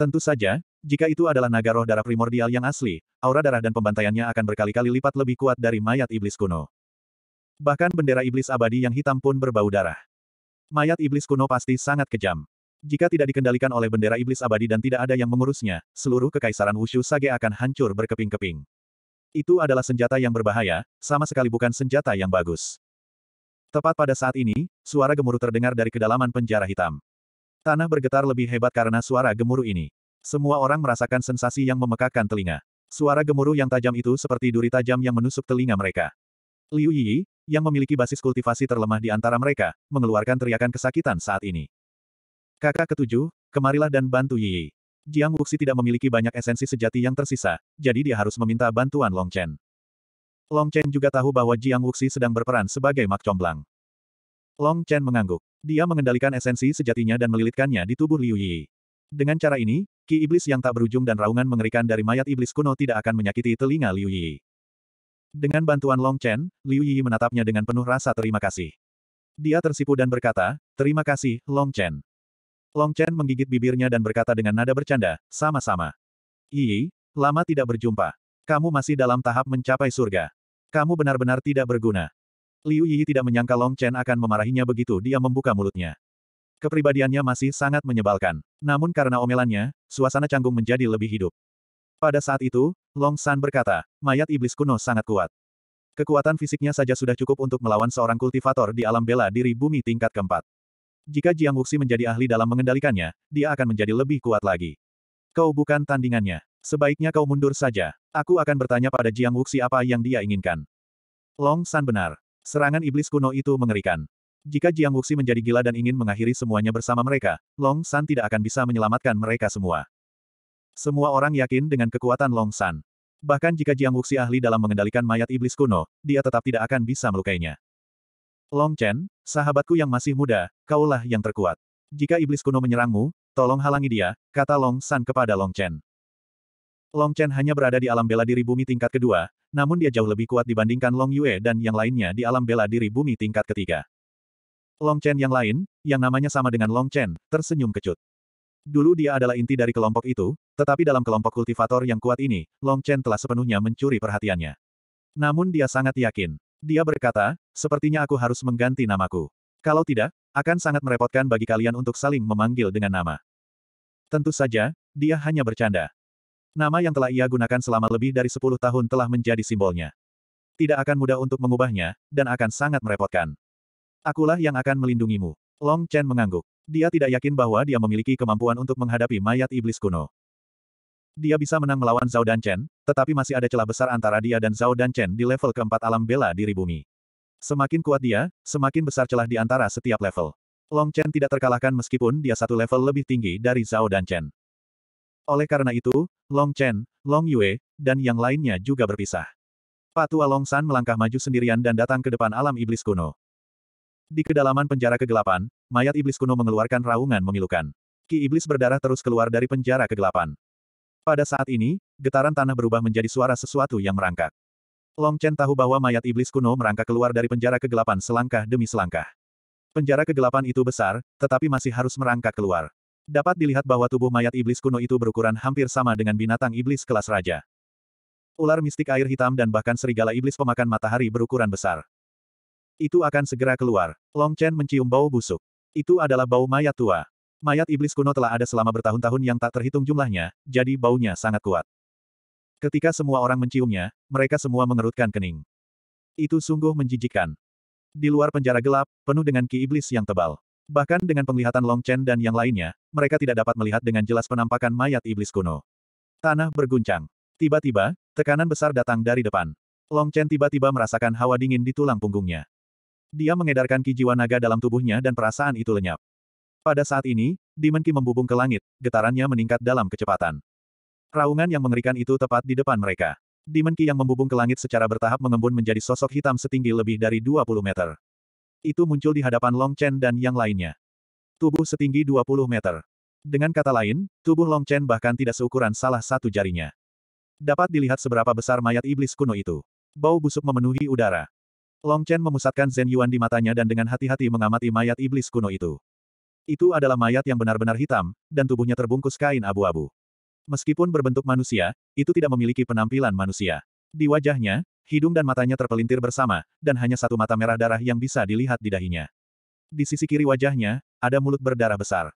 Tentu saja, jika itu adalah naga roh darah primordial yang asli, aura darah dan pembantaiannya akan berkali-kali lipat lebih kuat dari mayat iblis kuno. Bahkan bendera iblis abadi yang hitam pun berbau darah. Mayat iblis kuno pasti sangat kejam. Jika tidak dikendalikan oleh bendera iblis abadi dan tidak ada yang mengurusnya, seluruh kekaisaran Wushu Sage akan hancur berkeping-keping. Itu adalah senjata yang berbahaya, sama sekali bukan senjata yang bagus. Tepat pada saat ini, suara gemuruh terdengar dari kedalaman penjara hitam. Tanah bergetar lebih hebat karena suara gemuruh ini. Semua orang merasakan sensasi yang memekakan telinga. Suara gemuruh yang tajam itu seperti duri tajam yang menusuk telinga mereka. Liu Yi, yang memiliki basis kultivasi terlemah di antara mereka, mengeluarkan teriakan kesakitan saat ini. Kakak ketujuh, kemarilah dan bantu Yi. Jiang Wuxi tidak memiliki banyak esensi sejati yang tersisa, jadi dia harus meminta bantuan Long Chen. Long Chen juga tahu bahwa Jiang Wuxi sedang berperan sebagai mak comblang. Long Chen mengangguk. Dia mengendalikan esensi sejatinya dan melilitkannya di tubuh Liu Yi. Dengan cara ini, ki iblis yang tak berujung dan raungan mengerikan dari mayat iblis kuno tidak akan menyakiti telinga Liu Yi. Dengan bantuan Long Chen, Liu Yi menatapnya dengan penuh rasa terima kasih. Dia tersipu dan berkata, terima kasih, Long Chen. Long Chen menggigit bibirnya dan berkata dengan nada bercanda, sama-sama. Yi, lama tidak berjumpa. Kamu masih dalam tahap mencapai surga. Kamu benar-benar tidak berguna. Liu Yi tidak menyangka Long Chen akan memarahinya begitu dia membuka mulutnya. Kepribadiannya masih sangat menyebalkan. Namun karena omelannya, suasana canggung menjadi lebih hidup. Pada saat itu, Long San berkata, mayat iblis kuno sangat kuat. Kekuatan fisiknya saja sudah cukup untuk melawan seorang kultivator di alam bela diri bumi tingkat keempat. Jika Jiang Wuxi menjadi ahli dalam mengendalikannya, dia akan menjadi lebih kuat lagi. Kau bukan tandingannya. Sebaiknya kau mundur saja. Aku akan bertanya pada Jiang Wuxi apa yang dia inginkan. Long San benar. Serangan iblis kuno itu mengerikan. Jika Jiang Wuxi menjadi gila dan ingin mengakhiri semuanya bersama mereka, Long San tidak akan bisa menyelamatkan mereka semua. Semua orang yakin dengan kekuatan Long San. Bahkan jika Jiang Wuxi ahli dalam mengendalikan mayat iblis kuno, dia tetap tidak akan bisa melukainya. Long Chen, sahabatku yang masih muda, kaulah yang terkuat. Jika iblis kuno menyerangmu, tolong halangi dia, kata Long San kepada Long Chen. Long Chen hanya berada di alam bela diri bumi tingkat kedua, namun dia jauh lebih kuat dibandingkan Long Yue dan yang lainnya di alam bela diri bumi tingkat ketiga. Long Chen yang lain, yang namanya sama dengan Long Chen, tersenyum kecut. Dulu dia adalah inti dari kelompok itu, tetapi dalam kelompok kultivator yang kuat ini, Long Chen telah sepenuhnya mencuri perhatiannya. Namun dia sangat yakin. Dia berkata, sepertinya aku harus mengganti namaku. Kalau tidak, akan sangat merepotkan bagi kalian untuk saling memanggil dengan nama. Tentu saja, dia hanya bercanda. Nama yang telah ia gunakan selama lebih dari 10 tahun telah menjadi simbolnya. Tidak akan mudah untuk mengubahnya, dan akan sangat merepotkan. Akulah yang akan melindungimu. Long Chen mengangguk. Dia tidak yakin bahwa dia memiliki kemampuan untuk menghadapi mayat iblis kuno. Dia bisa menang melawan Zhao dan Chen, tetapi masih ada celah besar antara dia dan Zhao dan Chen di level keempat alam bela diri bumi. Semakin kuat dia, semakin besar celah di antara setiap level. Long Chen tidak terkalahkan meskipun dia satu level lebih tinggi dari Zhao dan Chen. Oleh karena itu, Long Chen, Long Yue, dan yang lainnya juga berpisah. Patua Long San melangkah maju sendirian dan datang ke depan alam iblis kuno. Di kedalaman penjara kegelapan, mayat iblis kuno mengeluarkan raungan memilukan. Ki iblis berdarah terus keluar dari penjara kegelapan. Pada saat ini, getaran tanah berubah menjadi suara sesuatu yang merangkak. Long Chen tahu bahwa mayat iblis kuno merangkak keluar dari penjara kegelapan selangkah demi selangkah. Penjara kegelapan itu besar, tetapi masih harus merangkak keluar. Dapat dilihat bahwa tubuh mayat iblis kuno itu berukuran hampir sama dengan binatang iblis kelas raja. Ular mistik air hitam dan bahkan serigala iblis pemakan matahari berukuran besar. Itu akan segera keluar. Long Chen mencium bau busuk. Itu adalah bau mayat tua. Mayat iblis kuno telah ada selama bertahun-tahun yang tak terhitung jumlahnya, jadi baunya sangat kuat. Ketika semua orang menciumnya, mereka semua mengerutkan kening. Itu sungguh menjijikan. Di luar penjara gelap, penuh dengan ki iblis yang tebal. Bahkan dengan penglihatan Long Chen dan yang lainnya, mereka tidak dapat melihat dengan jelas penampakan mayat iblis kuno. Tanah berguncang. Tiba-tiba, tekanan besar datang dari depan. Long Chen tiba-tiba merasakan hawa dingin di tulang punggungnya. Dia mengedarkan ki jiwa naga dalam tubuhnya dan perasaan itu lenyap. Pada saat ini, Demon Ki membubung ke langit, getarannya meningkat dalam kecepatan. Raungan yang mengerikan itu tepat di depan mereka. Demon Ki yang membubung ke langit secara bertahap mengembun menjadi sosok hitam setinggi lebih dari 20 meter. Itu muncul di hadapan Long Chen dan yang lainnya. Tubuh setinggi 20 meter. Dengan kata lain, tubuh Long Chen bahkan tidak seukuran salah satu jarinya. Dapat dilihat seberapa besar mayat iblis kuno itu. Bau busuk memenuhi udara. Long Chen memusatkan Zen Yuan di matanya dan dengan hati-hati mengamati mayat iblis kuno itu. Itu adalah mayat yang benar-benar hitam, dan tubuhnya terbungkus kain abu-abu. Meskipun berbentuk manusia, itu tidak memiliki penampilan manusia. Di wajahnya, hidung dan matanya terpelintir bersama, dan hanya satu mata merah darah yang bisa dilihat di dahinya. Di sisi kiri wajahnya, ada mulut berdarah besar.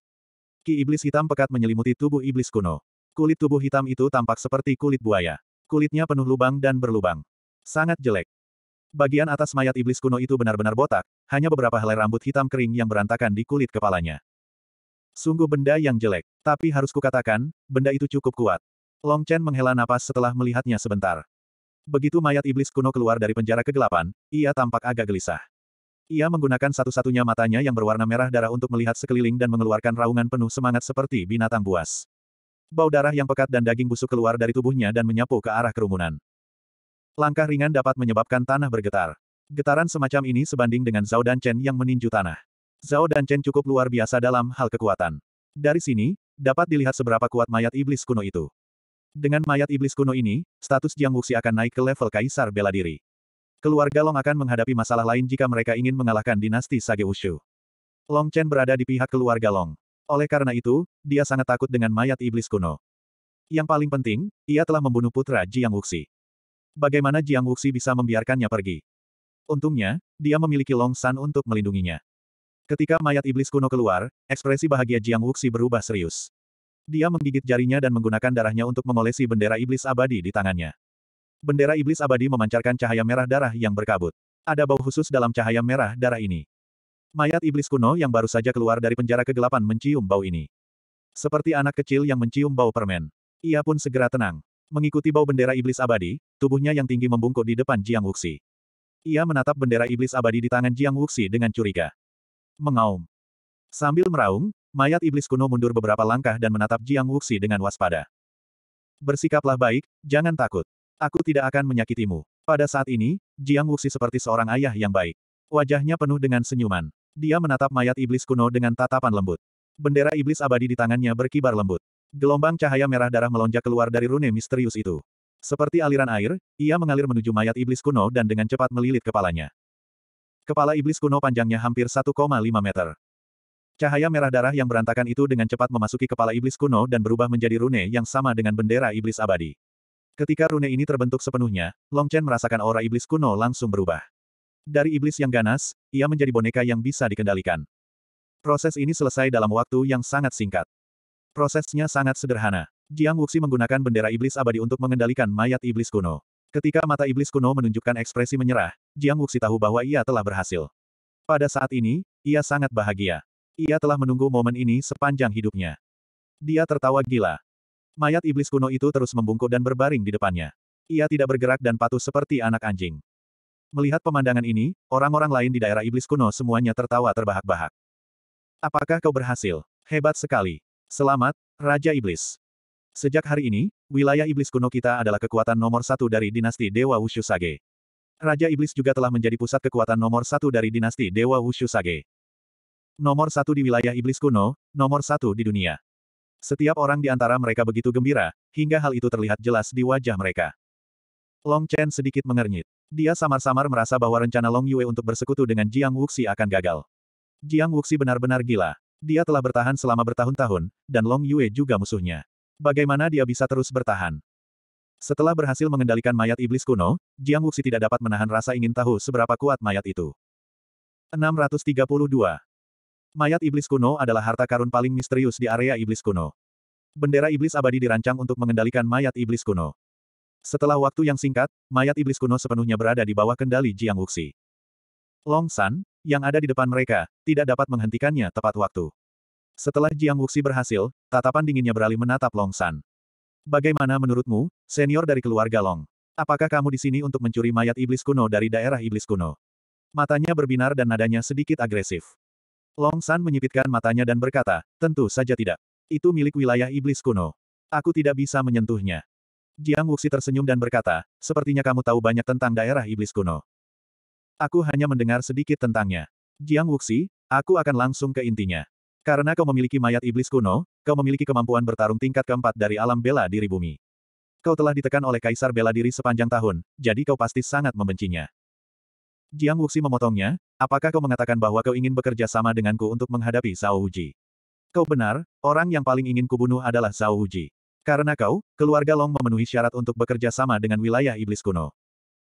Ki iblis hitam pekat menyelimuti tubuh iblis kuno. Kulit tubuh hitam itu tampak seperti kulit buaya. Kulitnya penuh lubang dan berlubang. Sangat jelek. Bagian atas mayat iblis kuno itu benar-benar botak, hanya beberapa helai rambut hitam kering yang berantakan di kulit kepalanya. Sungguh benda yang jelek. Tapi harus kukatakan, benda itu cukup kuat. Long Chen menghela napas setelah melihatnya sebentar. Begitu mayat iblis kuno keluar dari penjara kegelapan, ia tampak agak gelisah. Ia menggunakan satu-satunya matanya yang berwarna merah darah untuk melihat sekeliling dan mengeluarkan raungan penuh semangat seperti binatang buas. Bau darah yang pekat dan daging busuk keluar dari tubuhnya dan menyapu ke arah kerumunan. Langkah ringan dapat menyebabkan tanah bergetar. Getaran semacam ini sebanding dengan Zhao dan Chen yang meninju tanah. Zhao dan Chen cukup luar biasa dalam hal kekuatan. Dari sini, dapat dilihat seberapa kuat mayat iblis kuno itu. Dengan mayat iblis kuno ini, status Jiang Wuxi akan naik ke level kaisar bela diri. Keluarga Long akan menghadapi masalah lain jika mereka ingin mengalahkan dinasti Sage Wushu. Long Chen berada di pihak keluarga Long. Oleh karena itu, dia sangat takut dengan mayat iblis kuno. Yang paling penting, ia telah membunuh putra Jiang Wuxi. Bagaimana Jiang Wuxi bisa membiarkannya pergi? Untungnya, dia memiliki Long San untuk melindunginya. Ketika mayat iblis kuno keluar, ekspresi bahagia Jiang Wuxi berubah serius. Dia menggigit jarinya dan menggunakan darahnya untuk mengolesi bendera iblis abadi di tangannya. Bendera iblis abadi memancarkan cahaya merah darah yang berkabut. Ada bau khusus dalam cahaya merah darah ini. Mayat iblis kuno yang baru saja keluar dari penjara kegelapan mencium bau ini. Seperti anak kecil yang mencium bau permen. Ia pun segera tenang. Mengikuti bau bendera iblis abadi, tubuhnya yang tinggi membungkuk di depan Jiang Wuxi. Ia menatap bendera iblis abadi di tangan Jiang Wuxi dengan curiga. Mengaum. Sambil meraung, mayat iblis kuno mundur beberapa langkah dan menatap Jiang Wuxi dengan waspada. Bersikaplah baik, jangan takut. Aku tidak akan menyakitimu. Pada saat ini, Jiang Wuxi seperti seorang ayah yang baik. Wajahnya penuh dengan senyuman. Dia menatap mayat iblis kuno dengan tatapan lembut. Bendera iblis abadi di tangannya berkibar lembut. Gelombang cahaya merah darah melonjak keluar dari rune misterius itu. Seperti aliran air, ia mengalir menuju mayat iblis kuno dan dengan cepat melilit kepalanya. Kepala iblis kuno panjangnya hampir 1,5 meter. Cahaya merah darah yang berantakan itu dengan cepat memasuki kepala iblis kuno dan berubah menjadi rune yang sama dengan bendera iblis abadi. Ketika rune ini terbentuk sepenuhnya, Long Chen merasakan aura iblis kuno langsung berubah. Dari iblis yang ganas, ia menjadi boneka yang bisa dikendalikan. Proses ini selesai dalam waktu yang sangat singkat. Prosesnya sangat sederhana. Jiang Wuxi menggunakan bendera iblis abadi untuk mengendalikan mayat iblis kuno. Ketika mata iblis kuno menunjukkan ekspresi menyerah, Jiang Wuxi tahu bahwa ia telah berhasil. Pada saat ini, ia sangat bahagia. Ia telah menunggu momen ini sepanjang hidupnya. Dia tertawa gila. Mayat iblis kuno itu terus membungkuk dan berbaring di depannya. Ia tidak bergerak dan patuh seperti anak anjing. Melihat pemandangan ini, orang-orang lain di daerah iblis kuno semuanya tertawa terbahak-bahak. Apakah kau berhasil? Hebat sekali. Selamat, Raja Iblis. Sejak hari ini, wilayah iblis kuno kita adalah kekuatan nomor satu dari dinasti Dewa Wushu Sage. Raja Iblis juga telah menjadi pusat kekuatan nomor satu dari dinasti Dewa Wushu Sage. Nomor satu di wilayah iblis kuno, nomor satu di dunia. Setiap orang di antara mereka begitu gembira, hingga hal itu terlihat jelas di wajah mereka. Long Chen sedikit mengernyit. Dia samar-samar merasa bahwa rencana Long Yue untuk bersekutu dengan Jiang Wuxi akan gagal. Jiang Wuxi benar-benar gila. Dia telah bertahan selama bertahun-tahun, dan Long Yue juga musuhnya. Bagaimana dia bisa terus bertahan? Setelah berhasil mengendalikan mayat iblis kuno, Jiang Wuxi tidak dapat menahan rasa ingin tahu seberapa kuat mayat itu. 632. Mayat iblis kuno adalah harta karun paling misterius di area iblis kuno. Bendera iblis abadi dirancang untuk mengendalikan mayat iblis kuno. Setelah waktu yang singkat, mayat iblis kuno sepenuhnya berada di bawah kendali Jiang Wuxi. Long San, yang ada di depan mereka, tidak dapat menghentikannya tepat waktu. Setelah Jiang Wuxi berhasil, tatapan dinginnya beralih menatap Long San. Bagaimana menurutmu, senior dari keluarga Long? Apakah kamu di sini untuk mencuri mayat iblis kuno dari daerah iblis kuno? Matanya berbinar dan nadanya sedikit agresif. Long San menyipitkan matanya dan berkata, tentu saja tidak. Itu milik wilayah iblis kuno. Aku tidak bisa menyentuhnya. Jiang Wuxi tersenyum dan berkata, sepertinya kamu tahu banyak tentang daerah iblis kuno. Aku hanya mendengar sedikit tentangnya. Jiang Wuxi, aku akan langsung ke intinya. Karena kau memiliki mayat iblis kuno, kau memiliki kemampuan bertarung tingkat keempat dari alam bela diri bumi. Kau telah ditekan oleh kaisar bela diri sepanjang tahun, jadi kau pasti sangat membencinya. Jiang Wuxi memotongnya, apakah kau mengatakan bahwa kau ingin bekerja sama denganku untuk menghadapi Zhao Huji? Kau benar, orang yang paling ingin kubunuh adalah Zhao Huji. Karena kau, keluarga Long memenuhi syarat untuk bekerja sama dengan wilayah iblis kuno.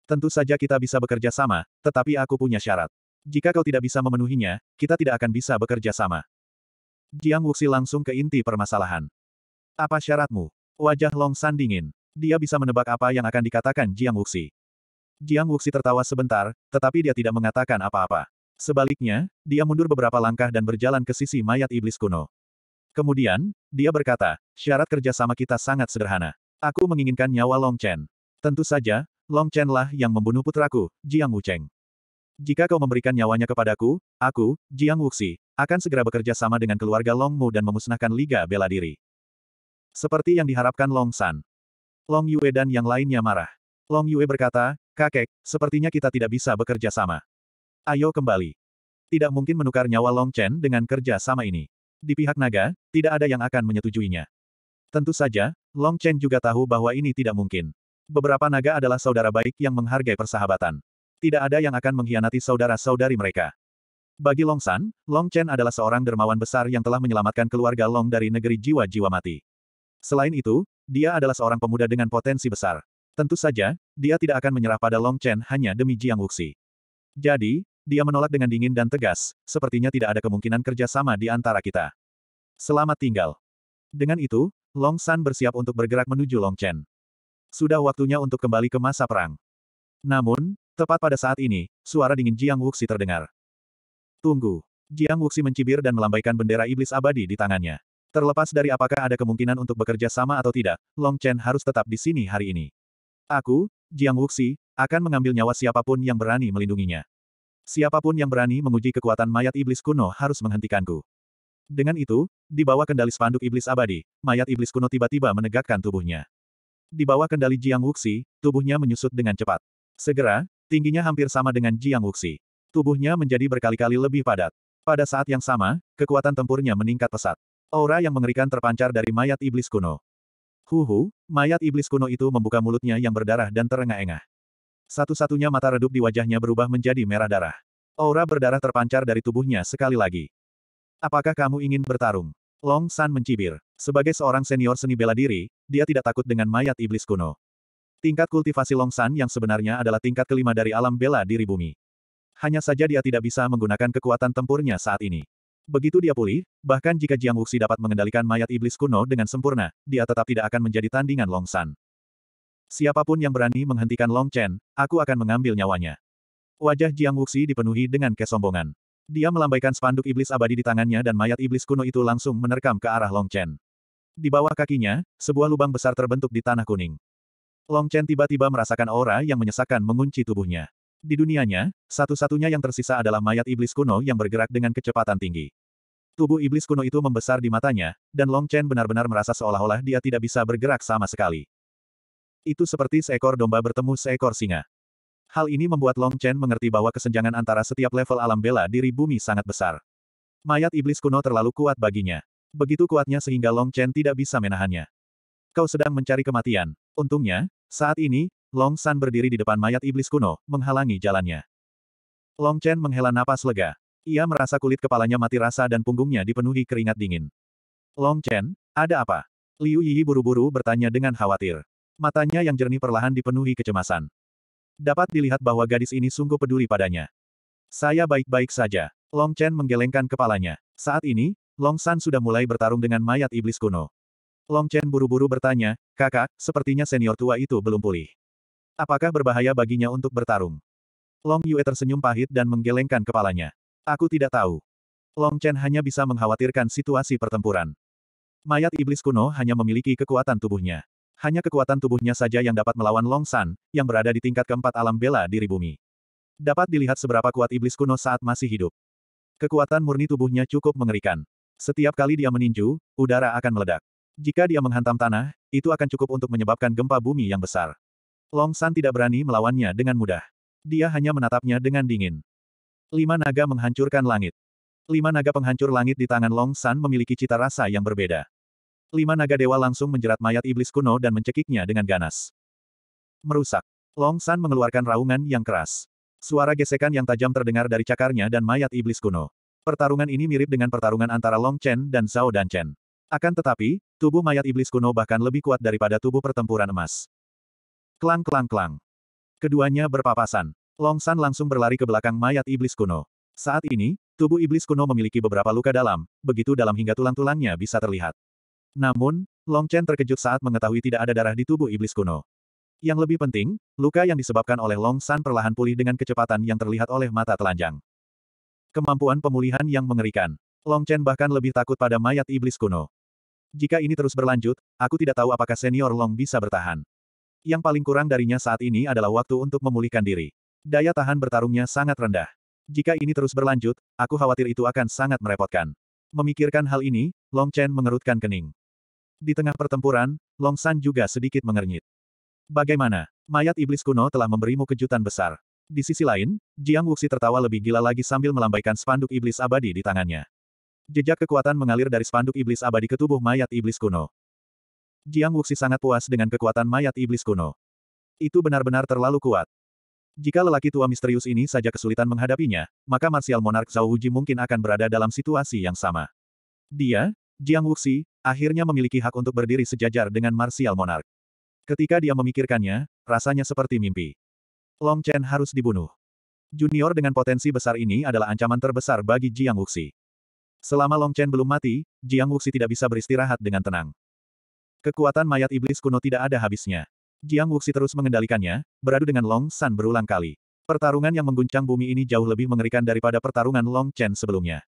Tentu saja kita bisa bekerja sama, tetapi aku punya syarat. Jika kau tidak bisa memenuhinya, kita tidak akan bisa bekerja sama. Jiang Wuxi langsung ke inti permasalahan. Apa syaratmu? Wajah Long San dingin. Dia bisa menebak apa yang akan dikatakan Jiang Wuxi. Jiang Wuxi tertawa sebentar, tetapi dia tidak mengatakan apa-apa. Sebaliknya, dia mundur beberapa langkah dan berjalan ke sisi mayat iblis kuno. Kemudian, dia berkata, syarat kerjasama kita sangat sederhana. Aku menginginkan nyawa Long Chen. Tentu saja, Long Chen lah yang membunuh putraku, Jiang Wucheng. Jika kau memberikan nyawanya kepadaku, aku, Jiang Wuxi, akan segera bekerja sama dengan keluarga Long Mu dan memusnahkan Liga Bela Diri. Seperti yang diharapkan Long San. Long Yue dan yang lainnya marah. Long Yue berkata, kakek, sepertinya kita tidak bisa bekerja sama. Ayo kembali. Tidak mungkin menukar nyawa Long Chen dengan kerja sama ini. Di pihak naga, tidak ada yang akan menyetujuinya. Tentu saja, Long Chen juga tahu bahwa ini tidak mungkin. Beberapa naga adalah saudara baik yang menghargai persahabatan. Tidak ada yang akan mengkhianati saudara-saudari mereka. Bagi Long San, Long Chen adalah seorang dermawan besar yang telah menyelamatkan keluarga Long dari negeri jiwa-jiwa mati. Selain itu, dia adalah seorang pemuda dengan potensi besar. Tentu saja, dia tidak akan menyerah pada Long Chen hanya demi Jiang Wuxi. Jadi, dia menolak dengan dingin dan tegas, sepertinya tidak ada kemungkinan kerjasama di antara kita. Selamat tinggal. Dengan itu, Long San bersiap untuk bergerak menuju Long Chen. Sudah waktunya untuk kembali ke masa perang. Namun, tepat pada saat ini, suara dingin Jiang Wuxi terdengar. Tunggu. Jiang Wuxi mencibir dan melambaikan bendera iblis abadi di tangannya. Terlepas dari apakah ada kemungkinan untuk bekerja sama atau tidak, Long Chen harus tetap di sini hari ini. Aku, Jiang Wuxi, akan mengambil nyawa siapapun yang berani melindunginya. Siapapun yang berani menguji kekuatan mayat iblis kuno harus menghentikanku. Dengan itu, di bawah kendali spanduk iblis abadi, mayat iblis kuno tiba-tiba menegakkan tubuhnya. Di bawah kendali Jiang Wuxi, tubuhnya menyusut dengan cepat. Segera, tingginya hampir sama dengan Jiang Wuxi. Tubuhnya menjadi berkali-kali lebih padat. Pada saat yang sama, kekuatan tempurnya meningkat pesat. Aura yang mengerikan terpancar dari mayat iblis kuno. Huhu, mayat iblis kuno itu membuka mulutnya yang berdarah dan terengah-engah. Satu-satunya mata redup di wajahnya berubah menjadi merah darah. Aura berdarah terpancar dari tubuhnya sekali lagi. Apakah kamu ingin bertarung? Long San mencibir. Sebagai seorang senior seni bela diri, dia tidak takut dengan mayat iblis kuno. Tingkat kultivasi Long San yang sebenarnya adalah tingkat kelima dari alam bela diri bumi. Hanya saja dia tidak bisa menggunakan kekuatan tempurnya saat ini. Begitu dia pulih, bahkan jika Jiang Wuxi dapat mengendalikan mayat iblis kuno dengan sempurna, dia tetap tidak akan menjadi tandingan Long San. Siapapun yang berani menghentikan Long Chen, aku akan mengambil nyawanya. Wajah Jiang Wuxi dipenuhi dengan kesombongan. Dia melambaikan spanduk iblis abadi di tangannya dan mayat iblis kuno itu langsung menerkam ke arah Long Chen. Di bawah kakinya, sebuah lubang besar terbentuk di tanah kuning. Long Chen tiba-tiba merasakan aura yang menyesakkan mengunci tubuhnya. Di dunianya, satu-satunya yang tersisa adalah mayat iblis kuno yang bergerak dengan kecepatan tinggi. Tubuh iblis kuno itu membesar di matanya, dan Long Chen benar-benar merasa seolah-olah dia tidak bisa bergerak sama sekali. Itu seperti seekor domba bertemu seekor singa. Hal ini membuat Long Chen mengerti bahwa kesenjangan antara setiap level alam bela diri bumi sangat besar. Mayat iblis kuno terlalu kuat baginya. Begitu kuatnya sehingga Long Chen tidak bisa menahannya. Kau sedang mencari kematian. Untungnya, saat ini, Long San berdiri di depan mayat iblis kuno, menghalangi jalannya. Long Chen menghela napas lega. Ia merasa kulit kepalanya mati rasa dan punggungnya dipenuhi keringat dingin. Long Chen, ada apa? Liu Yi buru-buru bertanya dengan khawatir. Matanya yang jernih perlahan dipenuhi kecemasan. Dapat dilihat bahwa gadis ini sungguh peduli padanya. Saya baik-baik saja. Long Chen menggelengkan kepalanya. Saat ini, Long San sudah mulai bertarung dengan mayat iblis kuno. Long Chen buru-buru bertanya, kakak, sepertinya senior tua itu belum pulih. Apakah berbahaya baginya untuk bertarung? Long Yue tersenyum pahit dan menggelengkan kepalanya. Aku tidak tahu. Long Chen hanya bisa mengkhawatirkan situasi pertempuran. Mayat iblis kuno hanya memiliki kekuatan tubuhnya hanya kekuatan tubuhnya saja yang dapat melawan Long San, yang berada di tingkat keempat alam bela diri bumi. Dapat dilihat seberapa kuat iblis kuno saat masih hidup. Kekuatan murni tubuhnya cukup mengerikan. Setiap kali dia meninju, udara akan meledak. Jika dia menghantam tanah, itu akan cukup untuk menyebabkan gempa bumi yang besar. Long San tidak berani melawannya dengan mudah. Dia hanya menatapnya dengan dingin. Lima naga menghancurkan langit. Lima naga penghancur langit di tangan Long San memiliki cita rasa yang berbeda. Lima naga dewa langsung menjerat mayat iblis kuno dan mencekiknya dengan ganas. Merusak. Long San mengeluarkan raungan yang keras. Suara gesekan yang tajam terdengar dari cakarnya dan mayat iblis kuno. Pertarungan ini mirip dengan pertarungan antara Long Chen dan Zhao Dan Chen. Akan tetapi, tubuh mayat iblis kuno bahkan lebih kuat daripada tubuh pertempuran emas. Klang klang klang. Keduanya berpapasan. Long San langsung berlari ke belakang mayat iblis kuno. Saat ini, tubuh iblis kuno memiliki beberapa luka dalam, begitu dalam hingga tulang-tulangnya bisa terlihat. Namun, Long Chen terkejut saat mengetahui tidak ada darah di tubuh iblis kuno. Yang lebih penting, luka yang disebabkan oleh Long San perlahan pulih dengan kecepatan yang terlihat oleh mata telanjang. Kemampuan pemulihan yang mengerikan. Long Chen bahkan lebih takut pada mayat iblis kuno. Jika ini terus berlanjut, aku tidak tahu apakah senior Long bisa bertahan. Yang paling kurang darinya saat ini adalah waktu untuk memulihkan diri. Daya tahan bertarungnya sangat rendah. Jika ini terus berlanjut, aku khawatir itu akan sangat merepotkan. Memikirkan hal ini, Long Chen mengerutkan kening. Di tengah pertempuran, Long San juga sedikit mengernyit. Bagaimana? Mayat iblis kuno telah memberimu kejutan besar. Di sisi lain, Jiang Wuxi tertawa lebih gila lagi sambil melambaikan spanduk iblis abadi di tangannya. Jejak kekuatan mengalir dari spanduk iblis abadi ke tubuh mayat iblis kuno. Jiang Wuxi sangat puas dengan kekuatan mayat iblis kuno. Itu benar-benar terlalu kuat. Jika lelaki tua misterius ini saja kesulitan menghadapinya, maka Martial Monarch Zhao Wuji mungkin akan berada dalam situasi yang sama. Dia, Jiang Wuxi, Akhirnya memiliki hak untuk berdiri sejajar dengan Martial Monarch. Ketika dia memikirkannya, rasanya seperti mimpi. Long Chen harus dibunuh. Junior dengan potensi besar ini adalah ancaman terbesar bagi Jiang Wuxi. Selama Long Chen belum mati, Jiang Wuxi tidak bisa beristirahat dengan tenang. Kekuatan mayat iblis kuno tidak ada habisnya. Jiang Wuxi terus mengendalikannya, beradu dengan Long San berulang kali. Pertarungan yang mengguncang bumi ini jauh lebih mengerikan daripada pertarungan Long Chen sebelumnya.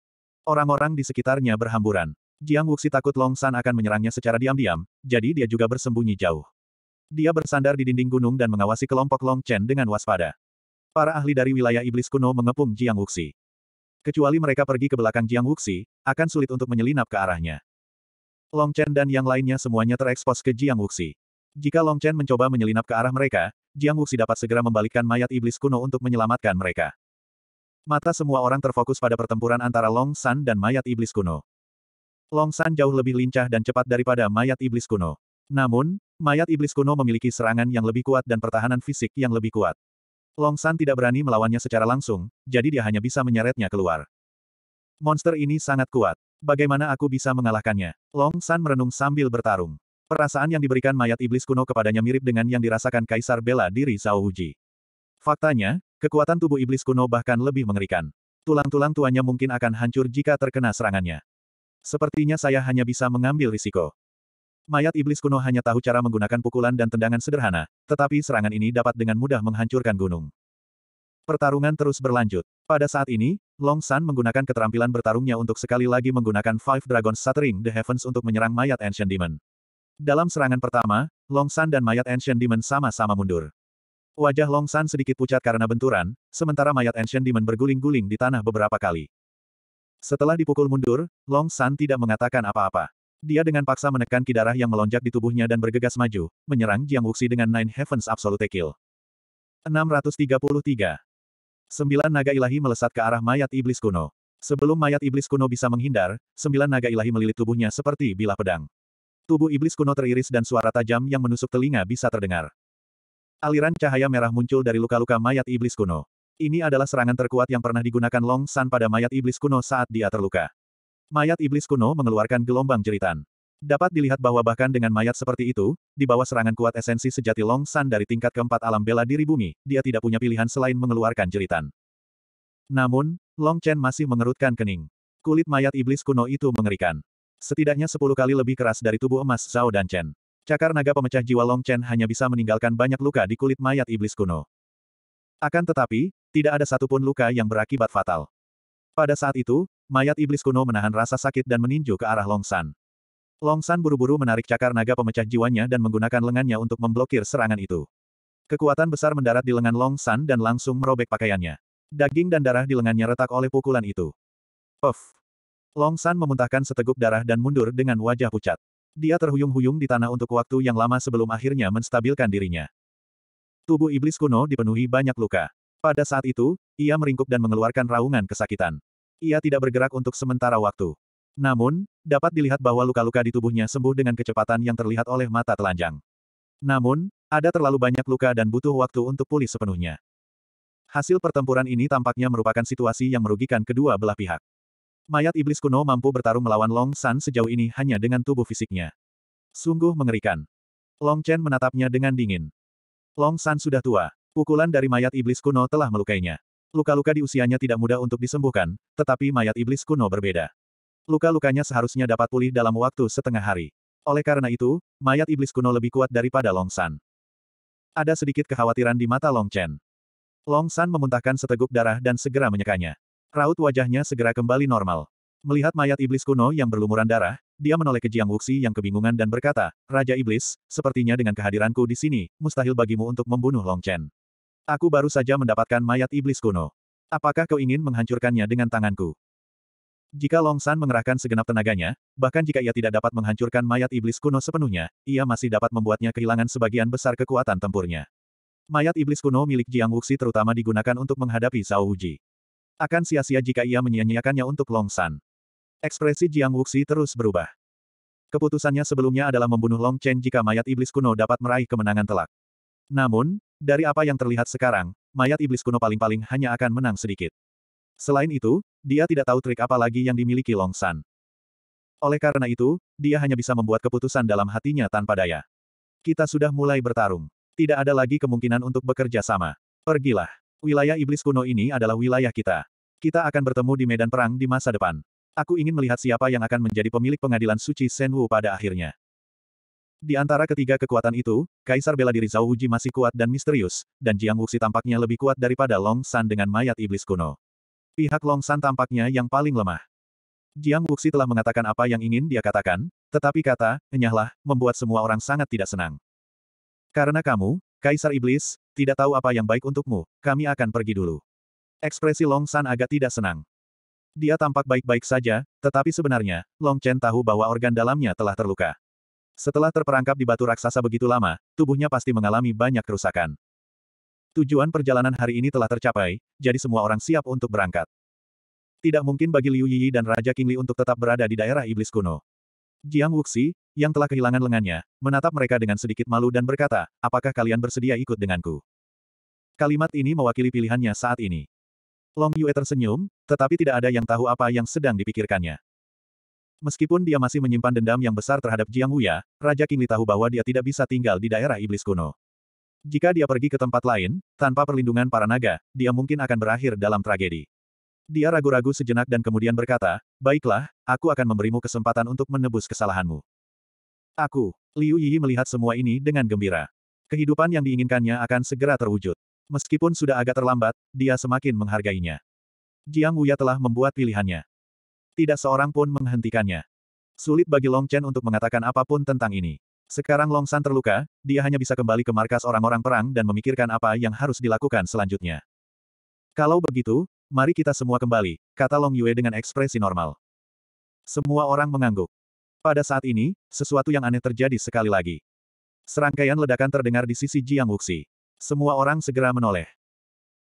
Orang-orang di sekitarnya berhamburan. Jiang Wuxi takut Long San akan menyerangnya secara diam-diam, jadi dia juga bersembunyi jauh. Dia bersandar di dinding gunung dan mengawasi kelompok Long Chen dengan waspada. Para ahli dari wilayah iblis kuno mengepung Jiang Wuxi. Kecuali mereka pergi ke belakang Jiang Wuxi, akan sulit untuk menyelinap ke arahnya. Long Chen dan yang lainnya semuanya terekspos ke Jiang Wuxi. Jika Long Chen mencoba menyelinap ke arah mereka, Jiang Wuxi dapat segera membalikkan mayat iblis kuno untuk menyelamatkan mereka. Mata semua orang terfokus pada pertempuran antara Long San dan mayat iblis kuno. Long San jauh lebih lincah dan cepat daripada mayat iblis kuno. Namun, mayat iblis kuno memiliki serangan yang lebih kuat dan pertahanan fisik yang lebih kuat. Long San tidak berani melawannya secara langsung, jadi dia hanya bisa menyeretnya keluar. Monster ini sangat kuat. Bagaimana aku bisa mengalahkannya? Long San merenung sambil bertarung. Perasaan yang diberikan mayat iblis kuno kepadanya mirip dengan yang dirasakan Kaisar bela diri Zhao Huji. Faktanya, kekuatan tubuh iblis kuno bahkan lebih mengerikan. Tulang-tulang tuanya mungkin akan hancur jika terkena serangannya. Sepertinya saya hanya bisa mengambil risiko. Mayat iblis kuno hanya tahu cara menggunakan pukulan dan tendangan sederhana, tetapi serangan ini dapat dengan mudah menghancurkan gunung. Pertarungan terus berlanjut. Pada saat ini, Long San menggunakan keterampilan bertarungnya untuk sekali lagi menggunakan Five Dragons Shattering the Heavens untuk menyerang mayat Ancient Demon. Dalam serangan pertama, Long San dan mayat Ancient Demon sama-sama mundur. Wajah Long San sedikit pucat karena benturan, sementara mayat Ancient Demon berguling-guling di tanah beberapa kali. Setelah dipukul mundur, Long San tidak mengatakan apa-apa. Dia dengan paksa menekan ki darah yang melonjak di tubuhnya dan bergegas maju, menyerang Jiang Wuxi dengan Nine Heavens Absolute Kill. 633 Sembilan naga ilahi melesat ke arah mayat iblis kuno. Sebelum mayat iblis kuno bisa menghindar, sembilan naga ilahi melilit tubuhnya seperti bilah pedang. Tubuh iblis kuno teriris dan suara tajam yang menusuk telinga bisa terdengar. Aliran cahaya merah muncul dari luka-luka mayat iblis kuno. Ini adalah serangan terkuat yang pernah digunakan Long San pada mayat iblis kuno saat dia terluka. Mayat iblis kuno mengeluarkan gelombang jeritan. Dapat dilihat bahwa bahkan dengan mayat seperti itu, di bawah serangan kuat esensi sejati Long San dari tingkat keempat alam bela diri bumi, dia tidak punya pilihan selain mengeluarkan jeritan. Namun, Long Chen masih mengerutkan kening. Kulit mayat iblis kuno itu mengerikan. Setidaknya sepuluh kali lebih keras dari tubuh emas Zhao dan Chen. Cakar naga pemecah jiwa Long Chen hanya bisa meninggalkan banyak luka di kulit mayat iblis kuno. Akan tetapi, tidak ada satupun luka yang berakibat fatal. Pada saat itu, mayat iblis kuno menahan rasa sakit dan meninju ke arah Long San. Long San buru-buru menarik cakar naga pemecah jiwanya dan menggunakan lengannya untuk memblokir serangan itu. Kekuatan besar mendarat di lengan Long San dan langsung merobek pakaiannya. Daging dan darah di lengannya retak oleh pukulan itu. Puff! Long San memuntahkan seteguk darah dan mundur dengan wajah pucat. Dia terhuyung-huyung di tanah untuk waktu yang lama sebelum akhirnya menstabilkan dirinya. Tubuh iblis kuno dipenuhi banyak luka. Pada saat itu, ia meringkuk dan mengeluarkan raungan kesakitan. Ia tidak bergerak untuk sementara waktu. Namun, dapat dilihat bahwa luka-luka di tubuhnya sembuh dengan kecepatan yang terlihat oleh mata telanjang. Namun, ada terlalu banyak luka dan butuh waktu untuk pulih sepenuhnya. Hasil pertempuran ini tampaknya merupakan situasi yang merugikan kedua belah pihak. Mayat iblis kuno mampu bertarung melawan Long San sejauh ini hanya dengan tubuh fisiknya. Sungguh mengerikan. Long Chen menatapnya dengan dingin. Long San sudah tua. Pukulan dari mayat iblis kuno telah melukainya. Luka-luka di usianya tidak mudah untuk disembuhkan, tetapi mayat iblis kuno berbeda. Luka-lukanya seharusnya dapat pulih dalam waktu setengah hari. Oleh karena itu, mayat iblis kuno lebih kuat daripada Long San. Ada sedikit kekhawatiran di mata Long Chen. Long San memuntahkan seteguk darah dan segera menyekanya. Raut wajahnya segera kembali normal. Melihat mayat iblis kuno yang berlumuran darah, dia menoleh ke Jiang Wuxi yang kebingungan dan berkata, Raja Iblis, sepertinya dengan kehadiranku di sini, mustahil bagimu untuk membunuh Long Chen. Aku baru saja mendapatkan mayat iblis kuno. Apakah kau ingin menghancurkannya dengan tanganku? Jika Long San mengerahkan segenap tenaganya, bahkan jika ia tidak dapat menghancurkan mayat iblis kuno sepenuhnya, ia masih dapat membuatnya kehilangan sebagian besar kekuatan tempurnya. Mayat iblis kuno milik Jiang Wuxi terutama digunakan untuk menghadapi Zhao Wuji. Akan sia-sia jika ia menyia-nyiakannya untuk Long San. Ekspresi Jiang Wuxi terus berubah. Keputusannya sebelumnya adalah membunuh Long Chen jika mayat iblis kuno dapat meraih kemenangan telak. Namun, dari apa yang terlihat sekarang, mayat iblis kuno paling-paling hanya akan menang sedikit. Selain itu, dia tidak tahu trik apa lagi yang dimiliki Long San. Oleh karena itu, dia hanya bisa membuat keputusan dalam hatinya tanpa daya. Kita sudah mulai bertarung. Tidak ada lagi kemungkinan untuk bekerja sama. Pergilah. Wilayah iblis kuno ini adalah wilayah kita. Kita akan bertemu di medan perang di masa depan. Aku ingin melihat siapa yang akan menjadi pemilik pengadilan suci Senwu pada akhirnya. Di antara ketiga kekuatan itu, Kaisar bela diri Zhao Wuji masih kuat dan misterius, dan Jiang Wuxi tampaknya lebih kuat daripada Long San dengan mayat iblis kuno. Pihak Long San tampaknya yang paling lemah. Jiang Wuxi telah mengatakan apa yang ingin dia katakan, tetapi kata, enyahlah, membuat semua orang sangat tidak senang. Karena kamu, Kaisar Iblis, tidak tahu apa yang baik untukmu, kami akan pergi dulu. Ekspresi Long San agak tidak senang. Dia tampak baik-baik saja, tetapi sebenarnya, Long Chen tahu bahwa organ dalamnya telah terluka. Setelah terperangkap di batu raksasa begitu lama, tubuhnya pasti mengalami banyak kerusakan. Tujuan perjalanan hari ini telah tercapai, jadi semua orang siap untuk berangkat. Tidak mungkin bagi Liu Yi dan Raja Qingli untuk tetap berada di daerah iblis kuno. Jiang Wuxi, yang telah kehilangan lengannya, menatap mereka dengan sedikit malu dan berkata, apakah kalian bersedia ikut denganku? Kalimat ini mewakili pilihannya saat ini. Long Yue tersenyum, tetapi tidak ada yang tahu apa yang sedang dipikirkannya. Meskipun dia masih menyimpan dendam yang besar terhadap Jiang Wuya, Raja Kingli tahu bahwa dia tidak bisa tinggal di daerah iblis kuno. Jika dia pergi ke tempat lain, tanpa perlindungan para naga, dia mungkin akan berakhir dalam tragedi. Dia ragu-ragu sejenak dan kemudian berkata, Baiklah, aku akan memberimu kesempatan untuk menebus kesalahanmu. Aku, Liu Yi melihat semua ini dengan gembira. Kehidupan yang diinginkannya akan segera terwujud. Meskipun sudah agak terlambat, dia semakin menghargainya. Jiang Wuya telah membuat pilihannya. Tidak seorang pun menghentikannya. Sulit bagi Long Chen untuk mengatakan apapun tentang ini. Sekarang Long San terluka, dia hanya bisa kembali ke markas orang-orang perang dan memikirkan apa yang harus dilakukan selanjutnya. Kalau begitu, mari kita semua kembali, kata Long Yue dengan ekspresi normal. Semua orang mengangguk. Pada saat ini, sesuatu yang aneh terjadi sekali lagi. Serangkaian ledakan terdengar di sisi Jiang Wuxi. Semua orang segera menoleh.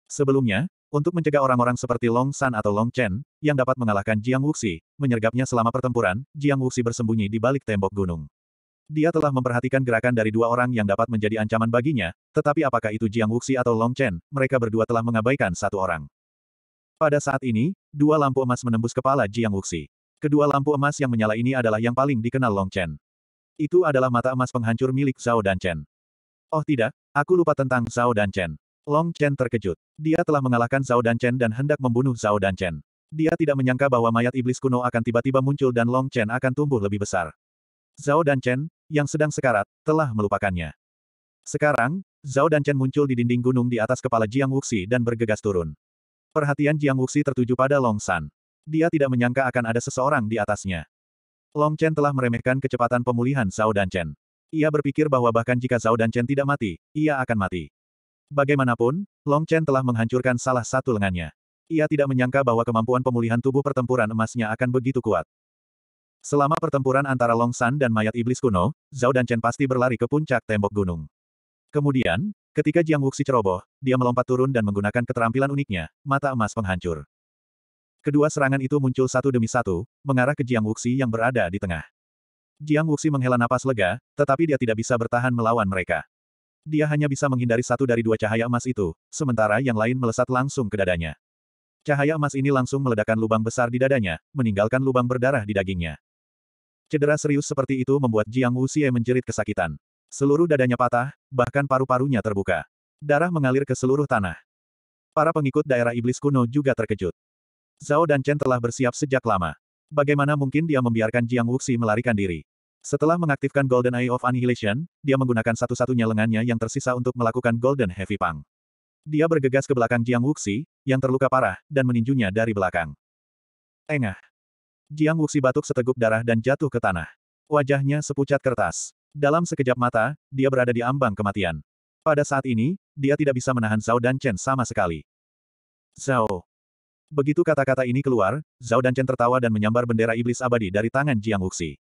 Sebelumnya, untuk mencegah orang-orang seperti Long San atau Long Chen, yang dapat mengalahkan Jiang Wuxi, menyergapnya selama pertempuran, Jiang Wuxi bersembunyi di balik tembok gunung. Dia telah memperhatikan gerakan dari dua orang yang dapat menjadi ancaman baginya, tetapi apakah itu Jiang Wuxi atau Long Chen, mereka berdua telah mengabaikan satu orang. Pada saat ini, dua lampu emas menembus kepala Jiang Wuxi. Kedua lampu emas yang menyala ini adalah yang paling dikenal Long Chen. Itu adalah mata emas penghancur milik Zhao dan Chen. Oh tidak, aku lupa tentang Zhao dan Chen. Long Chen terkejut. Dia telah mengalahkan Zhao Dan Chen dan hendak membunuh Zhao Dan Chen. Dia tidak menyangka bahwa mayat iblis kuno akan tiba-tiba muncul dan Long Chen akan tumbuh lebih besar. Zhao Dan Chen, yang sedang sekarat, telah melupakannya. Sekarang, Zhao Dan Chen muncul di dinding gunung di atas kepala Jiang Wuxi dan bergegas turun. Perhatian Jiang Wuxi tertuju pada Long San. Dia tidak menyangka akan ada seseorang di atasnya. Long Chen telah meremehkan kecepatan pemulihan Zhao Dan Chen. Ia berpikir bahwa bahkan jika Zhao Dan Chen tidak mati, ia akan mati. Bagaimanapun, Long Chen telah menghancurkan salah satu lengannya. Ia tidak menyangka bahwa kemampuan pemulihan tubuh pertempuran emasnya akan begitu kuat. Selama pertempuran antara Long San dan mayat iblis kuno, Zhao dan Chen pasti berlari ke puncak tembok gunung. Kemudian, ketika Jiang Wuxi ceroboh, dia melompat turun dan menggunakan keterampilan uniknya, mata emas penghancur. Kedua serangan itu muncul satu demi satu, mengarah ke Jiang Wuxi yang berada di tengah. Jiang Wuxi menghela napas lega, tetapi dia tidak bisa bertahan melawan mereka. Dia hanya bisa menghindari satu dari dua cahaya emas itu, sementara yang lain melesat langsung ke dadanya. Cahaya emas ini langsung meledakkan lubang besar di dadanya, meninggalkan lubang berdarah di dagingnya. Cedera serius seperti itu membuat Jiang Wu Wuxie menjerit kesakitan. Seluruh dadanya patah, bahkan paru-parunya terbuka. Darah mengalir ke seluruh tanah. Para pengikut daerah iblis kuno juga terkejut. Zhao dan Chen telah bersiap sejak lama. Bagaimana mungkin dia membiarkan Jiang Wuxi melarikan diri? Setelah mengaktifkan Golden Eye of Annihilation, dia menggunakan satu-satunya lengannya yang tersisa untuk melakukan Golden Heavy Pang. Dia bergegas ke belakang Jiang Wuxi, yang terluka parah, dan meninjunya dari belakang. Engah. Jiang Wuxi batuk seteguk darah dan jatuh ke tanah. Wajahnya sepucat kertas. Dalam sekejap mata, dia berada di ambang kematian. Pada saat ini, dia tidak bisa menahan Zhao dan Chen sama sekali. Zhao. Begitu kata-kata ini keluar, Zhao dan Chen tertawa dan menyambar bendera iblis abadi dari tangan Jiang Wuxi.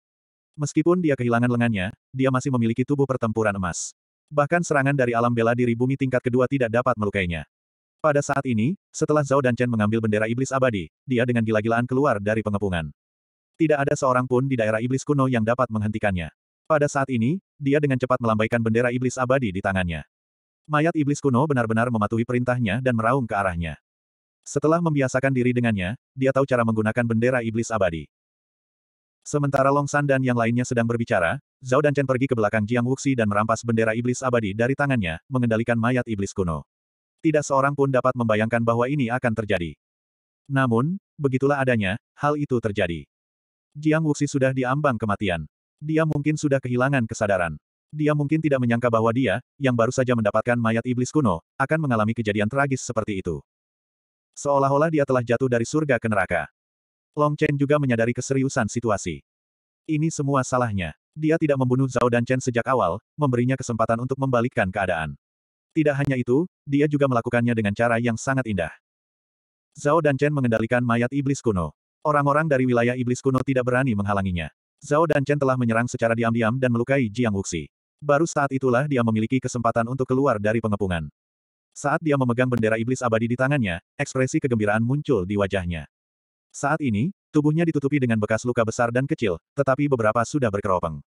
Meskipun dia kehilangan lengannya, dia masih memiliki tubuh pertempuran emas. Bahkan serangan dari alam bela diri bumi tingkat kedua tidak dapat melukainya. Pada saat ini, setelah Zhao dan Chen mengambil bendera iblis abadi, dia dengan gila-gilaan keluar dari pengepungan. Tidak ada seorang pun di daerah iblis kuno yang dapat menghentikannya. Pada saat ini, dia dengan cepat melambaikan bendera iblis abadi di tangannya. Mayat iblis kuno benar-benar mematuhi perintahnya dan meraung ke arahnya. Setelah membiasakan diri dengannya, dia tahu cara menggunakan bendera iblis abadi. Sementara Long San dan yang lainnya sedang berbicara, Zhao dan Chen pergi ke belakang Jiang Wuxi dan merampas bendera iblis abadi dari tangannya, mengendalikan mayat iblis kuno. Tidak seorang pun dapat membayangkan bahwa ini akan terjadi. Namun, begitulah adanya, hal itu terjadi. Jiang Wuxi sudah diambang kematian. Dia mungkin sudah kehilangan kesadaran. Dia mungkin tidak menyangka bahwa dia, yang baru saja mendapatkan mayat iblis kuno, akan mengalami kejadian tragis seperti itu. Seolah-olah dia telah jatuh dari surga ke neraka. Long Chen juga menyadari keseriusan situasi. Ini semua salahnya. Dia tidak membunuh Zhao dan Chen sejak awal, memberinya kesempatan untuk membalikkan keadaan. Tidak hanya itu, dia juga melakukannya dengan cara yang sangat indah. Zhao dan Chen mengendalikan mayat iblis kuno. Orang-orang dari wilayah iblis kuno tidak berani menghalanginya. Zhao dan Chen telah menyerang secara diam-diam dan melukai Jiang Wuxi. Baru saat itulah dia memiliki kesempatan untuk keluar dari pengepungan. Saat dia memegang bendera iblis abadi di tangannya, ekspresi kegembiraan muncul di wajahnya. Saat ini, tubuhnya ditutupi dengan bekas luka besar dan kecil, tetapi beberapa sudah berkeropeng.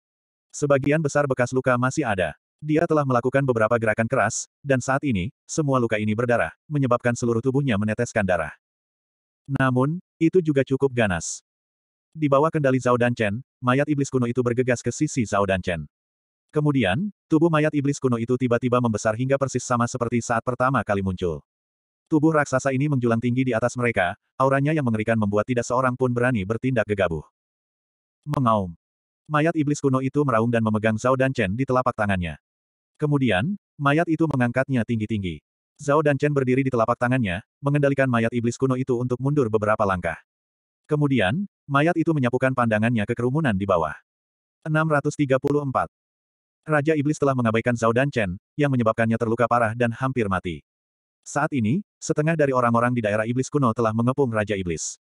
Sebagian besar bekas luka masih ada. Dia telah melakukan beberapa gerakan keras, dan saat ini, semua luka ini berdarah, menyebabkan seluruh tubuhnya meneteskan darah. Namun, itu juga cukup ganas. Di bawah kendali Zhao dan Chen, mayat iblis kuno itu bergegas ke sisi Zhao dan Chen. Kemudian, tubuh mayat iblis kuno itu tiba-tiba membesar hingga persis sama seperti saat pertama kali muncul. Tubuh raksasa ini menjulang tinggi di atas mereka, auranya yang mengerikan membuat tidak seorang pun berani bertindak gegabah. Mengaum. Mayat iblis kuno itu meraung dan memegang Zhao dan Chen di telapak tangannya. Kemudian, mayat itu mengangkatnya tinggi-tinggi. Zhao dan Chen berdiri di telapak tangannya, mengendalikan mayat iblis kuno itu untuk mundur beberapa langkah. Kemudian, mayat itu menyapukan pandangannya ke kerumunan di bawah. 634. Raja Iblis telah mengabaikan Zhao dan Chen, yang menyebabkannya terluka parah dan hampir mati. Saat ini, setengah dari orang-orang di daerah iblis kuno telah mengepung Raja Iblis.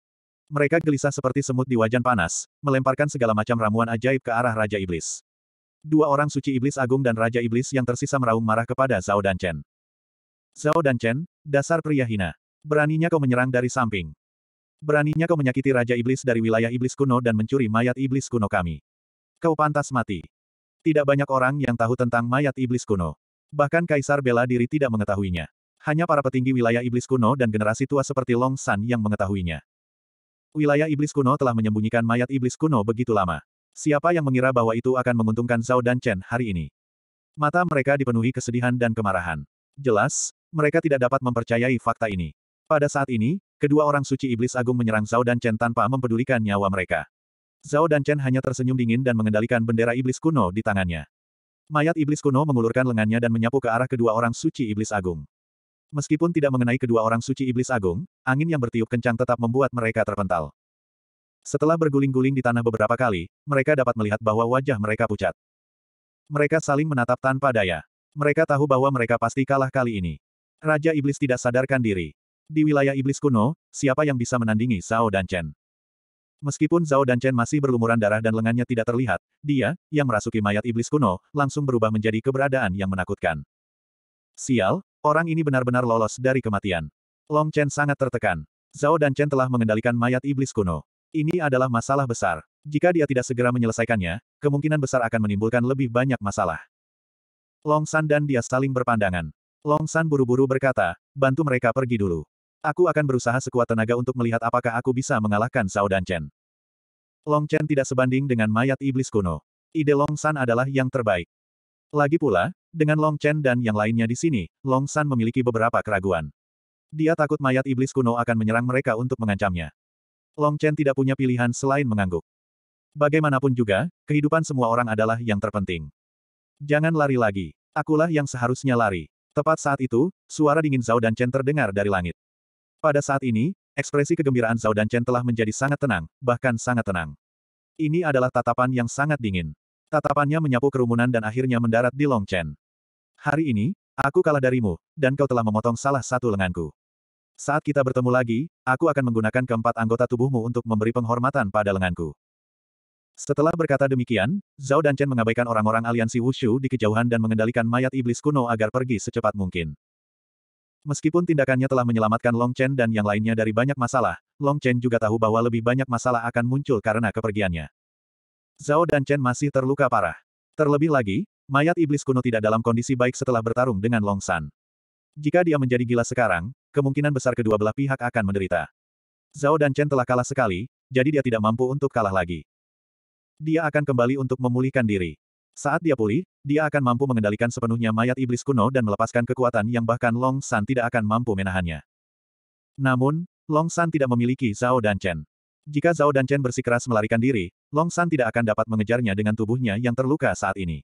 Mereka gelisah seperti semut di wajan panas, melemparkan segala macam ramuan ajaib ke arah Raja Iblis. Dua orang suci Iblis Agung dan Raja Iblis yang tersisa meraung marah kepada Zhao dan Chen. Zhao dan Chen, dasar pria hina. Beraninya kau menyerang dari samping. Beraninya kau menyakiti Raja Iblis dari wilayah Iblis kuno dan mencuri mayat Iblis kuno kami. Kau pantas mati. Tidak banyak orang yang tahu tentang mayat Iblis kuno. Bahkan Kaisar bela diri tidak mengetahuinya. Hanya para petinggi wilayah iblis kuno dan generasi tua seperti Long San yang mengetahuinya. Wilayah iblis kuno telah menyembunyikan mayat iblis kuno begitu lama. Siapa yang mengira bahwa itu akan menguntungkan Zhao dan Chen hari ini? Mata mereka dipenuhi kesedihan dan kemarahan. Jelas, mereka tidak dapat mempercayai fakta ini. Pada saat ini, kedua orang suci iblis agung menyerang Zhao dan Chen tanpa mempedulikan nyawa mereka. Zhao dan Chen hanya tersenyum dingin dan mengendalikan bendera iblis kuno di tangannya. Mayat iblis kuno mengulurkan lengannya dan menyapu ke arah kedua orang suci iblis agung. Meskipun tidak mengenai kedua orang suci iblis agung, angin yang bertiup kencang tetap membuat mereka terpental. Setelah berguling-guling di tanah beberapa kali, mereka dapat melihat bahwa wajah mereka pucat. Mereka saling menatap tanpa daya. Mereka tahu bahwa mereka pasti kalah kali ini. Raja Iblis tidak sadarkan diri. Di wilayah Iblis kuno, siapa yang bisa menandingi Zhao dan Chen? Meskipun Zhao dan Chen masih berlumuran darah dan lengannya tidak terlihat, dia, yang merasuki mayat iblis kuno, langsung berubah menjadi keberadaan yang menakutkan. Sial, Orang ini benar-benar lolos dari kematian. Long Chen sangat tertekan. Zhao dan Chen telah mengendalikan mayat iblis kuno. Ini adalah masalah besar. Jika dia tidak segera menyelesaikannya, kemungkinan besar akan menimbulkan lebih banyak masalah. Long San dan dia saling berpandangan. Long San buru-buru berkata, bantu mereka pergi dulu. Aku akan berusaha sekuat tenaga untuk melihat apakah aku bisa mengalahkan Zhao dan Chen. Long Chen tidak sebanding dengan mayat iblis kuno. Ide Long San adalah yang terbaik. Lagi pula, dengan Long Chen dan yang lainnya di sini, Long San memiliki beberapa keraguan. Dia takut mayat iblis kuno akan menyerang mereka untuk mengancamnya. Long Chen tidak punya pilihan selain mengangguk. Bagaimanapun juga, kehidupan semua orang adalah yang terpenting. Jangan lari lagi. Akulah yang seharusnya lari. Tepat saat itu, suara dingin Zhao dan Chen terdengar dari langit. Pada saat ini, ekspresi kegembiraan Zhao dan Chen telah menjadi sangat tenang, bahkan sangat tenang. Ini adalah tatapan yang sangat dingin. Tatapannya menyapu kerumunan dan akhirnya mendarat di Long Chen. Hari ini, aku kalah darimu, dan kau telah memotong salah satu lenganku. Saat kita bertemu lagi, aku akan menggunakan keempat anggota tubuhmu untuk memberi penghormatan pada lenganku. Setelah berkata demikian, Zhao dan Chen mengabaikan orang-orang aliansi Wushu di kejauhan dan mengendalikan mayat iblis kuno agar pergi secepat mungkin. Meskipun tindakannya telah menyelamatkan Long Chen dan yang lainnya dari banyak masalah, Long Chen juga tahu bahwa lebih banyak masalah akan muncul karena kepergiannya. Zhao dan Chen masih terluka parah. Terlebih lagi, Mayat iblis kuno tidak dalam kondisi baik setelah bertarung dengan Long San. Jika dia menjadi gila sekarang, kemungkinan besar kedua belah pihak akan menderita. Zhao dan Chen telah kalah sekali, jadi dia tidak mampu untuk kalah lagi. Dia akan kembali untuk memulihkan diri. Saat dia pulih, dia akan mampu mengendalikan sepenuhnya mayat iblis kuno dan melepaskan kekuatan yang bahkan Long San tidak akan mampu menahannya. Namun, Long San tidak memiliki Zhao dan Chen. Jika Zhao dan Chen bersikeras melarikan diri, Long San tidak akan dapat mengejarnya dengan tubuhnya yang terluka saat ini.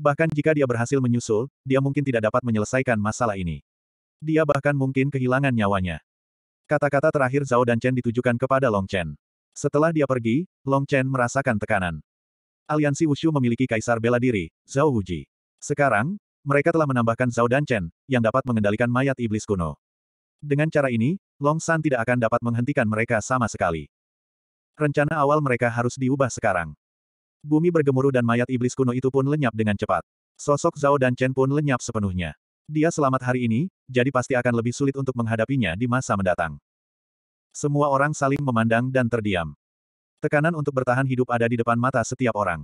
Bahkan jika dia berhasil menyusul, dia mungkin tidak dapat menyelesaikan masalah ini. Dia bahkan mungkin kehilangan nyawanya. Kata-kata terakhir Zhao dan Chen ditujukan kepada Long Chen. Setelah dia pergi, Long Chen merasakan tekanan. Aliansi Wushu memiliki kaisar bela diri, Zhao Wuji. Sekarang, mereka telah menambahkan Zhao dan Chen, yang dapat mengendalikan mayat iblis kuno. Dengan cara ini, Long San tidak akan dapat menghentikan mereka sama sekali. Rencana awal mereka harus diubah sekarang. Bumi bergemuruh dan mayat iblis kuno itu pun lenyap dengan cepat. Sosok Zhao dan Chen pun lenyap sepenuhnya. Dia selamat hari ini, jadi pasti akan lebih sulit untuk menghadapinya di masa mendatang. Semua orang saling memandang dan terdiam. Tekanan untuk bertahan hidup ada di depan mata setiap orang.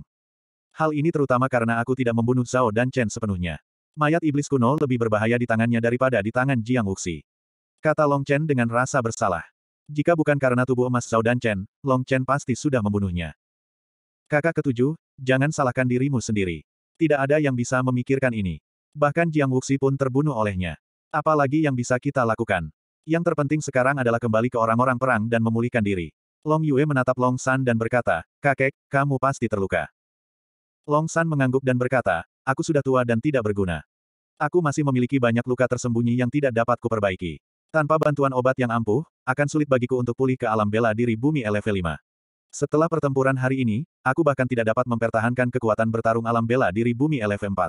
Hal ini terutama karena aku tidak membunuh Zhao dan Chen sepenuhnya. Mayat iblis kuno lebih berbahaya di tangannya daripada di tangan Jiang Wuxi. Kata Long Chen dengan rasa bersalah. Jika bukan karena tubuh emas Zhao dan Chen, Long Chen pasti sudah membunuhnya. Kakak ketujuh, jangan salahkan dirimu sendiri. Tidak ada yang bisa memikirkan ini. Bahkan Jiang Wuxi pun terbunuh olehnya. Apalagi yang bisa kita lakukan. Yang terpenting sekarang adalah kembali ke orang-orang perang dan memulihkan diri. Long Yue menatap Long San dan berkata, Kakek, kamu pasti terluka. Long San mengangguk dan berkata, aku sudah tua dan tidak berguna. Aku masih memiliki banyak luka tersembunyi yang tidak dapat kuperbaiki. Tanpa bantuan obat yang ampuh, akan sulit bagiku untuk pulih ke alam bela diri bumi LV5. Setelah pertempuran hari ini, aku bahkan tidak dapat mempertahankan kekuatan bertarung alam bela diri bumi LF4.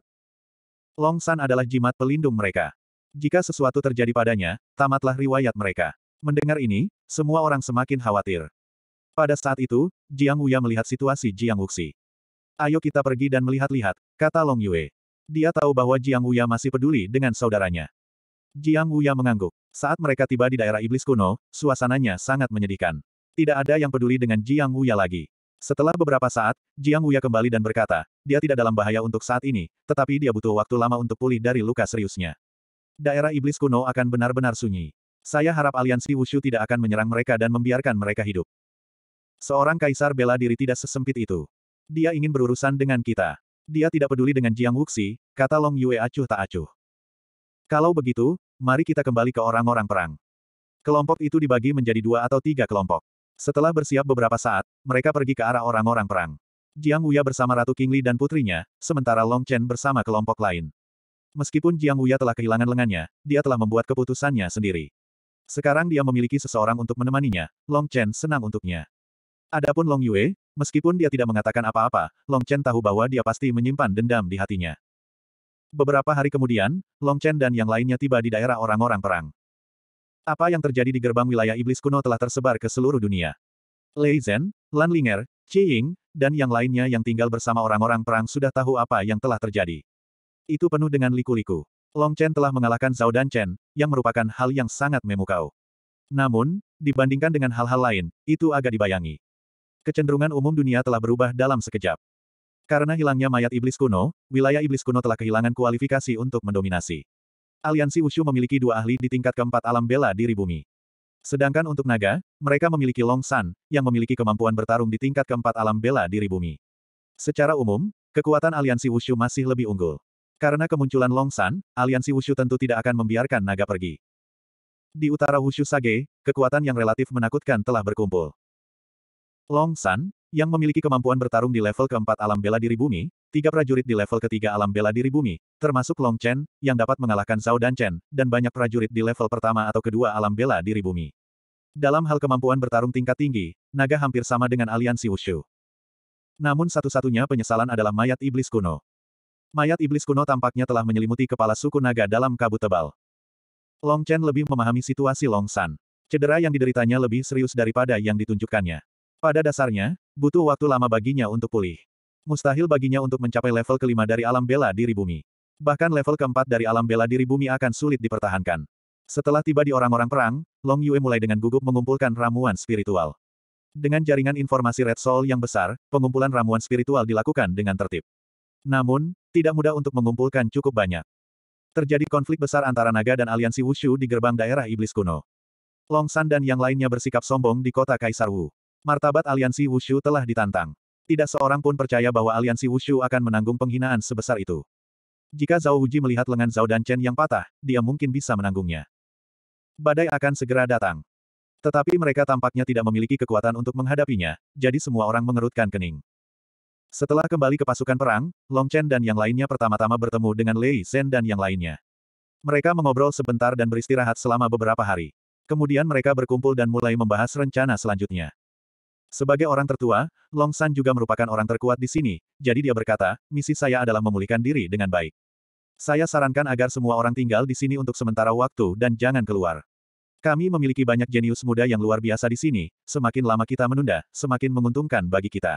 Long San adalah jimat pelindung mereka. Jika sesuatu terjadi padanya, tamatlah riwayat mereka. Mendengar ini, semua orang semakin khawatir. Pada saat itu, Jiang Wuya melihat situasi Jiang Wuxi. Ayo kita pergi dan melihat-lihat, kata Long Yue. Dia tahu bahwa Jiang Wuya masih peduli dengan saudaranya. Jiang Wuya mengangguk. Saat mereka tiba di daerah iblis kuno, suasananya sangat menyedihkan. Tidak ada yang peduli dengan Jiang Wuya lagi. Setelah beberapa saat, Jiang Wuya kembali dan berkata, dia tidak dalam bahaya untuk saat ini, tetapi dia butuh waktu lama untuk pulih dari luka seriusnya. Daerah iblis kuno akan benar-benar sunyi. Saya harap aliansi Wushu tidak akan menyerang mereka dan membiarkan mereka hidup. Seorang kaisar bela diri tidak sesempit itu. Dia ingin berurusan dengan kita. Dia tidak peduli dengan Jiang Wuxi, kata Long Yue acuh tak acuh. Kalau begitu, mari kita kembali ke orang-orang perang. Kelompok itu dibagi menjadi dua atau tiga kelompok. Setelah bersiap beberapa saat, mereka pergi ke arah orang-orang perang. Jiang Wuya bersama Ratu Qingli dan putrinya, sementara Long Chen bersama kelompok lain. Meskipun Jiang Wuya telah kehilangan lengannya, dia telah membuat keputusannya sendiri. Sekarang dia memiliki seseorang untuk menemaninya, Long Chen senang untuknya. Adapun Long Yue, meskipun dia tidak mengatakan apa-apa, Long Chen tahu bahwa dia pasti menyimpan dendam di hatinya. Beberapa hari kemudian, Long Chen dan yang lainnya tiba di daerah orang-orang perang. Apa yang terjadi di gerbang wilayah iblis kuno telah tersebar ke seluruh dunia. Lei Zhen, Lan Linger, Qi Ying, dan yang lainnya yang tinggal bersama orang-orang perang sudah tahu apa yang telah terjadi. Itu penuh dengan liku-liku. Long Chen telah mengalahkan Zhao Dan Chen, yang merupakan hal yang sangat memukau. Namun, dibandingkan dengan hal-hal lain, itu agak dibayangi. Kecenderungan umum dunia telah berubah dalam sekejap. Karena hilangnya mayat iblis kuno, wilayah iblis kuno telah kehilangan kualifikasi untuk mendominasi. Aliansi Wushu memiliki dua ahli di tingkat keempat alam bela diri bumi. Sedangkan untuk naga, mereka memiliki Long San, yang memiliki kemampuan bertarung di tingkat keempat alam bela diri bumi. Secara umum, kekuatan aliansi Wushu masih lebih unggul. Karena kemunculan Long San, aliansi Wushu tentu tidak akan membiarkan naga pergi. Di utara Wushu Sage, kekuatan yang relatif menakutkan telah berkumpul. Long San, yang memiliki kemampuan bertarung di level keempat alam bela diri bumi, tiga prajurit di level ketiga alam bela diri bumi, termasuk Long Chen, yang dapat mengalahkan Zhao dan Chen, dan banyak prajurit di level pertama atau kedua alam bela diri bumi. Dalam hal kemampuan bertarung tingkat tinggi, naga hampir sama dengan aliansi Wushu. Namun satu-satunya penyesalan adalah mayat iblis kuno. Mayat iblis kuno tampaknya telah menyelimuti kepala suku naga dalam kabut tebal. Long Chen lebih memahami situasi Long San. Cedera yang dideritanya lebih serius daripada yang ditunjukkannya. Pada dasarnya, butuh waktu lama baginya untuk pulih. Mustahil baginya untuk mencapai level kelima dari alam bela diri bumi. Bahkan level keempat dari alam bela diri bumi akan sulit dipertahankan. Setelah tiba di orang-orang perang, Long Yue mulai dengan gugup mengumpulkan ramuan spiritual. Dengan jaringan informasi Red Soul yang besar, pengumpulan ramuan spiritual dilakukan dengan tertib. Namun, tidak mudah untuk mengumpulkan cukup banyak. Terjadi konflik besar antara naga dan aliansi Wushu di gerbang daerah iblis kuno. Long San dan yang lainnya bersikap sombong di kota Kaisar Wu. Martabat aliansi Wushu telah ditantang. Tidak seorang pun percaya bahwa aliansi Wushu akan menanggung penghinaan sebesar itu. Jika Zhao Wuji melihat lengan Zhao dan Chen yang patah, dia mungkin bisa menanggungnya. Badai akan segera datang. Tetapi mereka tampaknya tidak memiliki kekuatan untuk menghadapinya, jadi semua orang mengerutkan kening. Setelah kembali ke pasukan perang, Long Chen dan yang lainnya pertama-tama bertemu dengan Lei Shen dan yang lainnya. Mereka mengobrol sebentar dan beristirahat selama beberapa hari. Kemudian mereka berkumpul dan mulai membahas rencana selanjutnya. Sebagai orang tertua, Long San juga merupakan orang terkuat di sini, jadi dia berkata, misi saya adalah memulihkan diri dengan baik. Saya sarankan agar semua orang tinggal di sini untuk sementara waktu dan jangan keluar. Kami memiliki banyak jenius muda yang luar biasa di sini, semakin lama kita menunda, semakin menguntungkan bagi kita.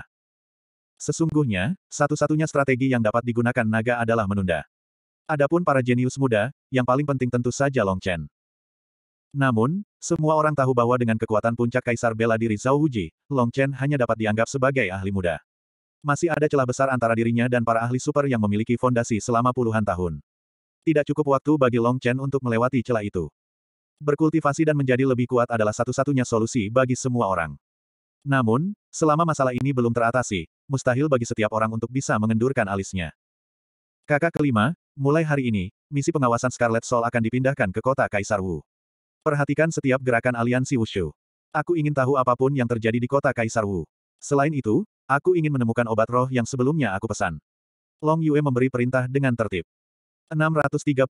Sesungguhnya, satu-satunya strategi yang dapat digunakan naga adalah menunda. Adapun para jenius muda, yang paling penting tentu saja Long Chen. Namun, semua orang tahu bahwa dengan kekuatan puncak Kaisar bela diri Zhao Huji, Long Chen hanya dapat dianggap sebagai ahli muda. Masih ada celah besar antara dirinya dan para ahli super yang memiliki fondasi selama puluhan tahun. Tidak cukup waktu bagi Long Chen untuk melewati celah itu. Berkultivasi dan menjadi lebih kuat adalah satu-satunya solusi bagi semua orang. Namun, selama masalah ini belum teratasi, mustahil bagi setiap orang untuk bisa mengendurkan alisnya. Kakak kelima, mulai hari ini, misi pengawasan Scarlet Soul akan dipindahkan ke kota Kaisar Wu. Perhatikan setiap gerakan aliansi Wushu. Aku ingin tahu apapun yang terjadi di kota Kaisar Wu. Selain itu, aku ingin menemukan obat roh yang sebelumnya aku pesan. Long Yue memberi perintah dengan tertib. 635.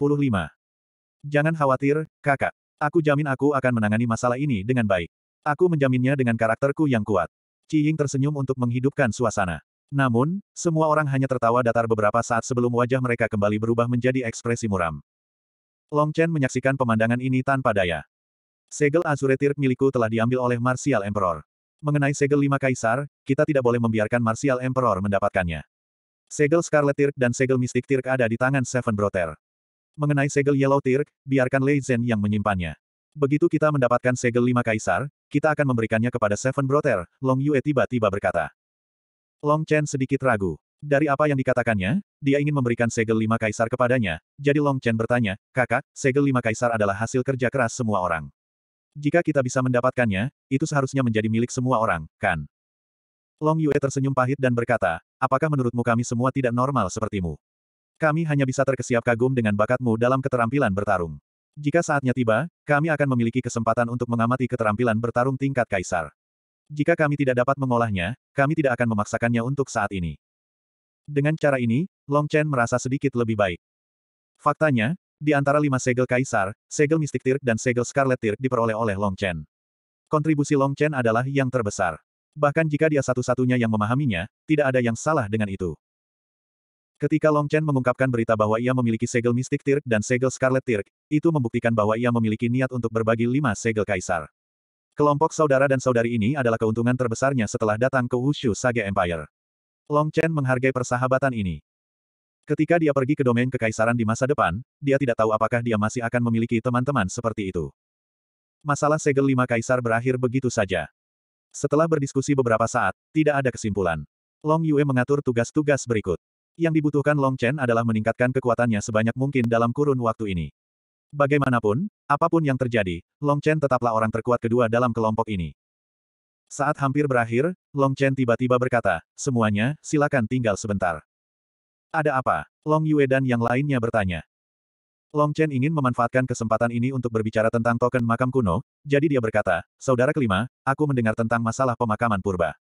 Jangan khawatir, kakak. Aku jamin aku akan menangani masalah ini dengan baik. Aku menjaminnya dengan karakterku yang kuat. Ci Ying tersenyum untuk menghidupkan suasana. Namun, semua orang hanya tertawa datar beberapa saat sebelum wajah mereka kembali berubah menjadi ekspresi muram. Long Chen menyaksikan pemandangan ini tanpa daya. Segel Azure Tirk milikku telah diambil oleh Martial Emperor. Mengenai segel lima kaisar, kita tidak boleh membiarkan Martial Emperor mendapatkannya. Segel Scarlet Tirk dan segel Mystic Tirk ada di tangan Seven Brother. Mengenai segel Yellow Tirk, biarkan Lei Zhen yang menyimpannya. Begitu kita mendapatkan segel lima kaisar, kita akan memberikannya kepada Seven Brother, Long Yue tiba-tiba berkata. Long Chen sedikit ragu. Dari apa yang dikatakannya, dia ingin memberikan segel lima kaisar kepadanya, jadi Long Chen bertanya, kakak, segel lima kaisar adalah hasil kerja keras semua orang. Jika kita bisa mendapatkannya, itu seharusnya menjadi milik semua orang, kan? Long Yue tersenyum pahit dan berkata, apakah menurutmu kami semua tidak normal sepertimu? Kami hanya bisa terkesiap kagum dengan bakatmu dalam keterampilan bertarung. Jika saatnya tiba, kami akan memiliki kesempatan untuk mengamati keterampilan bertarung tingkat kaisar. Jika kami tidak dapat mengolahnya, kami tidak akan memaksakannya untuk saat ini. Dengan cara ini, Long Chen merasa sedikit lebih baik. Faktanya, di antara lima segel kaisar, segel mistik Tirk dan segel Scarlet Tirk diperoleh oleh Long Chen. Kontribusi Long Chen adalah yang terbesar. Bahkan jika dia satu-satunya yang memahaminya, tidak ada yang salah dengan itu. Ketika Long Chen mengungkapkan berita bahwa ia memiliki segel mistik Tirk dan segel Scarlet Tirk, itu membuktikan bahwa ia memiliki niat untuk berbagi lima segel kaisar. Kelompok saudara dan saudari ini adalah keuntungan terbesarnya setelah datang ke Wushu Sage Empire. Long Chen menghargai persahabatan ini. Ketika dia pergi ke domain kekaisaran di masa depan, dia tidak tahu apakah dia masih akan memiliki teman-teman seperti itu. Masalah segel lima kaisar berakhir begitu saja. Setelah berdiskusi beberapa saat, tidak ada kesimpulan. Long Yue mengatur tugas-tugas berikut. Yang dibutuhkan Long Chen adalah meningkatkan kekuatannya sebanyak mungkin dalam kurun waktu ini. Bagaimanapun, apapun yang terjadi, Long Chen tetaplah orang terkuat kedua dalam kelompok ini. Saat hampir berakhir, Long Chen tiba-tiba berkata, semuanya, silakan tinggal sebentar. Ada apa? Long Yue dan yang lainnya bertanya. Long Chen ingin memanfaatkan kesempatan ini untuk berbicara tentang token makam kuno, jadi dia berkata, Saudara kelima, aku mendengar tentang masalah pemakaman purba.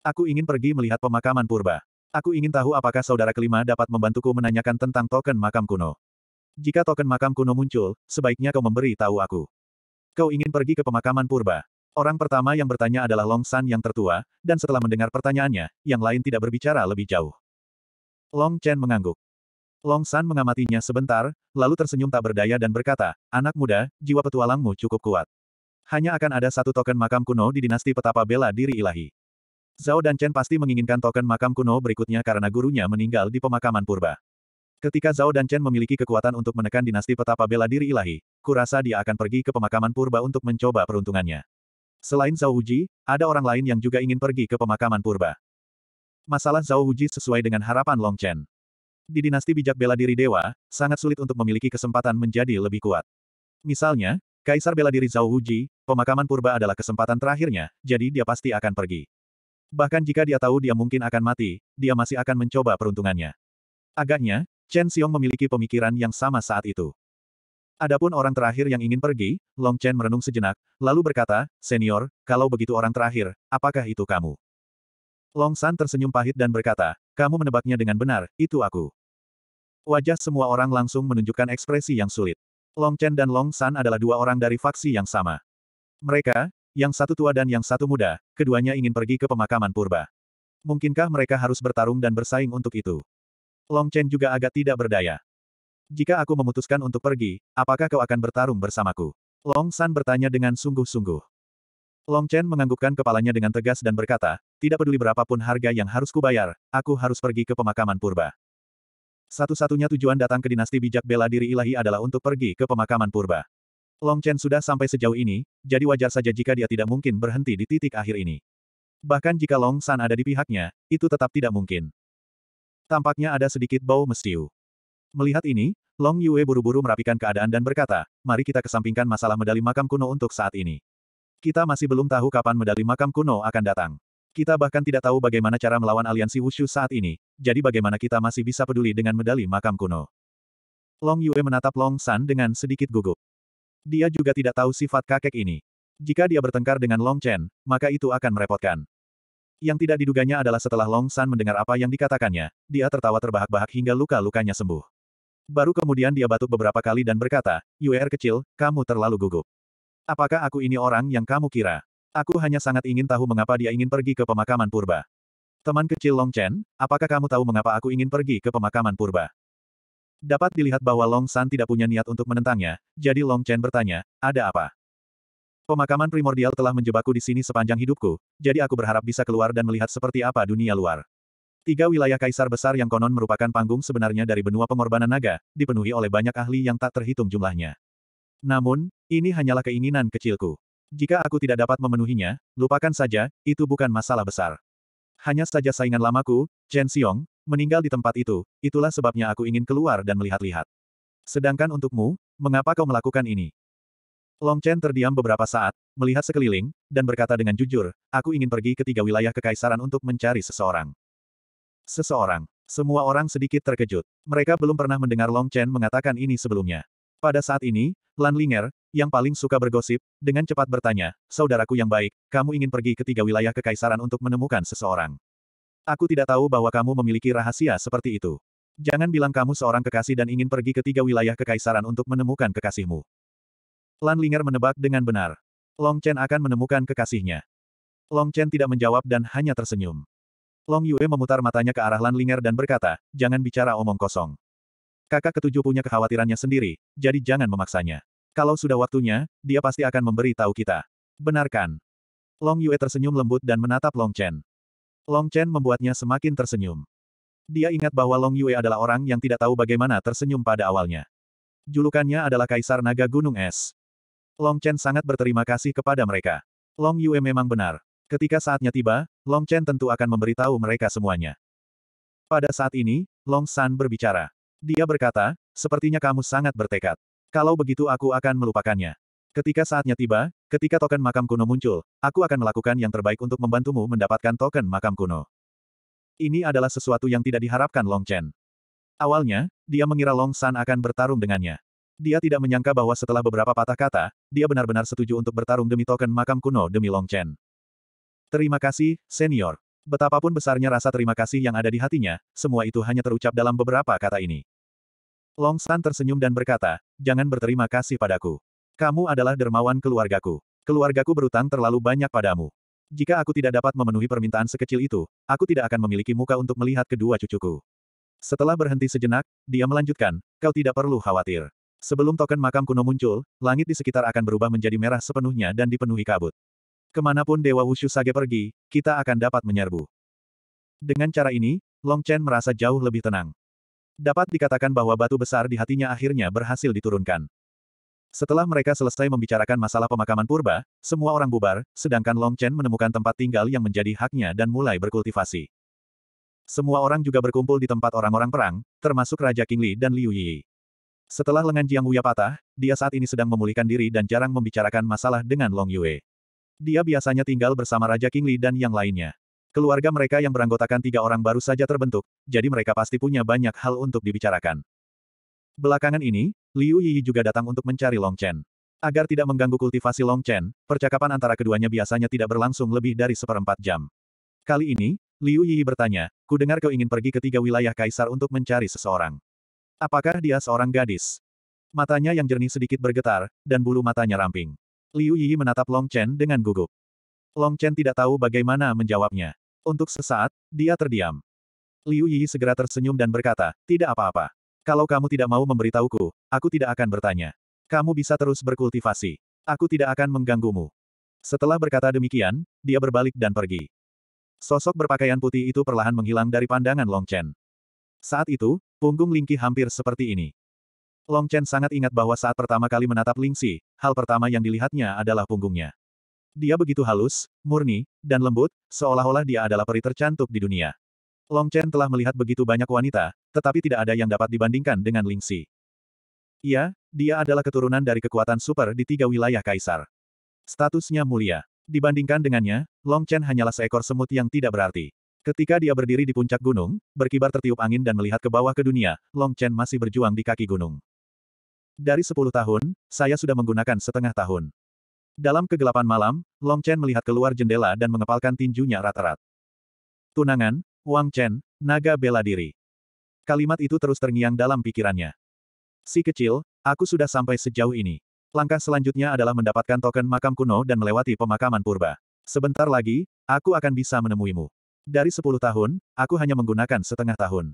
Aku ingin pergi melihat pemakaman purba. Aku ingin tahu apakah saudara kelima dapat membantuku menanyakan tentang token makam kuno. Jika token makam kuno muncul, sebaiknya kau memberi tahu aku. Kau ingin pergi ke pemakaman purba. Orang pertama yang bertanya adalah Long San yang tertua, dan setelah mendengar pertanyaannya, yang lain tidak berbicara lebih jauh. Long Chen mengangguk. Long San mengamatinya sebentar, lalu tersenyum tak berdaya dan berkata, Anak muda, jiwa petualangmu cukup kuat. Hanya akan ada satu token makam kuno di dinasti petapa bela diri ilahi. Zhao dan Chen pasti menginginkan token makam kuno berikutnya karena gurunya meninggal di pemakaman purba. Ketika Zhao dan Chen memiliki kekuatan untuk menekan dinasti petapa bela diri ilahi, kurasa dia akan pergi ke pemakaman purba untuk mencoba peruntungannya. Selain Zhao Huji, ada orang lain yang juga ingin pergi ke pemakaman purba. Masalah Zhao Huji sesuai dengan harapan Long Chen. Di dinasti bijak bela diri dewa, sangat sulit untuk memiliki kesempatan menjadi lebih kuat. Misalnya, Kaisar bela diri Zhao Huji, pemakaman purba adalah kesempatan terakhirnya, jadi dia pasti akan pergi. Bahkan jika dia tahu dia mungkin akan mati, dia masih akan mencoba peruntungannya. Agaknya, Chen Xiong memiliki pemikiran yang sama saat itu. Adapun orang terakhir yang ingin pergi, Long Chen merenung sejenak, lalu berkata, Senior, kalau begitu orang terakhir, apakah itu kamu? Long San tersenyum pahit dan berkata, kamu menebaknya dengan benar, itu aku. Wajah semua orang langsung menunjukkan ekspresi yang sulit. Long Chen dan Long San adalah dua orang dari faksi yang sama. Mereka, yang satu tua dan yang satu muda, keduanya ingin pergi ke pemakaman purba. Mungkinkah mereka harus bertarung dan bersaing untuk itu? Long Chen juga agak tidak berdaya. Jika aku memutuskan untuk pergi, apakah kau akan bertarung bersamaku? Long San bertanya dengan sungguh-sungguh. Long Chen menganggukkan kepalanya dengan tegas dan berkata, tidak peduli berapapun harga yang harus kubayar, aku harus pergi ke pemakaman purba. Satu-satunya tujuan datang ke dinasti bijak bela diri ilahi adalah untuk pergi ke pemakaman purba. Long Chen sudah sampai sejauh ini, jadi wajar saja jika dia tidak mungkin berhenti di titik akhir ini. Bahkan jika Long San ada di pihaknya, itu tetap tidak mungkin. Tampaknya ada sedikit bau mestiu. Melihat ini, Long Yue buru-buru merapikan keadaan dan berkata, mari kita kesampingkan masalah medali makam kuno untuk saat ini. Kita masih belum tahu kapan medali makam kuno akan datang. Kita bahkan tidak tahu bagaimana cara melawan aliansi Wushu saat ini, jadi bagaimana kita masih bisa peduli dengan medali makam kuno. Long Yue menatap Long San dengan sedikit gugup. Dia juga tidak tahu sifat kakek ini. Jika dia bertengkar dengan Long Chen, maka itu akan merepotkan. Yang tidak diduganya adalah setelah Long San mendengar apa yang dikatakannya, dia tertawa terbahak-bahak hingga luka-lukanya sembuh. Baru kemudian dia batuk beberapa kali dan berkata, Yuer kecil, kamu terlalu gugup. Apakah aku ini orang yang kamu kira? Aku hanya sangat ingin tahu mengapa dia ingin pergi ke pemakaman purba. Teman kecil Long Chen, apakah kamu tahu mengapa aku ingin pergi ke pemakaman purba? Dapat dilihat bahwa Long San tidak punya niat untuk menentangnya, jadi Long Chen bertanya, ada apa? Pemakaman primordial telah menjebakku di sini sepanjang hidupku, jadi aku berharap bisa keluar dan melihat seperti apa dunia luar. Tiga wilayah kaisar besar yang konon merupakan panggung sebenarnya dari benua pengorbanan naga, dipenuhi oleh banyak ahli yang tak terhitung jumlahnya. Namun, ini hanyalah keinginan kecilku. Jika aku tidak dapat memenuhinya, lupakan saja, itu bukan masalah besar. Hanya saja saingan lamaku, Chen Xiong, meninggal di tempat itu, itulah sebabnya aku ingin keluar dan melihat-lihat. Sedangkan untukmu, mengapa kau melakukan ini? Long Chen terdiam beberapa saat, melihat sekeliling, dan berkata dengan jujur, aku ingin pergi ke tiga wilayah kekaisaran untuk mencari seseorang. Seseorang. Semua orang sedikit terkejut. Mereka belum pernah mendengar Long Chen mengatakan ini sebelumnya. Pada saat ini, Lan Linger, yang paling suka bergosip, dengan cepat bertanya, Saudaraku yang baik, kamu ingin pergi ke tiga wilayah kekaisaran untuk menemukan seseorang. Aku tidak tahu bahwa kamu memiliki rahasia seperti itu. Jangan bilang kamu seorang kekasih dan ingin pergi ke tiga wilayah kekaisaran untuk menemukan kekasihmu. Lan Linger menebak dengan benar. Long Chen akan menemukan kekasihnya. Long Chen tidak menjawab dan hanya tersenyum. Long Yue memutar matanya ke arah Lan Linger dan berkata, jangan bicara omong kosong. Kakak ketujuh punya kekhawatirannya sendiri, jadi jangan memaksanya. Kalau sudah waktunya, dia pasti akan memberi tahu kita. Benarkan. Long Yue tersenyum lembut dan menatap Long Chen. Long Chen membuatnya semakin tersenyum. Dia ingat bahwa Long Yue adalah orang yang tidak tahu bagaimana tersenyum pada awalnya. Julukannya adalah Kaisar Naga Gunung Es. Long Chen sangat berterima kasih kepada mereka. Long Yue memang benar. Ketika saatnya tiba, Long Chen tentu akan memberitahu mereka semuanya. Pada saat ini, Long San berbicara. Dia berkata, sepertinya kamu sangat bertekad. Kalau begitu aku akan melupakannya. Ketika saatnya tiba, ketika token makam kuno muncul, aku akan melakukan yang terbaik untuk membantumu mendapatkan token makam kuno. Ini adalah sesuatu yang tidak diharapkan Long Chen. Awalnya, dia mengira Long San akan bertarung dengannya. Dia tidak menyangka bahwa setelah beberapa patah kata, dia benar-benar setuju untuk bertarung demi token makam kuno demi Long Chen. Terima kasih, senior. Betapapun besarnya rasa terima kasih yang ada di hatinya, semua itu hanya terucap dalam beberapa kata ini. Long San tersenyum dan berkata, jangan berterima kasih padaku. Kamu adalah dermawan keluargaku. Keluargaku berutang terlalu banyak padamu. Jika aku tidak dapat memenuhi permintaan sekecil itu, aku tidak akan memiliki muka untuk melihat kedua cucuku. Setelah berhenti sejenak, dia melanjutkan, kau tidak perlu khawatir. Sebelum token makam kuno muncul, langit di sekitar akan berubah menjadi merah sepenuhnya dan dipenuhi kabut. Kemanapun Dewa Wushu Sage pergi, kita akan dapat menyerbu. Dengan cara ini, Long Chen merasa jauh lebih tenang. Dapat dikatakan bahwa batu besar di hatinya akhirnya berhasil diturunkan. Setelah mereka selesai membicarakan masalah pemakaman purba, semua orang bubar, sedangkan Long Chen menemukan tempat tinggal yang menjadi haknya dan mulai berkultivasi. Semua orang juga berkumpul di tempat orang-orang perang, termasuk Raja King Li dan Liu Yi. Setelah lengan Jiang Wuya patah, dia saat ini sedang memulihkan diri dan jarang membicarakan masalah dengan Long Yue. Dia biasanya tinggal bersama Raja King Kingli dan yang lainnya. Keluarga mereka yang beranggotakan tiga orang baru saja terbentuk, jadi mereka pasti punya banyak hal untuk dibicarakan. Belakangan ini, Liu Yi juga datang untuk mencari Long Chen. Agar tidak mengganggu kultivasi Long Chen, percakapan antara keduanya biasanya tidak berlangsung lebih dari seperempat jam. Kali ini, Liu Yi bertanya, ku dengar kau ingin pergi ke tiga wilayah kaisar untuk mencari seseorang. Apakah dia seorang gadis? Matanya yang jernih sedikit bergetar, dan bulu matanya ramping. Liu Yi menatap Long Chen dengan gugup. Long Chen tidak tahu bagaimana menjawabnya. Untuk sesaat, dia terdiam. Liu Yi segera tersenyum dan berkata, tidak apa-apa. Kalau kamu tidak mau memberitahuku, aku tidak akan bertanya. Kamu bisa terus berkultivasi. Aku tidak akan mengganggumu. Setelah berkata demikian, dia berbalik dan pergi. Sosok berpakaian putih itu perlahan menghilang dari pandangan Long Chen. Saat itu, punggung Lingqi hampir seperti ini. Long Chen sangat ingat bahwa saat pertama kali menatap Ling Xi, hal pertama yang dilihatnya adalah punggungnya. Dia begitu halus, murni, dan lembut, seolah-olah dia adalah peri tercantik di dunia. Long Chen telah melihat begitu banyak wanita, tetapi tidak ada yang dapat dibandingkan dengan Ling Xi. Iya, dia adalah keturunan dari kekuatan super di tiga wilayah kaisar. Statusnya mulia. Dibandingkan dengannya, Long Chen hanyalah seekor semut yang tidak berarti. Ketika dia berdiri di puncak gunung, berkibar tertiup angin dan melihat ke bawah ke dunia, Long Chen masih berjuang di kaki gunung. Dari sepuluh tahun, saya sudah menggunakan setengah tahun. Dalam kegelapan malam, Long Chen melihat keluar jendela dan mengepalkan tinjunya rata rat Tunangan, Wang Chen, naga bela diri. Kalimat itu terus terngiang dalam pikirannya. Si kecil, aku sudah sampai sejauh ini. Langkah selanjutnya adalah mendapatkan token makam kuno dan melewati pemakaman purba. Sebentar lagi, aku akan bisa menemuimu. Dari sepuluh tahun, aku hanya menggunakan setengah tahun.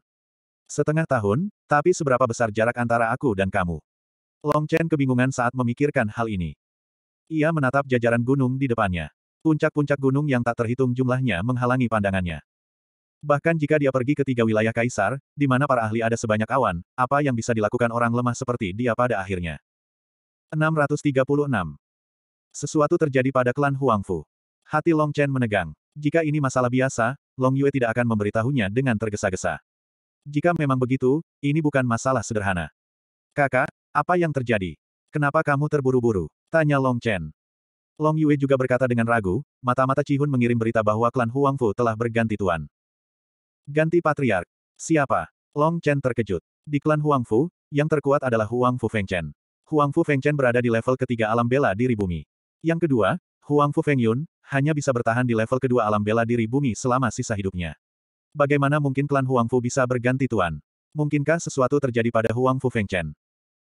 Setengah tahun, tapi seberapa besar jarak antara aku dan kamu? Long Chen kebingungan saat memikirkan hal ini. Ia menatap jajaran gunung di depannya. Puncak-puncak gunung yang tak terhitung jumlahnya menghalangi pandangannya. Bahkan jika dia pergi ke tiga wilayah kaisar, di mana para ahli ada sebanyak awan, apa yang bisa dilakukan orang lemah seperti dia pada akhirnya? 636. Sesuatu terjadi pada klan Huangfu. Hati Long Chen menegang. Jika ini masalah biasa, Long Yue tidak akan memberitahunya dengan tergesa-gesa. Jika memang begitu, ini bukan masalah sederhana. Kakak, apa yang terjadi? Kenapa kamu terburu-buru? Tanya Long Chen. Long Yue juga berkata dengan ragu, mata-mata Cihun mengirim berita bahwa klan Huangfu telah berganti tuan. Ganti patriark. Siapa? Long Chen terkejut. Di klan Huangfu, yang terkuat adalah Huangfu Fengchen. Huangfu Chen berada di level ketiga alam bela diri bumi. Yang kedua, Huangfu Yun, hanya bisa bertahan di level kedua alam bela diri bumi selama sisa hidupnya. Bagaimana mungkin klan Huangfu bisa berganti tuan? Mungkinkah sesuatu terjadi pada Huangfu Chen?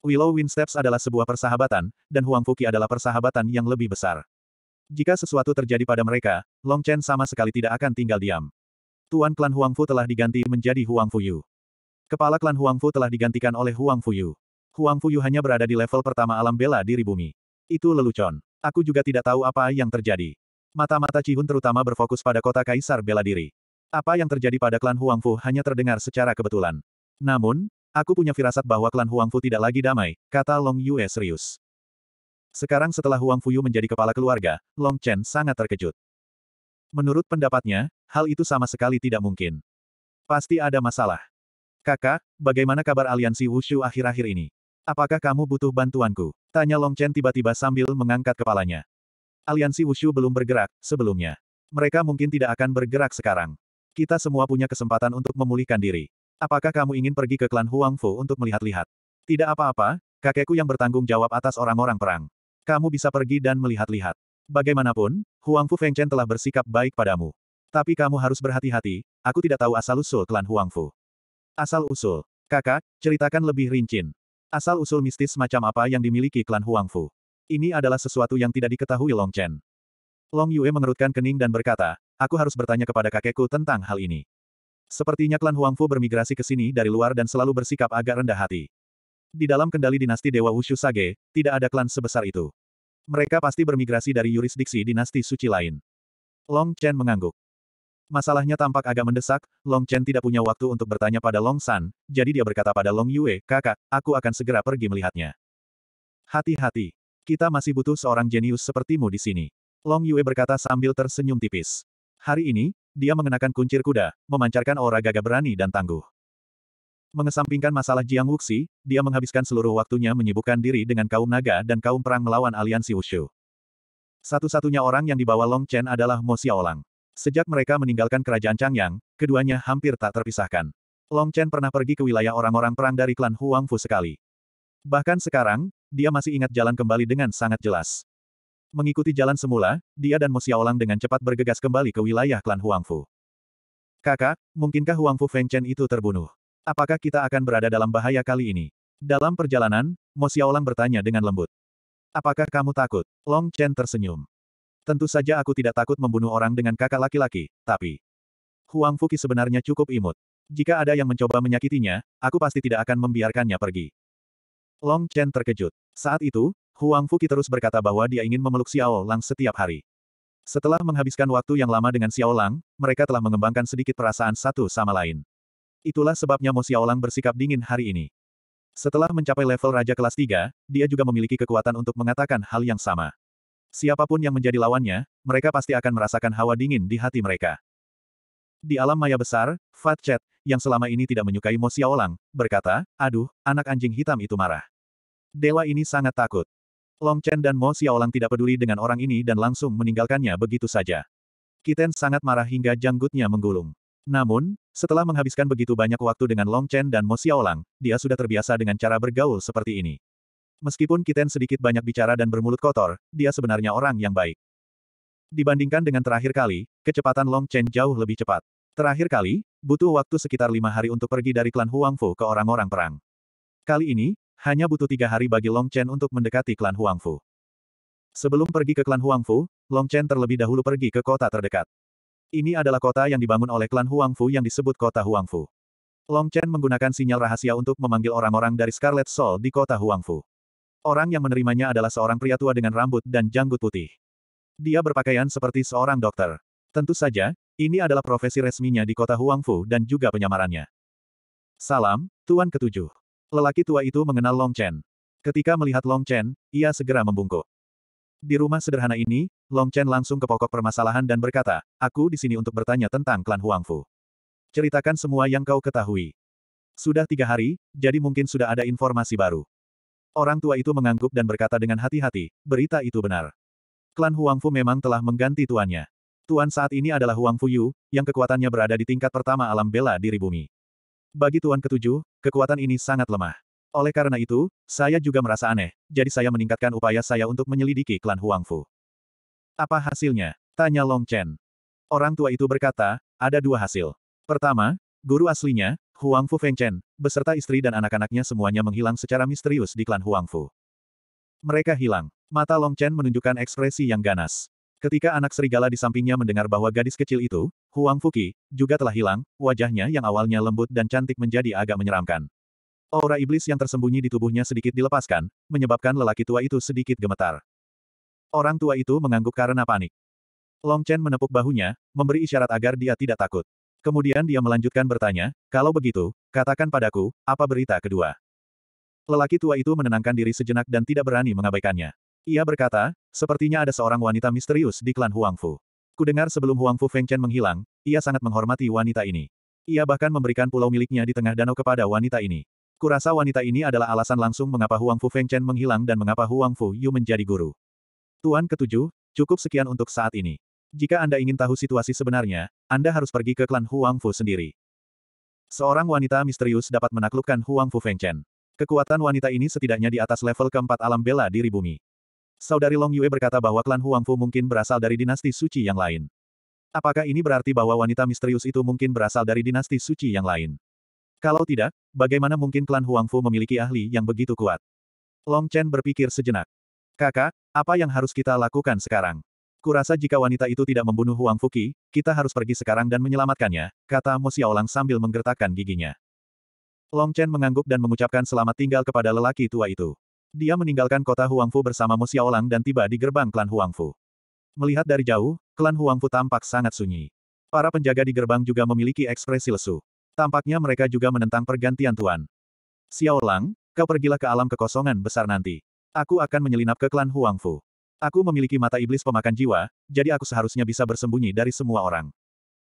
Willow Winsteps adalah sebuah persahabatan, dan Huang Fuqi adalah persahabatan yang lebih besar. Jika sesuatu terjadi pada mereka, Long Chen sama sekali tidak akan tinggal diam. Tuan klan Huang Fu telah diganti menjadi Huang Yu. Kepala klan Huang Fu telah digantikan oleh Huang Yu. Huang Yu hanya berada di level pertama alam bela diri bumi. Itu lelucon. Aku juga tidak tahu apa yang terjadi. Mata-mata Cihun terutama berfokus pada kota Kaisar bela diri. Apa yang terjadi pada klan Huang Fu hanya terdengar secara kebetulan. Namun, Aku punya firasat bahwa klan Huangfu tidak lagi damai, kata Long Yue serius. Sekarang setelah Huang Fuyu menjadi kepala keluarga, Long Chen sangat terkejut. Menurut pendapatnya, hal itu sama sekali tidak mungkin. Pasti ada masalah. Kakak, bagaimana kabar aliansi Wushu akhir-akhir ini? Apakah kamu butuh bantuanku? Tanya Long Chen tiba-tiba sambil mengangkat kepalanya. Aliansi Wushu belum bergerak, sebelumnya. Mereka mungkin tidak akan bergerak sekarang. Kita semua punya kesempatan untuk memulihkan diri. Apakah kamu ingin pergi ke klan Huangfu untuk melihat-lihat? Tidak apa-apa, kakekku yang bertanggung jawab atas orang-orang perang. Kamu bisa pergi dan melihat-lihat. Bagaimanapun, Huangfu Fengchen telah bersikap baik padamu. Tapi kamu harus berhati-hati, aku tidak tahu asal-usul klan Huangfu. Asal-usul. Kakak, ceritakan lebih rinci. Asal-usul mistis macam apa yang dimiliki klan Huangfu? Ini adalah sesuatu yang tidak diketahui Long Chen. Long Yue mengerutkan kening dan berkata, aku harus bertanya kepada kakekku tentang hal ini. Sepertinya klan Huangfu bermigrasi ke sini dari luar dan selalu bersikap agak rendah hati. Di dalam kendali dinasti Dewa Wushu Sage, tidak ada klan sebesar itu. Mereka pasti bermigrasi dari yurisdiksi dinasti suci lain. Long Chen mengangguk. Masalahnya tampak agak mendesak, Long Chen tidak punya waktu untuk bertanya pada Long San, jadi dia berkata pada Long Yue, kakak, aku akan segera pergi melihatnya. Hati-hati. Kita masih butuh seorang jenius sepertimu di sini. Long Yue berkata sambil tersenyum tipis. Hari ini, dia mengenakan kuncir kuda, memancarkan aura gagah berani dan tangguh. Mengesampingkan masalah Jiang Wuxi, dia menghabiskan seluruh waktunya menyibukkan diri dengan kaum naga dan kaum perang melawan aliansi Wushu. Satu-satunya orang yang dibawa Long Chen adalah Mo Xiaolang. Sejak mereka meninggalkan kerajaan Changyang, keduanya hampir tak terpisahkan. Long Chen pernah pergi ke wilayah orang-orang perang dari klan Huangfu sekali. Bahkan sekarang, dia masih ingat jalan kembali dengan sangat jelas. Mengikuti jalan semula, dia dan Mo Xiaolang dengan cepat bergegas kembali ke wilayah klan Huangfu. Kakak, mungkinkah Huangfu Feng itu terbunuh? Apakah kita akan berada dalam bahaya kali ini? Dalam perjalanan, Mo Xiaolang bertanya dengan lembut. Apakah kamu takut? Long Chen tersenyum. Tentu saja aku tidak takut membunuh orang dengan kakak laki-laki, tapi... Huang Fuki sebenarnya cukup imut. Jika ada yang mencoba menyakitinya, aku pasti tidak akan membiarkannya pergi. Long Chen terkejut. Saat itu, Huang Fuki terus berkata bahwa dia ingin memeluk Xiao Lang setiap hari. Setelah menghabiskan waktu yang lama dengan Xiao Lang, mereka telah mengembangkan sedikit perasaan satu sama lain. Itulah sebabnya Mo Xiao Lang bersikap dingin hari ini. Setelah mencapai level Raja kelas 3, dia juga memiliki kekuatan untuk mengatakan hal yang sama. Siapapun yang menjadi lawannya, mereka pasti akan merasakan hawa dingin di hati mereka. Di alam maya besar, Fat Chat, yang selama ini tidak menyukai Mo Xiaolang, berkata, Aduh, anak anjing hitam itu marah. Dewa ini sangat takut. Long Chen dan Mo Xiaolang tidak peduli dengan orang ini dan langsung meninggalkannya begitu saja. Kiten sangat marah hingga janggutnya menggulung. Namun, setelah menghabiskan begitu banyak waktu dengan Long Chen dan Mo Xiaolang, dia sudah terbiasa dengan cara bergaul seperti ini. Meskipun Kiten sedikit banyak bicara dan bermulut kotor, dia sebenarnya orang yang baik. Dibandingkan dengan terakhir kali, kecepatan Long Chen jauh lebih cepat. Terakhir kali, butuh waktu sekitar lima hari untuk pergi dari klan Huangfu ke orang-orang perang. Kali ini, hanya butuh tiga hari bagi Long Chen untuk mendekati klan Huangfu. Sebelum pergi ke klan Huangfu, Long Chen terlebih dahulu pergi ke kota terdekat. Ini adalah kota yang dibangun oleh klan Huangfu yang disebut kota Huangfu. Long Chen menggunakan sinyal rahasia untuk memanggil orang-orang dari Scarlet Soul di kota Huangfu. Orang yang menerimanya adalah seorang pria tua dengan rambut dan janggut putih. Dia berpakaian seperti seorang dokter. Tentu saja, ini adalah profesi resminya di kota Huangfu dan juga penyamarannya. Salam, Tuan Ketujuh. Lelaki tua itu mengenal Long Chen. Ketika melihat Long Chen, ia segera membungkuk. Di rumah sederhana ini, Long Chen langsung ke pokok permasalahan dan berkata, aku di sini untuk bertanya tentang klan Huangfu. Ceritakan semua yang kau ketahui. Sudah tiga hari, jadi mungkin sudah ada informasi baru. Orang tua itu mengangguk dan berkata dengan hati-hati, berita itu benar. Klan Huangfu memang telah mengganti tuannya. Tuan saat ini adalah Huangfu Yu, yang kekuatannya berada di tingkat pertama alam bela diri bumi. Bagi Tuan Ketujuh, kekuatan ini sangat lemah. Oleh karena itu, saya juga merasa aneh, jadi saya meningkatkan upaya saya untuk menyelidiki klan Huangfu. Apa hasilnya? Tanya Long Chen. Orang tua itu berkata, ada dua hasil. Pertama, guru aslinya, Huangfu Feng Chen, beserta istri dan anak-anaknya semuanya menghilang secara misterius di klan Huangfu. Mereka hilang. Mata Long Chen menunjukkan ekspresi yang ganas. Ketika anak serigala di sampingnya mendengar bahwa gadis kecil itu, Huang Fuki, juga telah hilang, wajahnya yang awalnya lembut dan cantik menjadi agak menyeramkan. Aura iblis yang tersembunyi di tubuhnya sedikit dilepaskan, menyebabkan lelaki tua itu sedikit gemetar. Orang tua itu mengangguk karena panik. Long Chen menepuk bahunya, memberi isyarat agar dia tidak takut. Kemudian dia melanjutkan bertanya, kalau begitu, katakan padaku, apa berita kedua? Lelaki tua itu menenangkan diri sejenak dan tidak berani mengabaikannya. Ia berkata, sepertinya ada seorang wanita misterius di klan Huangfu. Kudengar sebelum Huangfu Fengchen menghilang, ia sangat menghormati wanita ini. Ia bahkan memberikan pulau miliknya di tengah danau kepada wanita ini. Kurasa wanita ini adalah alasan langsung mengapa Huangfu Fengchen menghilang dan mengapa Huangfu Yu menjadi guru. Tuan ketujuh, cukup sekian untuk saat ini. Jika Anda ingin tahu situasi sebenarnya, Anda harus pergi ke klan Huangfu sendiri. Seorang wanita misterius dapat menaklukkan Huangfu Fengchen. Kekuatan wanita ini setidaknya di atas level keempat alam bela diri bumi. Saudari Long Yue berkata bahwa klan Huangfu mungkin berasal dari dinasti suci yang lain. Apakah ini berarti bahwa wanita misterius itu mungkin berasal dari dinasti suci yang lain? Kalau tidak, bagaimana mungkin klan Huangfu memiliki ahli yang begitu kuat? Long Chen berpikir sejenak. Kakak, apa yang harus kita lakukan sekarang? Kurasa jika wanita itu tidak membunuh Huang Fuki, kita harus pergi sekarang dan menyelamatkannya, kata Mo Xiaolang sambil menggertakkan giginya. Long Chen mengangguk dan mengucapkan selamat tinggal kepada lelaki tua itu. Dia meninggalkan kota Huangfu bersama Mu Xiaolang dan tiba di gerbang klan Huangfu. Melihat dari jauh, klan Huangfu tampak sangat sunyi. Para penjaga di gerbang juga memiliki ekspresi lesu. Tampaknya mereka juga menentang pergantian Tuan. Xiaolang, kau pergilah ke alam kekosongan besar nanti. Aku akan menyelinap ke klan Huangfu. Aku memiliki mata iblis pemakan jiwa, jadi aku seharusnya bisa bersembunyi dari semua orang.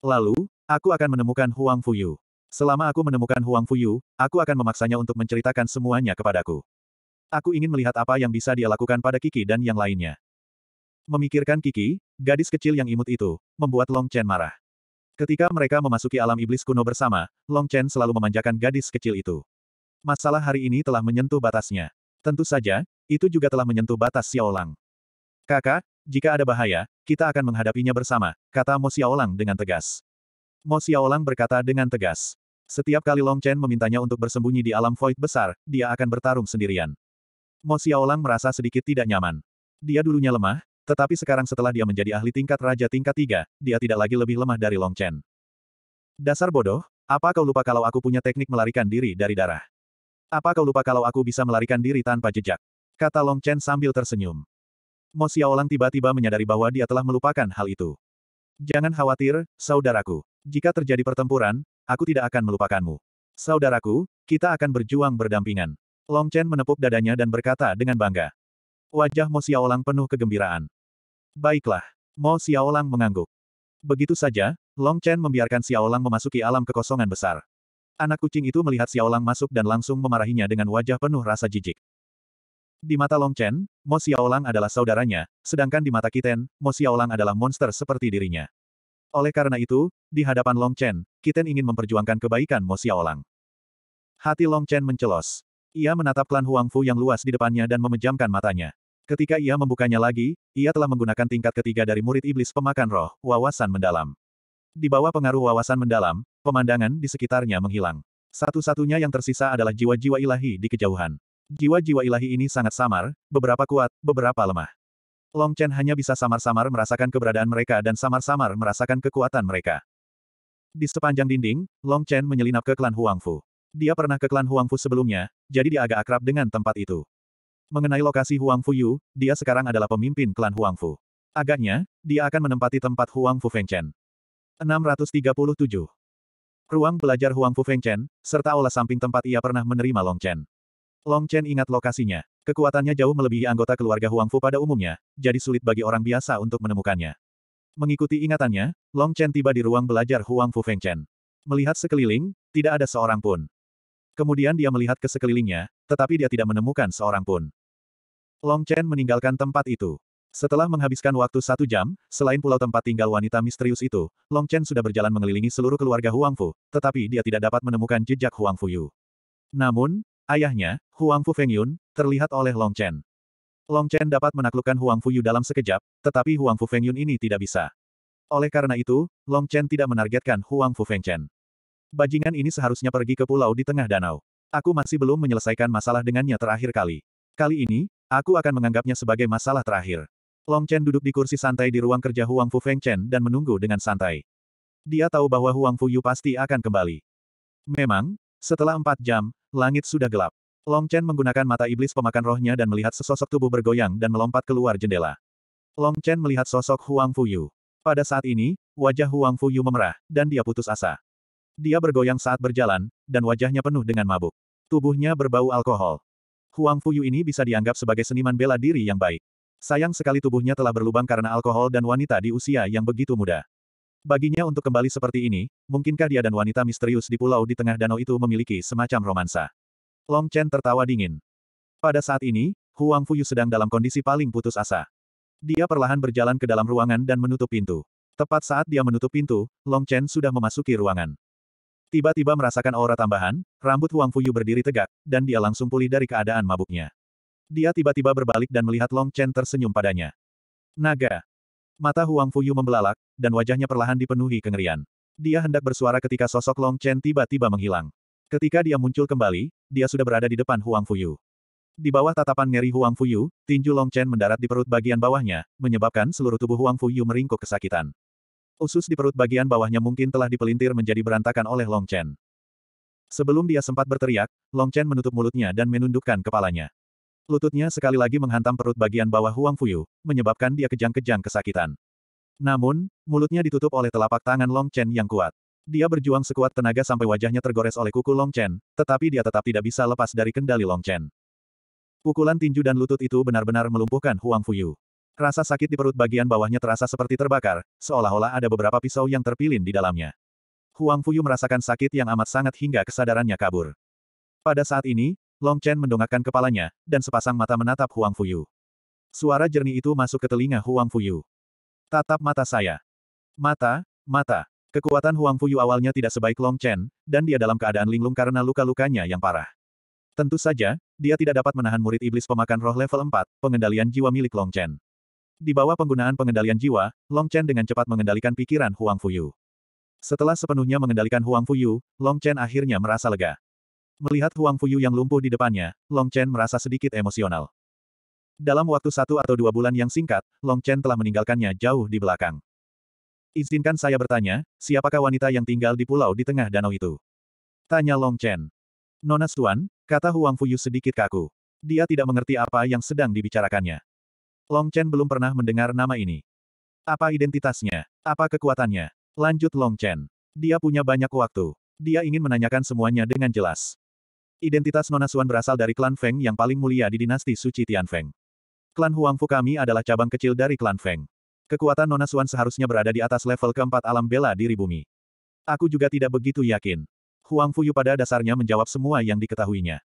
Lalu, aku akan menemukan Huang Fuyu. Selama aku menemukan Huang Fuyu, aku akan memaksanya untuk menceritakan semuanya kepadaku. Aku ingin melihat apa yang bisa dia lakukan pada Kiki dan yang lainnya. Memikirkan Kiki, gadis kecil yang imut itu, membuat Long Chen marah. Ketika mereka memasuki alam iblis kuno bersama, Long Chen selalu memanjakan gadis kecil itu. Masalah hari ini telah menyentuh batasnya. Tentu saja, itu juga telah menyentuh batas Xiaolang. Kakak, jika ada bahaya, kita akan menghadapinya bersama, kata Mo Xiaolang dengan tegas. Mo Xiaolang berkata dengan tegas. Setiap kali Long Chen memintanya untuk bersembunyi di alam void besar, dia akan bertarung sendirian. Mo Xiaolang merasa sedikit tidak nyaman. Dia dulunya lemah, tetapi sekarang setelah dia menjadi ahli tingkat raja tingkat tiga, dia tidak lagi lebih lemah dari Long Chen. Dasar bodoh, apa kau lupa kalau aku punya teknik melarikan diri dari darah? Apa kau lupa kalau aku bisa melarikan diri tanpa jejak? Kata Long Chen sambil tersenyum. Mo Xiaolang tiba-tiba menyadari bahwa dia telah melupakan hal itu. Jangan khawatir, saudaraku. Jika terjadi pertempuran, aku tidak akan melupakanmu. Saudaraku, kita akan berjuang berdampingan. Long Chen menepuk dadanya dan berkata dengan bangga. Wajah Mo Xiaolang penuh kegembiraan. Baiklah. Mo Xiaolang mengangguk. Begitu saja, Long Chen membiarkan Xiaolang memasuki alam kekosongan besar. Anak kucing itu melihat Xiaolang masuk dan langsung memarahinya dengan wajah penuh rasa jijik. Di mata Long Chen, Mo Xiaolang adalah saudaranya, sedangkan di mata Kiten, Mo Xiaolang adalah monster seperti dirinya. Oleh karena itu, di hadapan Long Chen, Kiten ingin memperjuangkan kebaikan Mo Xiaolang. Hati Long Chen mencelos. Ia menatap klan Huangfu yang luas di depannya dan memejamkan matanya. Ketika ia membukanya lagi, ia telah menggunakan tingkat ketiga dari murid iblis pemakan roh, wawasan mendalam. Di bawah pengaruh wawasan mendalam, pemandangan di sekitarnya menghilang. Satu-satunya yang tersisa adalah jiwa-jiwa ilahi di kejauhan. Jiwa-jiwa ilahi ini sangat samar, beberapa kuat, beberapa lemah. Long Chen hanya bisa samar-samar merasakan keberadaan mereka dan samar-samar merasakan kekuatan mereka. Di sepanjang dinding, Long Chen menyelinap ke klan Huangfu. Dia pernah ke klan Huangfu sebelumnya, jadi dia agak akrab dengan tempat itu. Mengenai lokasi Huangfu Yu, dia sekarang adalah pemimpin klan Huangfu. Agaknya, dia akan menempati tempat Huangfu Fengchen. 637. Ruang belajar Huangfu Fengchen, serta olah samping tempat ia pernah menerima Long Chen. Long Chen ingat lokasinya. Kekuatannya jauh melebihi anggota keluarga Huangfu pada umumnya, jadi sulit bagi orang biasa untuk menemukannya. Mengikuti ingatannya, Long Chen tiba di ruang belajar Huangfu Fengchen. Melihat sekeliling, tidak ada seorang pun. Kemudian dia melihat ke sekelilingnya, tetapi dia tidak menemukan seorang pun. Long Chen meninggalkan tempat itu. Setelah menghabiskan waktu satu jam, selain pulau tempat tinggal wanita misterius itu, Long Chen sudah berjalan mengelilingi seluruh keluarga Huang Fu, tetapi dia tidak dapat menemukan jejak Huang Fu Yu. Namun, ayahnya, Huang Fu Feng Yun, terlihat oleh Long Chen. Long Chen dapat menaklukkan Huang Fu Yu dalam sekejap, tetapi Huang Fu Feng Yun ini tidak bisa. Oleh karena itu, Long Chen tidak menargetkan Huang Fu Feng Chen. Bajingan ini seharusnya pergi ke pulau di tengah danau. Aku masih belum menyelesaikan masalah dengannya terakhir kali. Kali ini, aku akan menganggapnya sebagai masalah terakhir. Long Chen duduk di kursi santai di ruang kerja Huang Fu Feng Chen dan menunggu dengan santai. Dia tahu bahwa Huang Fu Yu pasti akan kembali. Memang, setelah empat jam, langit sudah gelap. Long Chen menggunakan mata iblis pemakan rohnya dan melihat sesosok tubuh bergoyang dan melompat keluar jendela. Long Chen melihat sosok Huang Fu Yu. Pada saat ini, wajah Huang Fu Yu memerah, dan dia putus asa. Dia bergoyang saat berjalan, dan wajahnya penuh dengan mabuk. Tubuhnya berbau alkohol. Huang Fuyu ini bisa dianggap sebagai seniman bela diri yang baik. Sayang sekali tubuhnya telah berlubang karena alkohol dan wanita di usia yang begitu muda. Baginya untuk kembali seperti ini, mungkinkah dia dan wanita misterius di pulau di tengah danau itu memiliki semacam romansa? Long Chen tertawa dingin. Pada saat ini, Huang Fuyu sedang dalam kondisi paling putus asa. Dia perlahan berjalan ke dalam ruangan dan menutup pintu. Tepat saat dia menutup pintu, Long Chen sudah memasuki ruangan. Tiba-tiba merasakan aura tambahan, rambut Huang Fuyu berdiri tegak, dan dia langsung pulih dari keadaan mabuknya. Dia tiba-tiba berbalik dan melihat Long Chen tersenyum padanya. Naga. Mata Huang Fuyu membelalak, dan wajahnya perlahan dipenuhi kengerian. Dia hendak bersuara ketika sosok Long Chen tiba-tiba menghilang. Ketika dia muncul kembali, dia sudah berada di depan Huang Fuyu. Di bawah tatapan ngeri Huang Fuyu, tinju Long Chen mendarat di perut bagian bawahnya, menyebabkan seluruh tubuh Huang Fuyu meringkuk kesakitan. Usus di perut bagian bawahnya mungkin telah dipelintir menjadi berantakan oleh Long Chen. Sebelum dia sempat berteriak, Long Chen menutup mulutnya dan menundukkan kepalanya. Lututnya sekali lagi menghantam perut bagian bawah Huang Fuyu, menyebabkan dia kejang-kejang kesakitan. Namun, mulutnya ditutup oleh telapak tangan Long Chen yang kuat. Dia berjuang sekuat tenaga sampai wajahnya tergores oleh kuku Long Chen, tetapi dia tetap tidak bisa lepas dari kendali Long Chen. Pukulan tinju dan lutut itu benar-benar melumpuhkan Huang Fuyu. Rasa sakit di perut bagian bawahnya terasa seperti terbakar, seolah-olah ada beberapa pisau yang terpilin di dalamnya. Huang Fuyu merasakan sakit yang amat sangat hingga kesadarannya kabur. Pada saat ini, Long Chen mendongakkan kepalanya, dan sepasang mata menatap Huang Fuyu. Suara jernih itu masuk ke telinga Huang Fuyu. Tatap mata saya. Mata, mata. Kekuatan Huang Fuyu awalnya tidak sebaik Long Chen, dan dia dalam keadaan linglung karena luka-lukanya yang parah. Tentu saja, dia tidak dapat menahan murid iblis pemakan roh level 4, pengendalian jiwa milik Long Chen. Di bawah penggunaan pengendalian jiwa, Long Chen dengan cepat mengendalikan pikiran Huang Fuyu. Setelah sepenuhnya mengendalikan Huang Fuyu, Long Chen akhirnya merasa lega. Melihat Huang Fuyu yang lumpuh di depannya, Long Chen merasa sedikit emosional. Dalam waktu satu atau dua bulan yang singkat, Long Chen telah meninggalkannya jauh di belakang. Izinkan saya bertanya, siapakah wanita yang tinggal di pulau di tengah danau itu? Tanya Long Chen. Nona Tuan, kata Huang Fuyu sedikit kaku. Dia tidak mengerti apa yang sedang dibicarakannya. Long Chen belum pernah mendengar nama ini. Apa identitasnya? Apa kekuatannya? Lanjut Long Chen. Dia punya banyak waktu. Dia ingin menanyakan semuanya dengan jelas. Identitas Nona Xuan berasal dari klan Feng yang paling mulia di dinasti Suci Tianfeng. Klan Huangfu kami adalah cabang kecil dari klan Feng. Kekuatan Nona Xuan seharusnya berada di atas level keempat alam bela diri bumi. Aku juga tidak begitu yakin. Huang Fuyu pada dasarnya menjawab semua yang diketahuinya.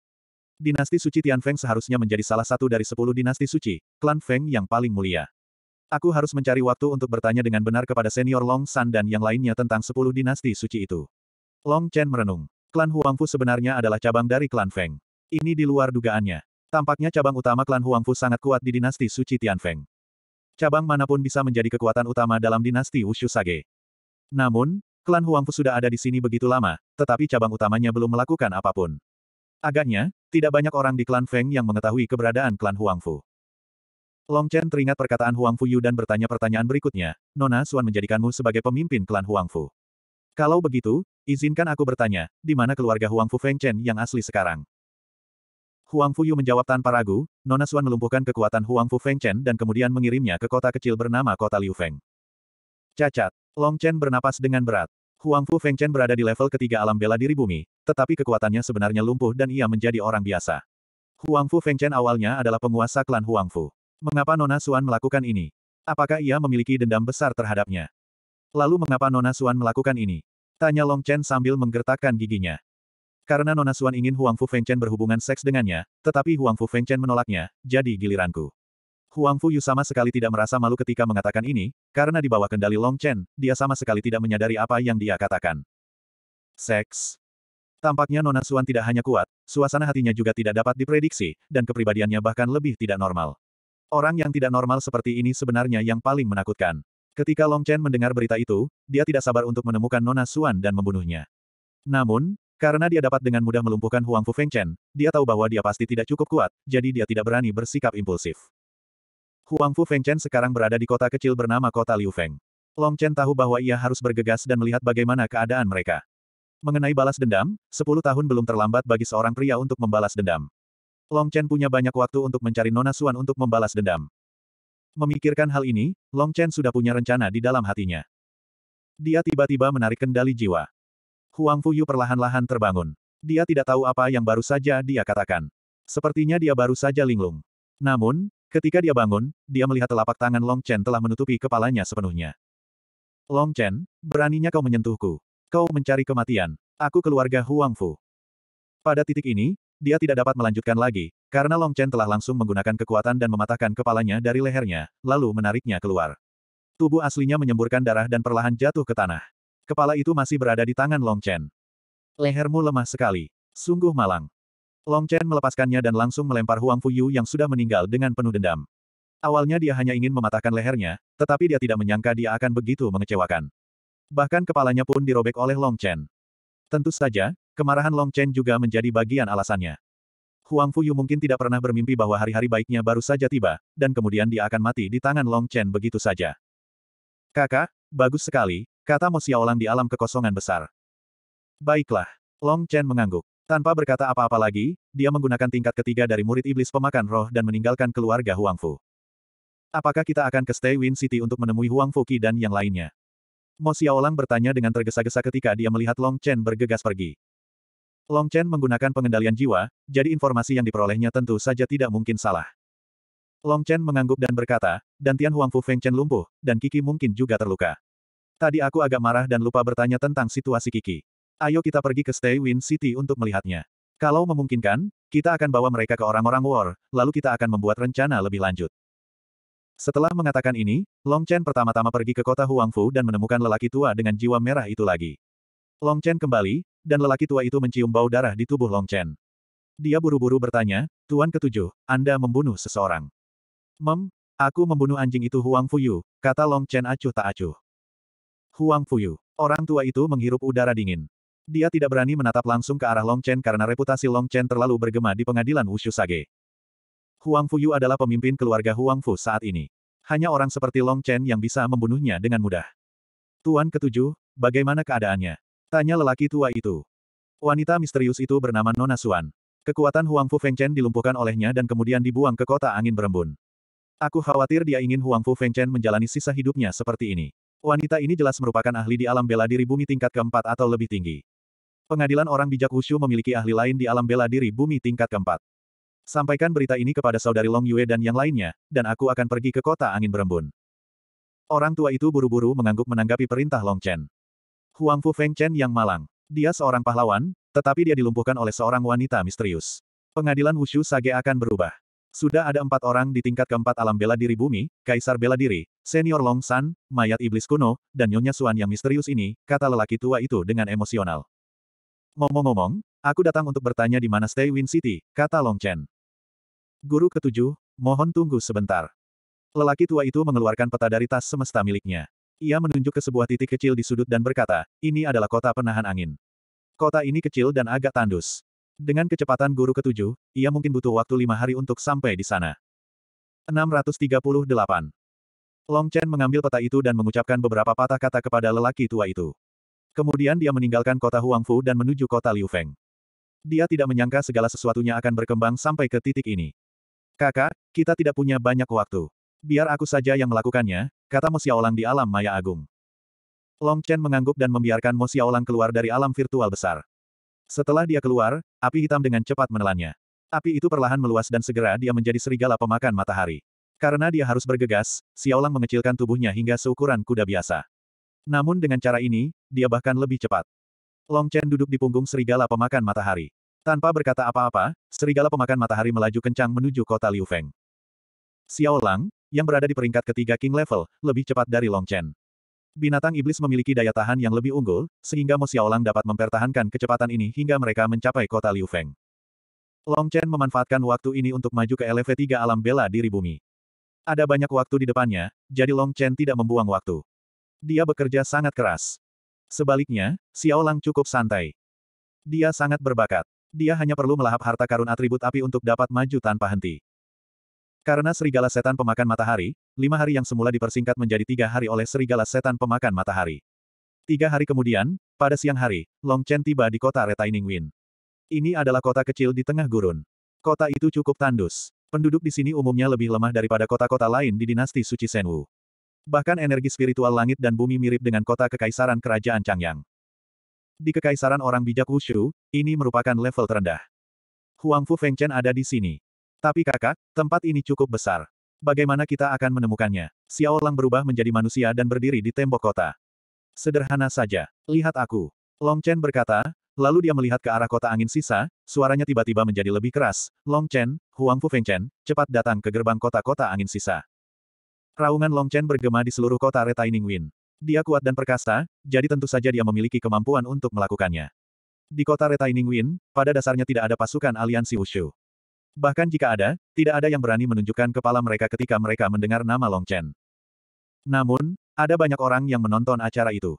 Dinasti Suci Tian Feng seharusnya menjadi salah satu dari sepuluh dinasti suci, klan Feng yang paling mulia. Aku harus mencari waktu untuk bertanya dengan benar kepada senior Long San dan yang lainnya tentang sepuluh dinasti suci itu. Long Chen merenung. Klan Huangfu sebenarnya adalah cabang dari klan Feng. Ini di luar dugaannya. Tampaknya cabang utama klan Huangfu sangat kuat di dinasti suci Tian Feng. Cabang manapun bisa menjadi kekuatan utama dalam dinasti Wushu Sage. Namun, klan Huangfu sudah ada di sini begitu lama, tetapi cabang utamanya belum melakukan apapun. Agaknya, tidak banyak orang di klan Feng yang mengetahui keberadaan klan Huangfu. Long Chen teringat perkataan Huangfu Yu dan bertanya pertanyaan berikutnya, Nona Suan menjadikanmu sebagai pemimpin klan Huangfu. Kalau begitu, izinkan aku bertanya, di mana keluarga Huangfu Feng Chen yang asli sekarang? Huangfu Yu menjawab tanpa ragu, Nona Suan melumpuhkan kekuatan Huangfu Feng Chen dan kemudian mengirimnya ke kota kecil bernama Kota Liu Feng. Cacat, Long Chen bernapas dengan berat. Huang Huangfu Fengchen berada di level ketiga alam bela diri bumi, tetapi kekuatannya sebenarnya lumpuh dan ia menjadi orang biasa. Huang Huangfu Fengchen awalnya adalah penguasa klan Huang Fu. Mengapa Nona Suan melakukan ini? Apakah ia memiliki dendam besar terhadapnya? Lalu mengapa Nona Suan melakukan ini? Tanya Long Chen sambil menggertakkan giginya. Karena Nona Suan ingin Huang Huangfu Fengchen berhubungan seks dengannya, tetapi Huang Huangfu Fengchen menolaknya, jadi giliranku. Huang Fu Yu sama sekali tidak merasa malu ketika mengatakan ini, karena di bawah kendali Long Chen, dia sama sekali tidak menyadari apa yang dia katakan. Seks. Tampaknya Nona Suan tidak hanya kuat, suasana hatinya juga tidak dapat diprediksi, dan kepribadiannya bahkan lebih tidak normal. Orang yang tidak normal seperti ini sebenarnya yang paling menakutkan. Ketika Long Chen mendengar berita itu, dia tidak sabar untuk menemukan Nona Suan dan membunuhnya. Namun, karena dia dapat dengan mudah melumpuhkan Huang Fu Feng Chen, dia tahu bahwa dia pasti tidak cukup kuat, jadi dia tidak berani bersikap impulsif. Huang Fu Feng Chen sekarang berada di kota kecil bernama kota Liu Feng. Long Chen tahu bahwa ia harus bergegas dan melihat bagaimana keadaan mereka. Mengenai balas dendam, 10 tahun belum terlambat bagi seorang pria untuk membalas dendam. Long Chen punya banyak waktu untuk mencari Nona Suan untuk membalas dendam. Memikirkan hal ini, Long Chen sudah punya rencana di dalam hatinya. Dia tiba-tiba menarik kendali jiwa. Huang Fu Yu perlahan-lahan terbangun. Dia tidak tahu apa yang baru saja dia katakan. Sepertinya dia baru saja linglung. Namun, Ketika dia bangun, dia melihat telapak tangan Long Chen telah menutupi kepalanya sepenuhnya. Long Chen, beraninya kau menyentuhku. Kau mencari kematian. Aku keluarga Huang Fu. Pada titik ini, dia tidak dapat melanjutkan lagi, karena Long Chen telah langsung menggunakan kekuatan dan mematahkan kepalanya dari lehernya, lalu menariknya keluar. Tubuh aslinya menyemburkan darah dan perlahan jatuh ke tanah. Kepala itu masih berada di tangan Long Chen. Lehermu lemah sekali. Sungguh malang. Long Chen melepaskannya dan langsung melempar Huang Fuyu yang sudah meninggal dengan penuh dendam. Awalnya dia hanya ingin mematahkan lehernya, tetapi dia tidak menyangka dia akan begitu mengecewakan. Bahkan kepalanya pun dirobek oleh Long Chen. Tentu saja, kemarahan Long Chen juga menjadi bagian alasannya. Huang Fuyu mungkin tidak pernah bermimpi bahwa hari-hari baiknya baru saja tiba, dan kemudian dia akan mati di tangan Long Chen begitu saja. Kakak, bagus sekali, kata Mo Xiaolang di alam kekosongan besar. Baiklah. Long Chen mengangguk. Tanpa berkata apa-apa lagi, dia menggunakan tingkat ketiga dari murid iblis pemakan roh dan meninggalkan keluarga Huang Fu. Apakah kita akan ke Stay Win City untuk menemui Huang Fu dan yang lainnya? Mo Xiaolang bertanya dengan tergesa-gesa ketika dia melihat Long Chen bergegas pergi. Long Chen menggunakan pengendalian jiwa, jadi informasi yang diperolehnya tentu saja tidak mungkin salah. Long Chen mengangguk dan berkata, dan Tian Huang Fu Feng Chen lumpuh, dan Kiki mungkin juga terluka. Tadi aku agak marah dan lupa bertanya tentang situasi Kiki. Ayo kita pergi ke Stay Wind City untuk melihatnya. Kalau memungkinkan, kita akan bawa mereka ke orang-orang war, lalu kita akan membuat rencana lebih lanjut. Setelah mengatakan ini, Long Chen pertama-tama pergi ke kota Huangfu dan menemukan lelaki tua dengan jiwa merah itu lagi. Long Chen kembali, dan lelaki tua itu mencium bau darah di tubuh Long Chen. Dia buru-buru bertanya, Tuan ketujuh, Anda membunuh seseorang. Mem, aku membunuh anjing itu Huang Fuyu, kata Long Chen acuh tak acuh. Huang Fuyu, orang tua itu menghirup udara dingin. Dia tidak berani menatap langsung ke arah Long Chen karena reputasi Long Chen terlalu bergema di pengadilan Wushu Sage. Huang Fuyu adalah pemimpin keluarga Huang Fu saat ini. Hanya orang seperti Long Chen yang bisa membunuhnya dengan mudah. Tuan ketujuh, bagaimana keadaannya? Tanya lelaki tua itu. Wanita misterius itu bernama Nona Suan. Kekuatan Huang Fu Feng Chen dilumpuhkan olehnya dan kemudian dibuang ke kota angin berembun. Aku khawatir dia ingin Huang Fu Feng Chen menjalani sisa hidupnya seperti ini. Wanita ini jelas merupakan ahli di alam bela diri bumi tingkat keempat atau lebih tinggi. Pengadilan orang bijak Wushu memiliki ahli lain di alam bela diri bumi tingkat keempat. Sampaikan berita ini kepada saudari Long Yue dan yang lainnya, dan aku akan pergi ke kota angin berembun. Orang tua itu buru-buru mengangguk menanggapi perintah Long Chen. Huang Fu Feng Chen yang malang. Dia seorang pahlawan, tetapi dia dilumpuhkan oleh seorang wanita misterius. Pengadilan Wushu Sage akan berubah. Sudah ada empat orang di tingkat keempat alam bela diri bumi, Kaisar bela diri, Senior Long San, mayat iblis kuno, dan Nyonya Suan yang misterius ini, kata lelaki tua itu dengan emosional. Ngomong-ngomong, aku datang untuk bertanya di mana Stay Win City, kata Long Chen. Guru ketujuh, mohon tunggu sebentar. Lelaki tua itu mengeluarkan peta dari tas semesta miliknya. Ia menunjuk ke sebuah titik kecil di sudut dan berkata, ini adalah kota penahan angin. Kota ini kecil dan agak tandus. Dengan kecepatan guru ketujuh, ia mungkin butuh waktu lima hari untuk sampai di sana. 638. Long Chen mengambil peta itu dan mengucapkan beberapa patah kata kepada lelaki tua itu. Kemudian dia meninggalkan kota Huangfu dan menuju kota Liu Feng. Dia tidak menyangka segala sesuatunya akan berkembang sampai ke titik ini. Kakak, kita tidak punya banyak waktu. Biar aku saja yang melakukannya, kata Mo Xiaolang di alam maya agung. Long Chen mengangguk dan membiarkan Mo Xiaolang keluar dari alam virtual besar. Setelah dia keluar, api hitam dengan cepat menelannya. Api itu perlahan meluas dan segera dia menjadi serigala pemakan matahari. Karena dia harus bergegas, Xiaolang mengecilkan tubuhnya hingga seukuran kuda biasa. Namun dengan cara ini, dia bahkan lebih cepat. Long Chen duduk di punggung serigala pemakan matahari. Tanpa berkata apa-apa, serigala pemakan matahari melaju kencang menuju kota Liu Feng. Xiao Lang, yang berada di peringkat ketiga King Level, lebih cepat dari Long Chen. Binatang iblis memiliki daya tahan yang lebih unggul, sehingga Mo Lang dapat mempertahankan kecepatan ini hingga mereka mencapai kota Liu Feng. Long Chen memanfaatkan waktu ini untuk maju ke LV3 alam bela diri bumi. Ada banyak waktu di depannya, jadi Long Chen tidak membuang waktu. Dia bekerja sangat keras. Sebaliknya, Xiao Lang cukup santai. Dia sangat berbakat. Dia hanya perlu melahap harta karun atribut api untuk dapat maju tanpa henti. Karena serigala setan pemakan matahari, lima hari yang semula dipersingkat menjadi tiga hari oleh serigala setan pemakan matahari. Tiga hari kemudian, pada siang hari, Long Chen tiba di kota Retaining Wind. Ini adalah kota kecil di tengah gurun. Kota itu cukup tandus. Penduduk di sini umumnya lebih lemah daripada kota-kota lain di dinasti Suci Senwu. Bahkan energi spiritual langit dan bumi mirip dengan kota kekaisaran kerajaan Changyang. Di kekaisaran orang bijak Wushu, ini merupakan level terendah. Huang Fu Feng Chen ada di sini. Tapi kakak, tempat ini cukup besar. Bagaimana kita akan menemukannya? Xiao Lang berubah menjadi manusia dan berdiri di tembok kota. Sederhana saja. Lihat aku. Long Chen berkata, lalu dia melihat ke arah kota angin sisa, suaranya tiba-tiba menjadi lebih keras. Long Chen, Huang Fu Feng Chen, cepat datang ke gerbang kota-kota angin sisa. Raungan Long Chen bergema di seluruh kota Retaining Wind. Dia kuat dan perkasa, jadi tentu saja dia memiliki kemampuan untuk melakukannya. Di kota Retaining Wind, pada dasarnya tidak ada pasukan aliansi Wushu. Bahkan jika ada, tidak ada yang berani menunjukkan kepala mereka ketika mereka mendengar nama Long Chen. Namun, ada banyak orang yang menonton acara itu.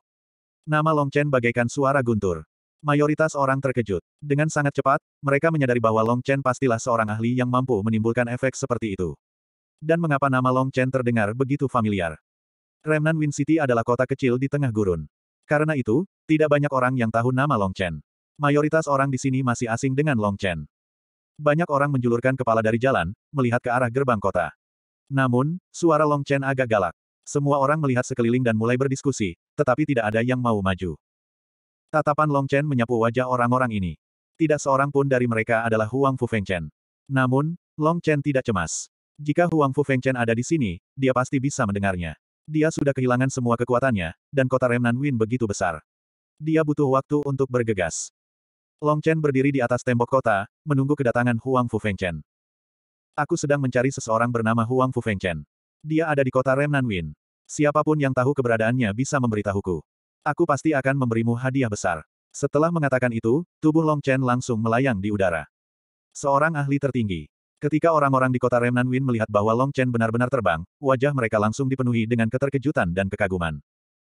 Nama Long Chen bagaikan suara guntur. Mayoritas orang terkejut. Dengan sangat cepat, mereka menyadari bahwa Long Chen pastilah seorang ahli yang mampu menimbulkan efek seperti itu dan mengapa nama Long Chen terdengar begitu familiar. Remnan Wind City adalah kota kecil di tengah gurun. Karena itu, tidak banyak orang yang tahu nama Long Chen. Mayoritas orang di sini masih asing dengan Long Chen. Banyak orang menjulurkan kepala dari jalan, melihat ke arah gerbang kota. Namun, suara Long Chen agak galak. Semua orang melihat sekeliling dan mulai berdiskusi, tetapi tidak ada yang mau maju. Tatapan Long Chen menyapu wajah orang-orang ini. Tidak seorang pun dari mereka adalah Huang Fu Feng Chen. Namun, Long Chen tidak cemas. Jika Huang Fu Feng Chen ada di sini, dia pasti bisa mendengarnya. Dia sudah kehilangan semua kekuatannya, dan kota Remnan Win begitu besar. Dia butuh waktu untuk bergegas. Long Chen berdiri di atas tembok kota, menunggu kedatangan Huang Fu Feng Chen. Aku sedang mencari seseorang bernama Huang Fu Feng Chen. Dia ada di kota Remnan Win. Siapapun yang tahu keberadaannya bisa memberitahuku. Aku pasti akan memberimu hadiah besar. Setelah mengatakan itu, tubuh Long Chen langsung melayang di udara. Seorang ahli tertinggi. Ketika orang-orang di kota Remnan Win melihat bahwa Long Chen benar-benar terbang, wajah mereka langsung dipenuhi dengan keterkejutan dan kekaguman.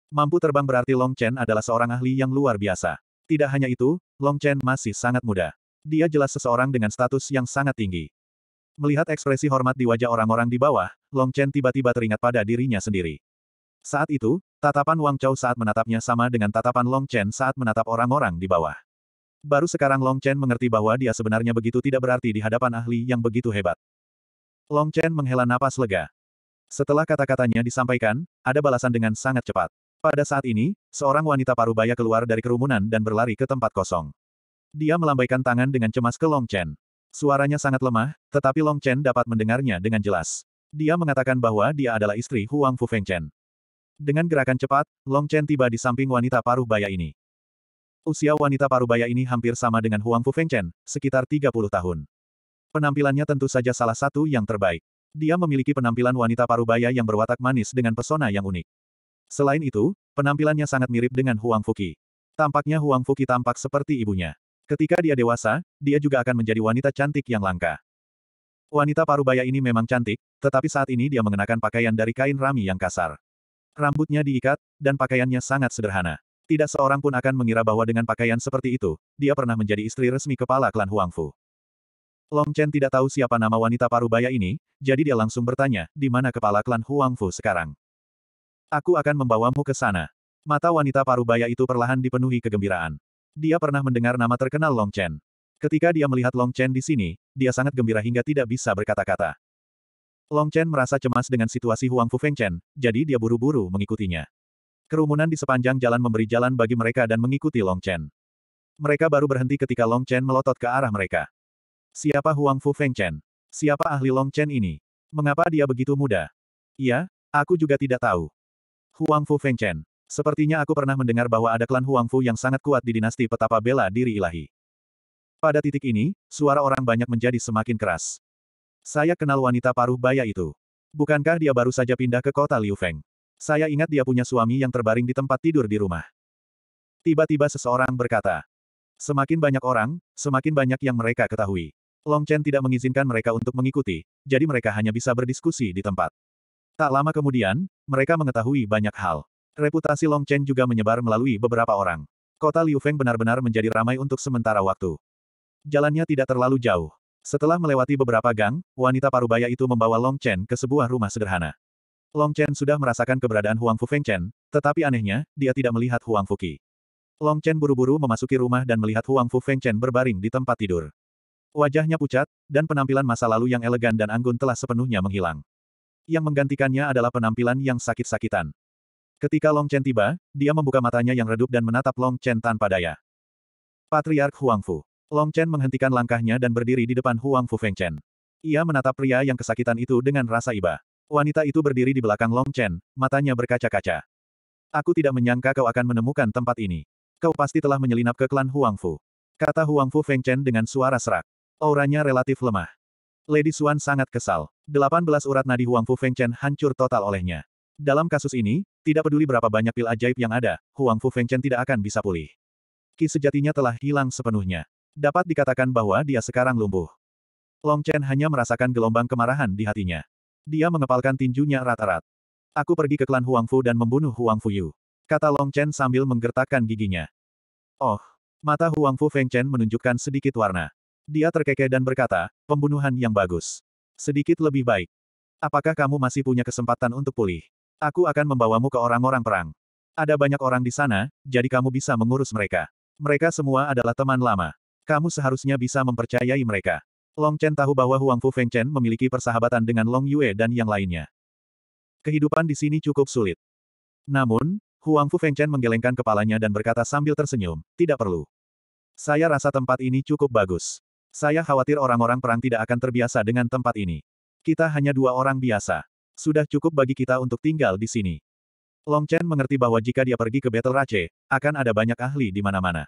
Mampu terbang berarti Long Chen adalah seorang ahli yang luar biasa. Tidak hanya itu, Long Chen masih sangat muda. Dia jelas seseorang dengan status yang sangat tinggi. Melihat ekspresi hormat di wajah orang-orang di bawah, Long Chen tiba-tiba teringat pada dirinya sendiri. Saat itu, tatapan Wang Chao saat menatapnya sama dengan tatapan Long Chen saat menatap orang-orang di bawah. Baru sekarang Long Chen mengerti bahwa dia sebenarnya begitu tidak berarti di hadapan ahli yang begitu hebat. Long Chen menghela napas lega. Setelah kata-katanya disampaikan, ada balasan dengan sangat cepat. Pada saat ini, seorang wanita paruh baya keluar dari kerumunan dan berlari ke tempat kosong. Dia melambaikan tangan dengan cemas ke Long Chen. Suaranya sangat lemah, tetapi Long Chen dapat mendengarnya dengan jelas. Dia mengatakan bahwa dia adalah istri Huang Fu Feng Chen. Dengan gerakan cepat, Long Chen tiba di samping wanita paruh baya ini. Usia wanita parubaya ini hampir sama dengan Huang Fu Fengchen, sekitar 30 tahun. Penampilannya tentu saja salah satu yang terbaik. Dia memiliki penampilan wanita parubaya yang berwatak manis dengan pesona yang unik. Selain itu, penampilannya sangat mirip dengan Huang Qi. Tampaknya Huang Qi tampak seperti ibunya. Ketika dia dewasa, dia juga akan menjadi wanita cantik yang langka. Wanita parubaya ini memang cantik, tetapi saat ini dia mengenakan pakaian dari kain rami yang kasar. Rambutnya diikat, dan pakaiannya sangat sederhana. Tidak seorang pun akan mengira bahwa dengan pakaian seperti itu, dia pernah menjadi istri resmi kepala klan Huangfu. Long Chen tidak tahu siapa nama wanita parubaya ini, jadi dia langsung bertanya, di mana kepala klan Huangfu sekarang? Aku akan membawamu ke sana. Mata wanita parubaya itu perlahan dipenuhi kegembiraan. Dia pernah mendengar nama terkenal Long Chen. Ketika dia melihat Long Chen di sini, dia sangat gembira hingga tidak bisa berkata-kata. Long Chen merasa cemas dengan situasi Huangfu Fu Feng Chen, jadi dia buru-buru mengikutinya. Kerumunan di sepanjang jalan memberi jalan bagi mereka dan mengikuti Long Chen. Mereka baru berhenti ketika Long Chen melotot ke arah mereka. Siapa Huang Fu Feng Chen? Siapa ahli Long Chen ini? Mengapa dia begitu muda? Iya, aku juga tidak tahu. Huang Fu Feng Chen. Sepertinya aku pernah mendengar bahwa ada klan Huang Fu yang sangat kuat di dinasti petapa bela diri ilahi. Pada titik ini, suara orang banyak menjadi semakin keras. Saya kenal wanita paruh baya itu. Bukankah dia baru saja pindah ke kota Liu Feng? Saya ingat dia punya suami yang terbaring di tempat tidur di rumah. Tiba-tiba seseorang berkata, Semakin banyak orang, semakin banyak yang mereka ketahui. Long Chen tidak mengizinkan mereka untuk mengikuti, jadi mereka hanya bisa berdiskusi di tempat. Tak lama kemudian, mereka mengetahui banyak hal. Reputasi Long Chen juga menyebar melalui beberapa orang. Kota Liu Feng benar-benar menjadi ramai untuk sementara waktu. Jalannya tidak terlalu jauh. Setelah melewati beberapa gang, wanita parubaya itu membawa Long Chen ke sebuah rumah sederhana. Long Chen sudah merasakan keberadaan Huang Fu Feng Chen, tetapi anehnya, dia tidak melihat Huang Fu Qi. Long Chen buru-buru memasuki rumah dan melihat Huang Fu Feng Chen berbaring di tempat tidur. Wajahnya pucat, dan penampilan masa lalu yang elegan dan anggun telah sepenuhnya menghilang. Yang menggantikannya adalah penampilan yang sakit-sakitan. Ketika Long Chen tiba, dia membuka matanya yang redup dan menatap Long Chen tanpa daya. Patriark Huang Fu. Long Chen menghentikan langkahnya dan berdiri di depan Huang Fu Feng Chen. Ia menatap pria yang kesakitan itu dengan rasa iba. Wanita itu berdiri di belakang Long Chen, matanya berkaca-kaca. Aku tidak menyangka kau akan menemukan tempat ini. Kau pasti telah menyelinap ke klan Huangfu. Kata Huangfu Feng Chen dengan suara serak. Auranya relatif lemah. Lady Xuan sangat kesal. 18 urat nadi Huangfu Feng Chen hancur total olehnya. Dalam kasus ini, tidak peduli berapa banyak pil ajaib yang ada, Huangfu Feng Chen tidak akan bisa pulih. Ki sejatinya telah hilang sepenuhnya. Dapat dikatakan bahwa dia sekarang lumpuh. Long Chen hanya merasakan gelombang kemarahan di hatinya. Dia mengepalkan tinjunya erat-erat. Aku pergi ke klan Huangfu dan membunuh Huangfu Yu. Kata Long Chen sambil menggertakkan giginya. Oh, mata Huangfu Feng Chen menunjukkan sedikit warna. Dia terkekeh dan berkata, pembunuhan yang bagus. Sedikit lebih baik. Apakah kamu masih punya kesempatan untuk pulih? Aku akan membawamu ke orang-orang perang. Ada banyak orang di sana, jadi kamu bisa mengurus mereka. Mereka semua adalah teman lama. Kamu seharusnya bisa mempercayai mereka. Long Chen tahu bahwa Huang Fu Feng Chen memiliki persahabatan dengan Long Yue dan yang lainnya. Kehidupan di sini cukup sulit. Namun, Huang Fu Feng Chen menggelengkan kepalanya dan berkata sambil tersenyum, tidak perlu. Saya rasa tempat ini cukup bagus. Saya khawatir orang-orang perang tidak akan terbiasa dengan tempat ini. Kita hanya dua orang biasa. Sudah cukup bagi kita untuk tinggal di sini. Long Chen mengerti bahwa jika dia pergi ke Battle Rache, akan ada banyak ahli di mana-mana.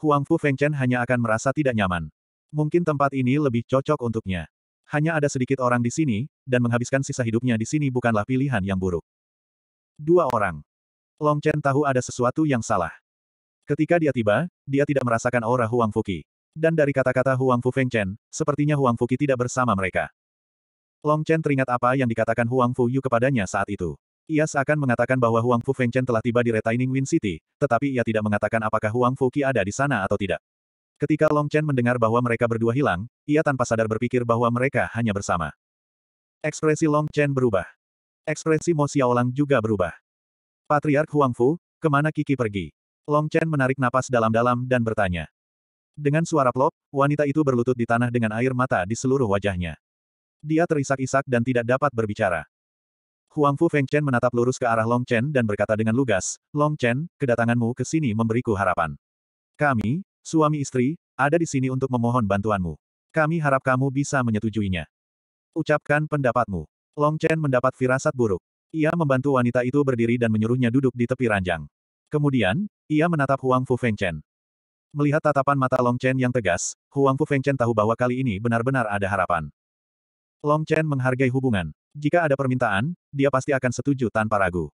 Huang Fu Feng Chen hanya akan merasa tidak nyaman. Mungkin tempat ini lebih cocok untuknya. Hanya ada sedikit orang di sini, dan menghabiskan sisa hidupnya di sini bukanlah pilihan yang buruk. Dua orang. Long Chen tahu ada sesuatu yang salah. Ketika dia tiba, dia tidak merasakan aura Huang Fuki. Dan dari kata-kata Huang Fu Feng Chen, sepertinya Huang Fuki tidak bersama mereka. Long Chen teringat apa yang dikatakan Huang Fu Yu kepadanya saat itu. Ia seakan mengatakan bahwa Huang Fu Feng Chen telah tiba di Retaining Wind City, tetapi ia tidak mengatakan apakah Huang Fu Qi ada di sana atau tidak. Ketika Long Chen mendengar bahwa mereka berdua hilang, ia tanpa sadar berpikir bahwa mereka hanya bersama. Ekspresi Long Chen berubah. Ekspresi Mo Xiaolang juga berubah. Patriark Huang Huangfu, kemana Kiki pergi? Long Chen menarik napas dalam-dalam dan bertanya. Dengan suara plop, wanita itu berlutut di tanah dengan air mata di seluruh wajahnya. Dia terisak-isak dan tidak dapat berbicara. Huang Fu Feng Chen menatap lurus ke arah Long Chen dan berkata dengan lugas, Long Chen, kedatanganmu ke sini memberiku harapan. Kami, Suami istri, ada di sini untuk memohon bantuanmu. Kami harap kamu bisa menyetujuinya. Ucapkan pendapatmu. Long Chen mendapat firasat buruk. Ia membantu wanita itu berdiri dan menyuruhnya duduk di tepi ranjang. Kemudian, ia menatap Huang Fu Feng Chen. Melihat tatapan mata Long Chen yang tegas, Huang Fu Feng Chen tahu bahwa kali ini benar-benar ada harapan. Long Chen menghargai hubungan. Jika ada permintaan, dia pasti akan setuju tanpa ragu.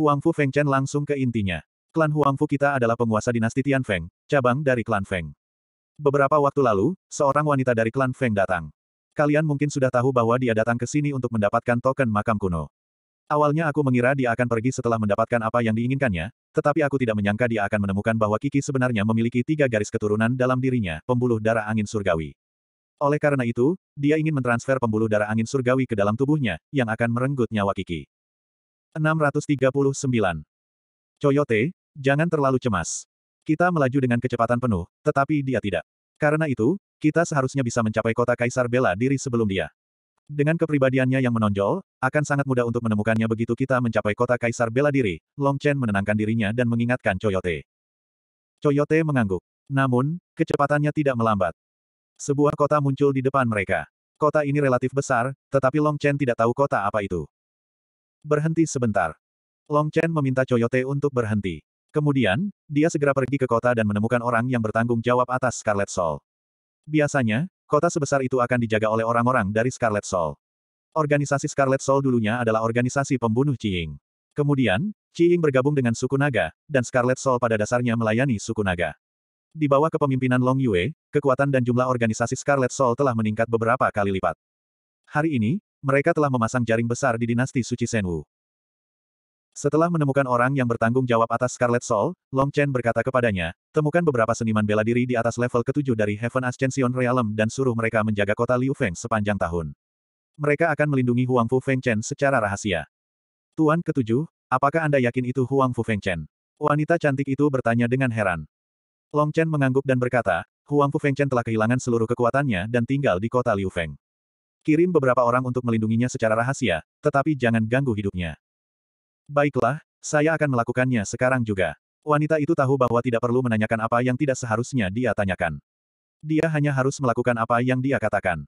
Huang Fu Feng Chen langsung ke intinya. Klan Huangfu kita adalah penguasa dinasti Tian Feng, cabang dari klan Feng. Beberapa waktu lalu, seorang wanita dari klan Feng datang. Kalian mungkin sudah tahu bahwa dia datang ke sini untuk mendapatkan token makam kuno. Awalnya aku mengira dia akan pergi setelah mendapatkan apa yang diinginkannya, tetapi aku tidak menyangka dia akan menemukan bahwa Kiki sebenarnya memiliki tiga garis keturunan dalam dirinya, pembuluh darah angin surgawi. Oleh karena itu, dia ingin mentransfer pembuluh darah angin surgawi ke dalam tubuhnya, yang akan merenggut nyawa Kiki. 639. Coyote, Jangan terlalu cemas. Kita melaju dengan kecepatan penuh, tetapi dia tidak. Karena itu, kita seharusnya bisa mencapai kota Kaisar Bela diri sebelum dia. Dengan kepribadiannya yang menonjol, akan sangat mudah untuk menemukannya begitu kita mencapai kota Kaisar Bela Diri. Long Chen menenangkan dirinya dan mengingatkan Coyote. Coyote mengangguk. Namun, kecepatannya tidak melambat. Sebuah kota muncul di depan mereka. Kota ini relatif besar, tetapi Long Chen tidak tahu kota apa itu. Berhenti sebentar. Long Chen meminta Coyote untuk berhenti. Kemudian, dia segera pergi ke kota dan menemukan orang yang bertanggung jawab atas Scarlet Soul. Biasanya, kota sebesar itu akan dijaga oleh orang-orang dari Scarlet Soul. Organisasi Scarlet Soul dulunya adalah organisasi pembunuh Ciying. Kemudian, Ciying bergabung dengan suku Naga, dan Scarlet Soul pada dasarnya melayani suku Naga. Di bawah kepemimpinan Long Yue, kekuatan dan jumlah organisasi Scarlet Soul telah meningkat beberapa kali lipat. Hari ini, mereka telah memasang jaring besar di dinasti Suci Senwu. Setelah menemukan orang yang bertanggung jawab atas Scarlet Soul, Long Chen berkata kepadanya, temukan beberapa seniman bela diri di atas level ketujuh dari Heaven Ascension Realm dan suruh mereka menjaga kota Liu Feng sepanjang tahun. Mereka akan melindungi Huang Fu Feng Chen secara rahasia. Tuan ketujuh, apakah Anda yakin itu Huang Fu Feng Chen? Wanita cantik itu bertanya dengan heran. Long Chen mengangguk dan berkata, Huang Fu Feng Chen telah kehilangan seluruh kekuatannya dan tinggal di kota Liu Feng. Kirim beberapa orang untuk melindunginya secara rahasia, tetapi jangan ganggu hidupnya. Baiklah, saya akan melakukannya sekarang juga. Wanita itu tahu bahwa tidak perlu menanyakan apa yang tidak seharusnya dia tanyakan. Dia hanya harus melakukan apa yang dia katakan.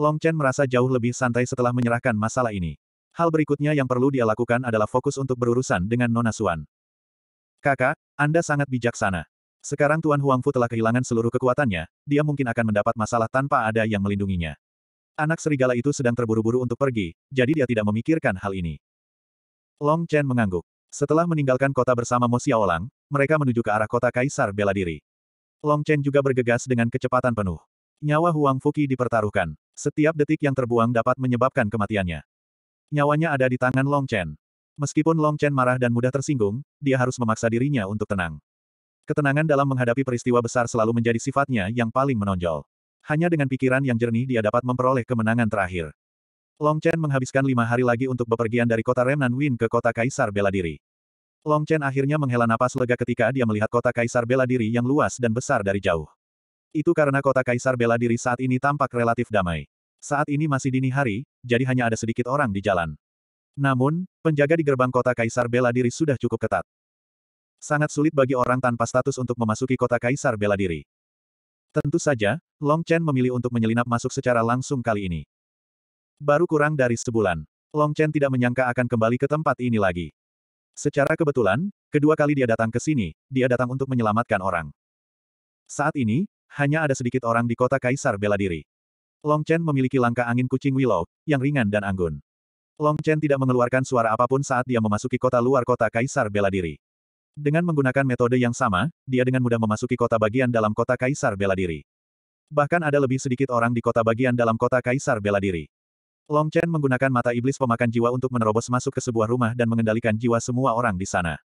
Long Chen merasa jauh lebih santai setelah menyerahkan masalah ini. Hal berikutnya yang perlu dia lakukan adalah fokus untuk berurusan dengan Nona Suan. Kakak, Anda sangat bijaksana. Sekarang Tuan Huangfu telah kehilangan seluruh kekuatannya, dia mungkin akan mendapat masalah tanpa ada yang melindunginya. Anak serigala itu sedang terburu-buru untuk pergi, jadi dia tidak memikirkan hal ini. Long Chen mengangguk. Setelah meninggalkan kota bersama Mo Xiaolang, mereka menuju ke arah kota Kaisar bela diri. Long Chen juga bergegas dengan kecepatan penuh. Nyawa Huang Fuki dipertaruhkan. Setiap detik yang terbuang dapat menyebabkan kematiannya. Nyawanya ada di tangan Long Chen. Meskipun Long Chen marah dan mudah tersinggung, dia harus memaksa dirinya untuk tenang. Ketenangan dalam menghadapi peristiwa besar selalu menjadi sifatnya yang paling menonjol. Hanya dengan pikiran yang jernih dia dapat memperoleh kemenangan terakhir. Long Chen menghabiskan lima hari lagi untuk bepergian dari kota Remnan Win ke kota Kaisar Bela Diri. Long Chen akhirnya menghela napas lega ketika dia melihat kota Kaisar Bela Diri yang luas dan besar dari jauh. Itu karena kota Kaisar Bela Diri saat ini tampak relatif damai. Saat ini masih dini hari, jadi hanya ada sedikit orang di jalan. Namun, penjaga di gerbang kota Kaisar Bela Diri sudah cukup ketat. Sangat sulit bagi orang tanpa status untuk memasuki kota Kaisar Bela Diri. Tentu saja, Long Chen memilih untuk menyelinap masuk secara langsung kali ini. Baru kurang dari sebulan. Long Chen tidak menyangka akan kembali ke tempat ini lagi. Secara kebetulan, kedua kali dia datang ke sini, dia datang untuk menyelamatkan orang. Saat ini, hanya ada sedikit orang di kota Kaisar bela diri. Long Chen memiliki langkah angin kucing willow, yang ringan dan anggun. Long Chen tidak mengeluarkan suara apapun saat dia memasuki kota luar kota Kaisar bela diri. Dengan menggunakan metode yang sama, dia dengan mudah memasuki kota bagian dalam kota Kaisar bela diri. Bahkan ada lebih sedikit orang di kota bagian dalam kota Kaisar bela diri. Long Chen menggunakan mata iblis pemakan jiwa untuk menerobos masuk ke sebuah rumah dan mengendalikan jiwa semua orang di sana.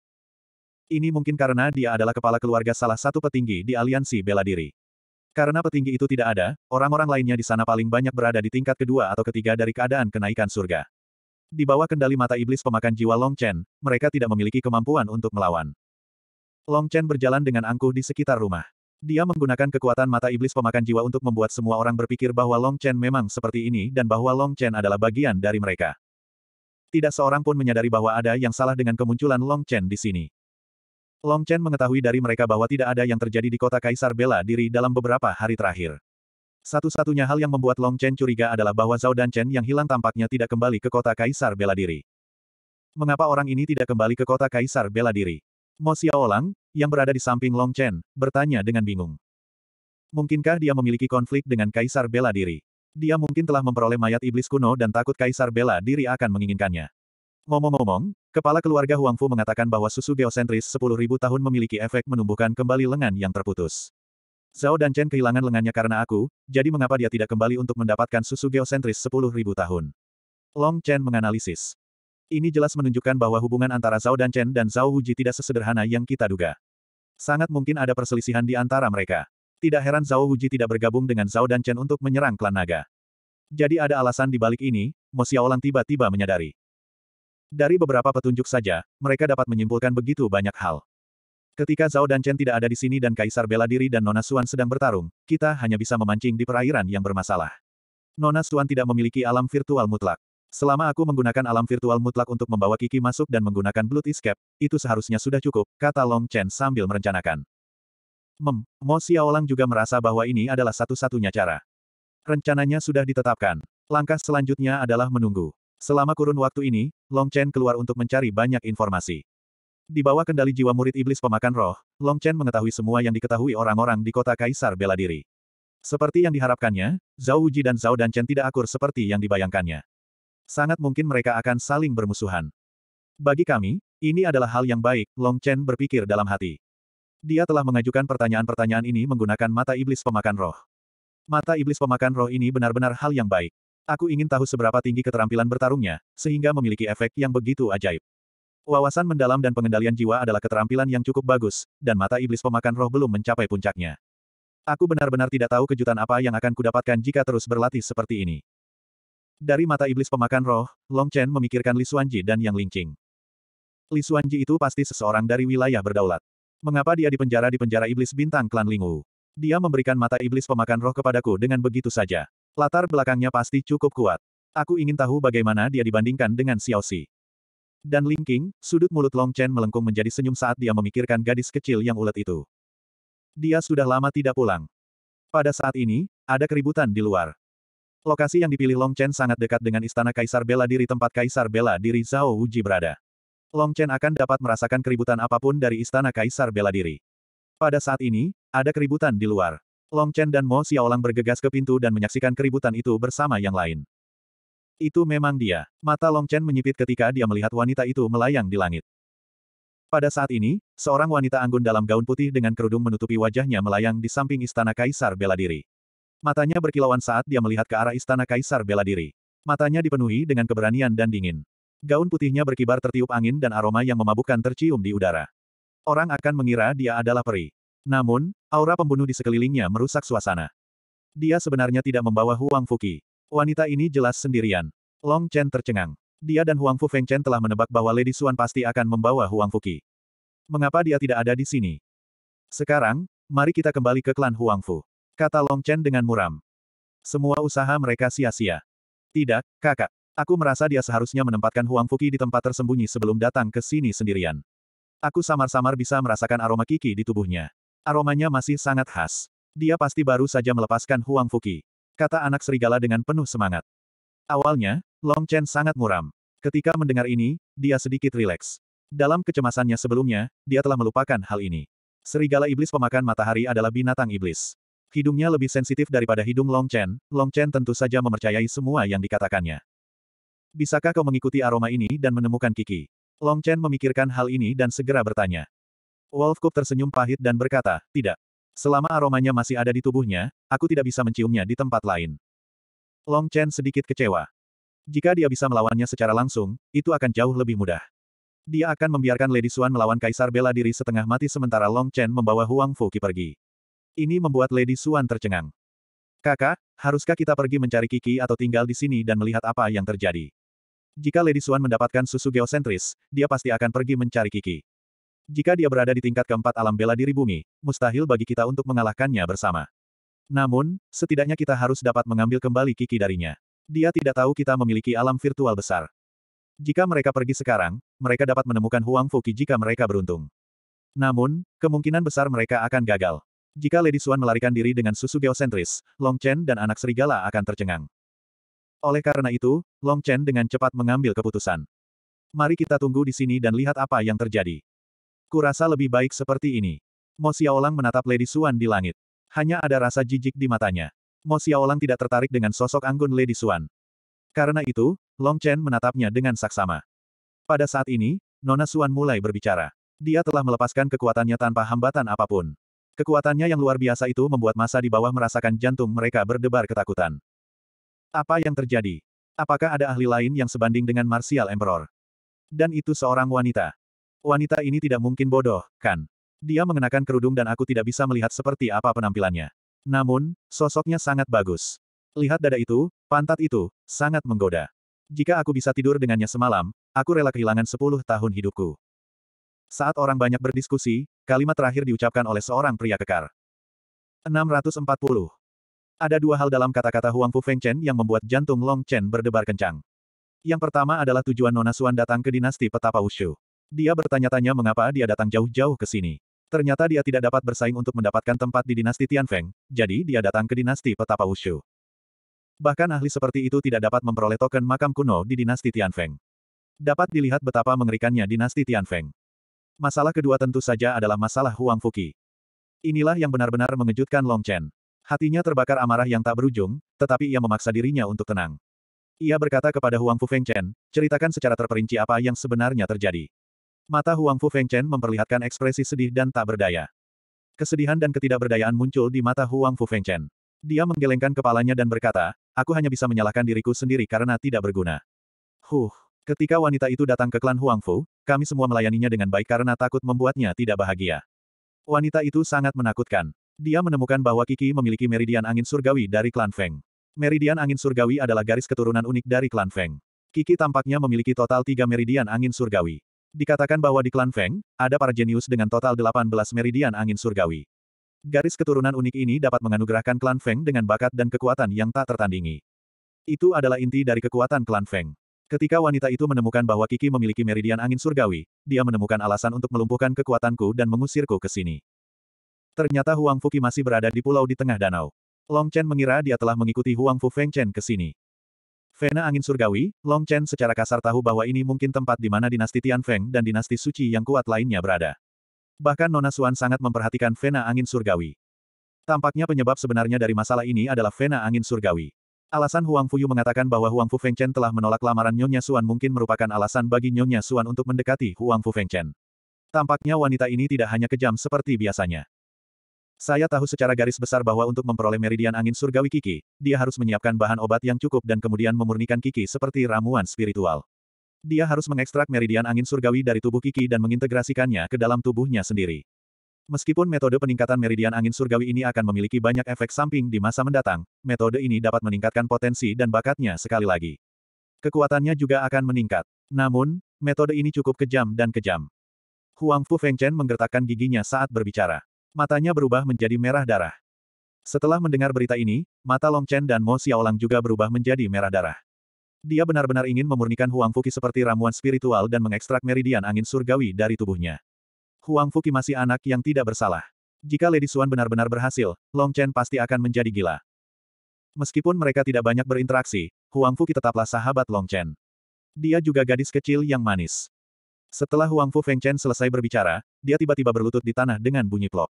Ini mungkin karena dia adalah kepala keluarga salah satu petinggi di aliansi bela diri. Karena petinggi itu tidak ada, orang-orang lainnya di sana paling banyak berada di tingkat kedua atau ketiga dari keadaan kenaikan surga. Di bawah kendali mata iblis pemakan jiwa Long Chen, mereka tidak memiliki kemampuan untuk melawan. Long Chen berjalan dengan angkuh di sekitar rumah. Dia menggunakan kekuatan mata iblis pemakan jiwa untuk membuat semua orang berpikir bahwa Long Chen memang seperti ini dan bahwa Long Chen adalah bagian dari mereka. Tidak seorang pun menyadari bahwa ada yang salah dengan kemunculan Long Chen di sini. Long Chen mengetahui dari mereka bahwa tidak ada yang terjadi di kota Kaisar bela diri dalam beberapa hari terakhir. Satu-satunya hal yang membuat Long Chen curiga adalah bahwa Zhao dan Chen yang hilang tampaknya tidak kembali ke kota Kaisar bela diri. Mengapa orang ini tidak kembali ke kota Kaisar bela diri? Mo Xiaolang, yang berada di samping Long Chen, bertanya dengan bingung. Mungkinkah dia memiliki konflik dengan Kaisar Bela Diri? Dia mungkin telah memperoleh mayat iblis kuno dan takut Kaisar Bela Diri akan menginginkannya. Ngomong-ngomong, kepala keluarga Huang Fu mengatakan bahwa susu geosentris 10.000 tahun memiliki efek menumbuhkan kembali lengan yang terputus. Zhao dan Chen kehilangan lengannya karena aku, jadi mengapa dia tidak kembali untuk mendapatkan susu geosentris 10.000 tahun? Long Chen menganalisis. Ini jelas menunjukkan bahwa hubungan antara Zhao dan Chen dan Zhao Wuji tidak sesederhana yang kita duga. Sangat mungkin ada perselisihan di antara mereka. Tidak heran Zhao Wuji tidak bergabung dengan Zhao dan Chen untuk menyerang klan naga. Jadi ada alasan di balik ini, Mo Xiaolang tiba-tiba menyadari. Dari beberapa petunjuk saja, mereka dapat menyimpulkan begitu banyak hal. Ketika Zhao dan Chen tidak ada di sini dan Kaisar bela diri dan Nona Suan sedang bertarung, kita hanya bisa memancing di perairan yang bermasalah. Nona Suan tidak memiliki alam virtual mutlak. Selama aku menggunakan alam virtual mutlak untuk membawa Kiki masuk dan menggunakan Blood Escape, itu seharusnya sudah cukup, kata Long Chen sambil merencanakan. Mem, Mo Xiaolang juga merasa bahwa ini adalah satu-satunya cara. Rencananya sudah ditetapkan. Langkah selanjutnya adalah menunggu. Selama kurun waktu ini, Long Chen keluar untuk mencari banyak informasi. Di bawah kendali jiwa murid iblis pemakan roh, Long Chen mengetahui semua yang diketahui orang-orang di kota Kaisar bela diri. Seperti yang diharapkannya, Zhao Wuji dan Zhao Dan Chen tidak akur seperti yang dibayangkannya sangat mungkin mereka akan saling bermusuhan. Bagi kami, ini adalah hal yang baik, Long Chen berpikir dalam hati. Dia telah mengajukan pertanyaan-pertanyaan ini menggunakan mata iblis pemakan roh. Mata iblis pemakan roh ini benar-benar hal yang baik. Aku ingin tahu seberapa tinggi keterampilan bertarungnya, sehingga memiliki efek yang begitu ajaib. Wawasan mendalam dan pengendalian jiwa adalah keterampilan yang cukup bagus, dan mata iblis pemakan roh belum mencapai puncaknya. Aku benar-benar tidak tahu kejutan apa yang akan kudapatkan jika terus berlatih seperti ini. Dari mata iblis pemakan roh, Long Chen memikirkan Li Xuanji dan Yang Lingqing. Li Xuanji itu pasti seseorang dari wilayah berdaulat. Mengapa dia dipenjara di penjara iblis bintang klan Lingwu? Dia memberikan mata iblis pemakan roh kepadaku dengan begitu saja. Latar belakangnya pasti cukup kuat. Aku ingin tahu bagaimana dia dibandingkan dengan Xiao Xi. Dan Lingqing, sudut mulut Long Chen melengkung menjadi senyum saat dia memikirkan gadis kecil yang ulet itu. Dia sudah lama tidak pulang. Pada saat ini, ada keributan di luar. Lokasi yang dipilih Long Chen sangat dekat dengan istana Kaisar Bela Diri tempat Kaisar Bela Diri Zhao Wuji berada. Long Chen akan dapat merasakan keributan apapun dari istana Kaisar Bela Diri. Pada saat ini, ada keributan di luar. Long Chen dan Mo Xiaolang bergegas ke pintu dan menyaksikan keributan itu bersama yang lain. Itu memang dia. Mata Long Chen menyipit ketika dia melihat wanita itu melayang di langit. Pada saat ini, seorang wanita anggun dalam gaun putih dengan kerudung menutupi wajahnya melayang di samping istana Kaisar Bela Diri. Matanya berkilauan saat dia melihat ke arah istana kaisar bela diri. Matanya dipenuhi dengan keberanian dan dingin. Gaun putihnya berkibar tertiup angin dan aroma yang memabukkan tercium di udara. Orang akan mengira dia adalah peri. Namun, aura pembunuh di sekelilingnya merusak suasana. Dia sebenarnya tidak membawa Huang Fuki. Wanita ini jelas sendirian. Long Chen tercengang. Dia dan Huang Fu Feng Chen telah menebak bahwa Lady Xuan pasti akan membawa Huang Fuki. Mengapa dia tidak ada di sini? Sekarang, mari kita kembali ke klan Huang Fu. Kata Long Chen dengan muram. Semua usaha mereka sia-sia. Tidak, kakak. Aku merasa dia seharusnya menempatkan Huang Fuki di tempat tersembunyi sebelum datang ke sini sendirian. Aku samar-samar bisa merasakan aroma kiki di tubuhnya. Aromanya masih sangat khas. Dia pasti baru saja melepaskan Huang Fuki. Kata anak serigala dengan penuh semangat. Awalnya, Long Chen sangat muram. Ketika mendengar ini, dia sedikit rileks. Dalam kecemasannya sebelumnya, dia telah melupakan hal ini. Serigala iblis pemakan matahari adalah binatang iblis. Hidungnya lebih sensitif daripada hidung Long Chen, Long Chen tentu saja mempercayai semua yang dikatakannya. Bisakah kau mengikuti aroma ini dan menemukan Kiki? Long Chen memikirkan hal ini dan segera bertanya. Wolf Cup tersenyum pahit dan berkata, tidak. Selama aromanya masih ada di tubuhnya, aku tidak bisa menciumnya di tempat lain. Long Chen sedikit kecewa. Jika dia bisa melawannya secara langsung, itu akan jauh lebih mudah. Dia akan membiarkan Lady Xuan melawan Kaisar bela diri setengah mati sementara Long Chen membawa Huang Fuqi pergi. Ini membuat Lady Suan tercengang. Kakak, haruskah kita pergi mencari Kiki atau tinggal di sini dan melihat apa yang terjadi? Jika Lady Suan mendapatkan susu geosentris, dia pasti akan pergi mencari Kiki. Jika dia berada di tingkat keempat alam bela diri bumi, mustahil bagi kita untuk mengalahkannya bersama. Namun, setidaknya kita harus dapat mengambil kembali Kiki darinya. Dia tidak tahu kita memiliki alam virtual besar. Jika mereka pergi sekarang, mereka dapat menemukan Huang Fuki jika mereka beruntung. Namun, kemungkinan besar mereka akan gagal. Jika Lady Suan melarikan diri dengan susu geosentris, Long Chen dan anak serigala akan tercengang. Oleh karena itu, Long Chen dengan cepat mengambil keputusan. Mari kita tunggu di sini dan lihat apa yang terjadi. Kurasa lebih baik seperti ini. Mo Xiaolang menatap Lady Suan di langit. Hanya ada rasa jijik di matanya. Mo Xiaolang tidak tertarik dengan sosok anggun Lady Suan. Karena itu, Long Chen menatapnya dengan saksama. Pada saat ini, Nona Suan mulai berbicara. Dia telah melepaskan kekuatannya tanpa hambatan apapun. Kekuatannya yang luar biasa itu membuat masa di bawah merasakan jantung mereka berdebar ketakutan. Apa yang terjadi? Apakah ada ahli lain yang sebanding dengan Martial Emperor? Dan itu seorang wanita. Wanita ini tidak mungkin bodoh, kan? Dia mengenakan kerudung dan aku tidak bisa melihat seperti apa penampilannya. Namun, sosoknya sangat bagus. Lihat dada itu, pantat itu, sangat menggoda. Jika aku bisa tidur dengannya semalam, aku rela kehilangan sepuluh tahun hidupku. Saat orang banyak berdiskusi, kalimat terakhir diucapkan oleh seorang pria kekar. 640. Ada dua hal dalam kata-kata Huang Fu Feng Chen yang membuat jantung Long Chen berdebar kencang. Yang pertama adalah tujuan Nona Suan datang ke dinasti petapa Wushu. Dia bertanya-tanya mengapa dia datang jauh-jauh ke sini. Ternyata dia tidak dapat bersaing untuk mendapatkan tempat di dinasti Tian Feng, jadi dia datang ke dinasti petapa Wushu. Bahkan ahli seperti itu tidak dapat memperoleh token makam kuno di dinasti Tian Feng. Dapat dilihat betapa mengerikannya dinasti Tian Feng. Masalah kedua tentu saja adalah masalah Huang Fuki. Inilah yang benar-benar mengejutkan Long Chen. Hatinya terbakar amarah yang tak berujung, tetapi ia memaksa dirinya untuk tenang. Ia berkata kepada Huang Fu Feng Chen, ceritakan secara terperinci apa yang sebenarnya terjadi. Mata Huang Fu Feng Chen memperlihatkan ekspresi sedih dan tak berdaya. Kesedihan dan ketidakberdayaan muncul di mata Huang Fu Feng Chen. Dia menggelengkan kepalanya dan berkata, aku hanya bisa menyalahkan diriku sendiri karena tidak berguna. Huh, ketika wanita itu datang ke klan Huang Fu, kami semua melayaninya dengan baik karena takut membuatnya tidak bahagia. Wanita itu sangat menakutkan. Dia menemukan bahwa Kiki memiliki meridian angin surgawi dari klan Feng. Meridian angin surgawi adalah garis keturunan unik dari klan Feng. Kiki tampaknya memiliki total tiga meridian angin surgawi. Dikatakan bahwa di klan Feng, ada para jenius dengan total 18 meridian angin surgawi. Garis keturunan unik ini dapat menganugerahkan klan Feng dengan bakat dan kekuatan yang tak tertandingi. Itu adalah inti dari kekuatan klan Feng. Ketika wanita itu menemukan bahwa Kiki memiliki meridian angin surgawi, dia menemukan alasan untuk melumpuhkan kekuatanku dan mengusirku ke sini. Ternyata Huang Fuki masih berada di pulau di tengah danau. Long Chen mengira dia telah mengikuti Huang Fu Feng Chen ke sini. Vena angin surgawi, Long Chen secara kasar tahu bahwa ini mungkin tempat di mana dinasti Tian Feng dan dinasti suci yang kuat lainnya berada. Bahkan Nona Suan sangat memperhatikan Vena angin surgawi. Tampaknya penyebab sebenarnya dari masalah ini adalah Vena angin surgawi. Alasan Huang Fuyu mengatakan bahwa Huang Fu Fengchen telah menolak lamaran Nyonya Suan mungkin merupakan alasan bagi Nyonya Suan untuk mendekati Huang Fu Fengchen. Tampaknya wanita ini tidak hanya kejam seperti biasanya. Saya tahu secara garis besar bahwa untuk memperoleh meridian angin surgawi Kiki, dia harus menyiapkan bahan obat yang cukup dan kemudian memurnikan Kiki seperti ramuan spiritual. Dia harus mengekstrak meridian angin surgawi dari tubuh Kiki dan mengintegrasikannya ke dalam tubuhnya sendiri. Meskipun metode peningkatan meridian angin surgawi ini akan memiliki banyak efek samping di masa mendatang, metode ini dapat meningkatkan potensi dan bakatnya sekali lagi. Kekuatannya juga akan meningkat. Namun, metode ini cukup kejam dan kejam. Huang Fu Fengchen menggertakkan giginya saat berbicara. Matanya berubah menjadi merah darah. Setelah mendengar berita ini, mata Long Chen dan Mo Xiaolang juga berubah menjadi merah darah. Dia benar-benar ingin memurnikan Huang Fuki seperti ramuan spiritual dan mengekstrak meridian angin surgawi dari tubuhnya. Huang Fuqi masih anak yang tidak bersalah. Jika Lady Xuan benar-benar berhasil, Long Chen pasti akan menjadi gila. Meskipun mereka tidak banyak berinteraksi, Huang Fuqi tetaplah sahabat Long Chen. Dia juga gadis kecil yang manis. Setelah Huang Fu Feng Chen selesai berbicara, dia tiba-tiba berlutut di tanah dengan bunyi plop.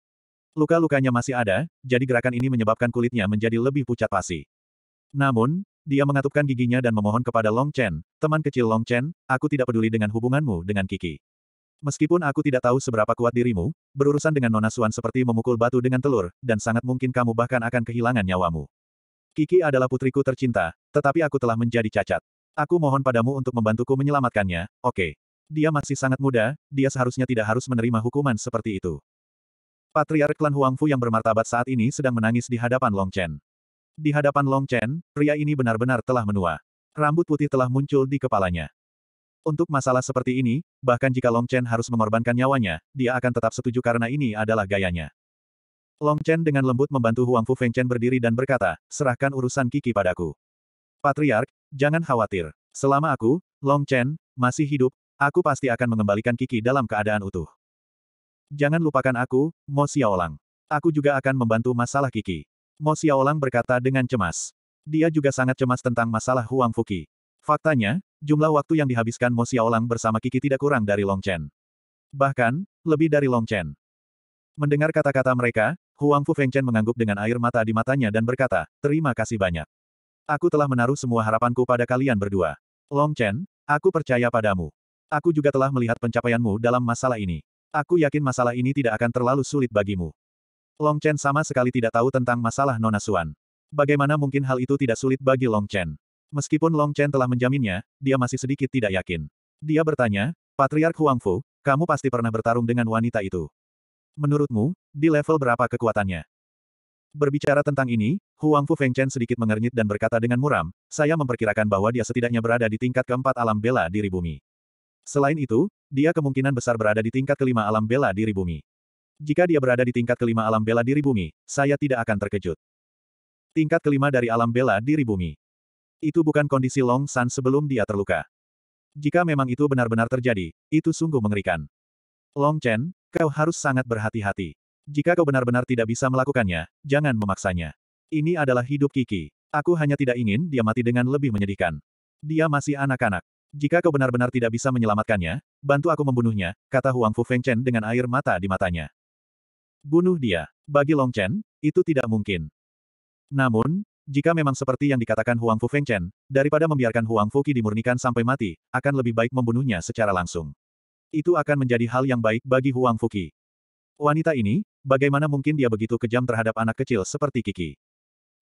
Luka-lukanya masih ada, jadi gerakan ini menyebabkan kulitnya menjadi lebih pucat pasi. Namun, dia mengatupkan giginya dan memohon kepada Long Chen, teman kecil Long Chen, aku tidak peduli dengan hubunganmu dengan Kiki. Meskipun aku tidak tahu seberapa kuat dirimu, berurusan dengan Nona Suan seperti memukul batu dengan telur, dan sangat mungkin kamu bahkan akan kehilangan nyawamu. Kiki adalah putriku tercinta, tetapi aku telah menjadi cacat. Aku mohon padamu untuk membantuku menyelamatkannya, oke. Okay. Dia masih sangat muda, dia seharusnya tidak harus menerima hukuman seperti itu. Patriark klan Huangfu yang bermartabat saat ini sedang menangis di hadapan Long Chen. Di hadapan Long Chen, pria ini benar-benar telah menua. Rambut putih telah muncul di kepalanya. Untuk masalah seperti ini, bahkan jika Long Chen harus mengorbankan nyawanya, dia akan tetap setuju karena ini adalah gayanya. Long Chen dengan lembut membantu Huang Fu Feng Chen berdiri dan berkata, serahkan urusan Kiki padaku. Patriark, jangan khawatir. Selama aku, Long Chen, masih hidup, aku pasti akan mengembalikan Kiki dalam keadaan utuh. Jangan lupakan aku, Mo Xiaolang. Aku juga akan membantu masalah Kiki. Mo Xiaolang berkata dengan cemas. Dia juga sangat cemas tentang masalah Huang Fuki. Faktanya, jumlah waktu yang dihabiskan Mo Xiaolang bersama Kiki tidak kurang dari Long Chen. Bahkan, lebih dari Long Chen. Mendengar kata-kata mereka, Huang Fu Feng Chen mengangguk dengan air mata di matanya dan berkata, terima kasih banyak. Aku telah menaruh semua harapanku pada kalian berdua. Long Chen, aku percaya padamu. Aku juga telah melihat pencapaianmu dalam masalah ini. Aku yakin masalah ini tidak akan terlalu sulit bagimu. Long Chen sama sekali tidak tahu tentang masalah Nona Suan. Bagaimana mungkin hal itu tidak sulit bagi Long Chen? Meskipun Long Chen telah menjaminnya, dia masih sedikit tidak yakin. Dia bertanya, Patriark Huang Fu, kamu pasti pernah bertarung dengan wanita itu. Menurutmu, di level berapa kekuatannya? Berbicara tentang ini, Huang Fu Feng Chen sedikit mengernyit dan berkata dengan muram, saya memperkirakan bahwa dia setidaknya berada di tingkat keempat alam bela diri bumi. Selain itu, dia kemungkinan besar berada di tingkat kelima alam bela diri bumi. Jika dia berada di tingkat kelima alam bela diri bumi, saya tidak akan terkejut. Tingkat kelima dari alam bela diri bumi. Itu bukan kondisi Long San sebelum dia terluka. Jika memang itu benar-benar terjadi, itu sungguh mengerikan. Long Chen, kau harus sangat berhati-hati. Jika kau benar-benar tidak bisa melakukannya, jangan memaksanya. Ini adalah hidup Kiki. Aku hanya tidak ingin dia mati dengan lebih menyedihkan. Dia masih anak-anak. Jika kau benar-benar tidak bisa menyelamatkannya, bantu aku membunuhnya, kata Huang Fu Feng Chen dengan air mata di matanya. Bunuh dia. Bagi Long Chen, itu tidak mungkin. Namun, jika memang seperti yang dikatakan Huang Fu Feng Chen, daripada membiarkan Huang Fu Qi dimurnikan sampai mati, akan lebih baik membunuhnya secara langsung. Itu akan menjadi hal yang baik bagi Huang Fu Qi. Wanita ini, bagaimana mungkin dia begitu kejam terhadap anak kecil seperti Kiki?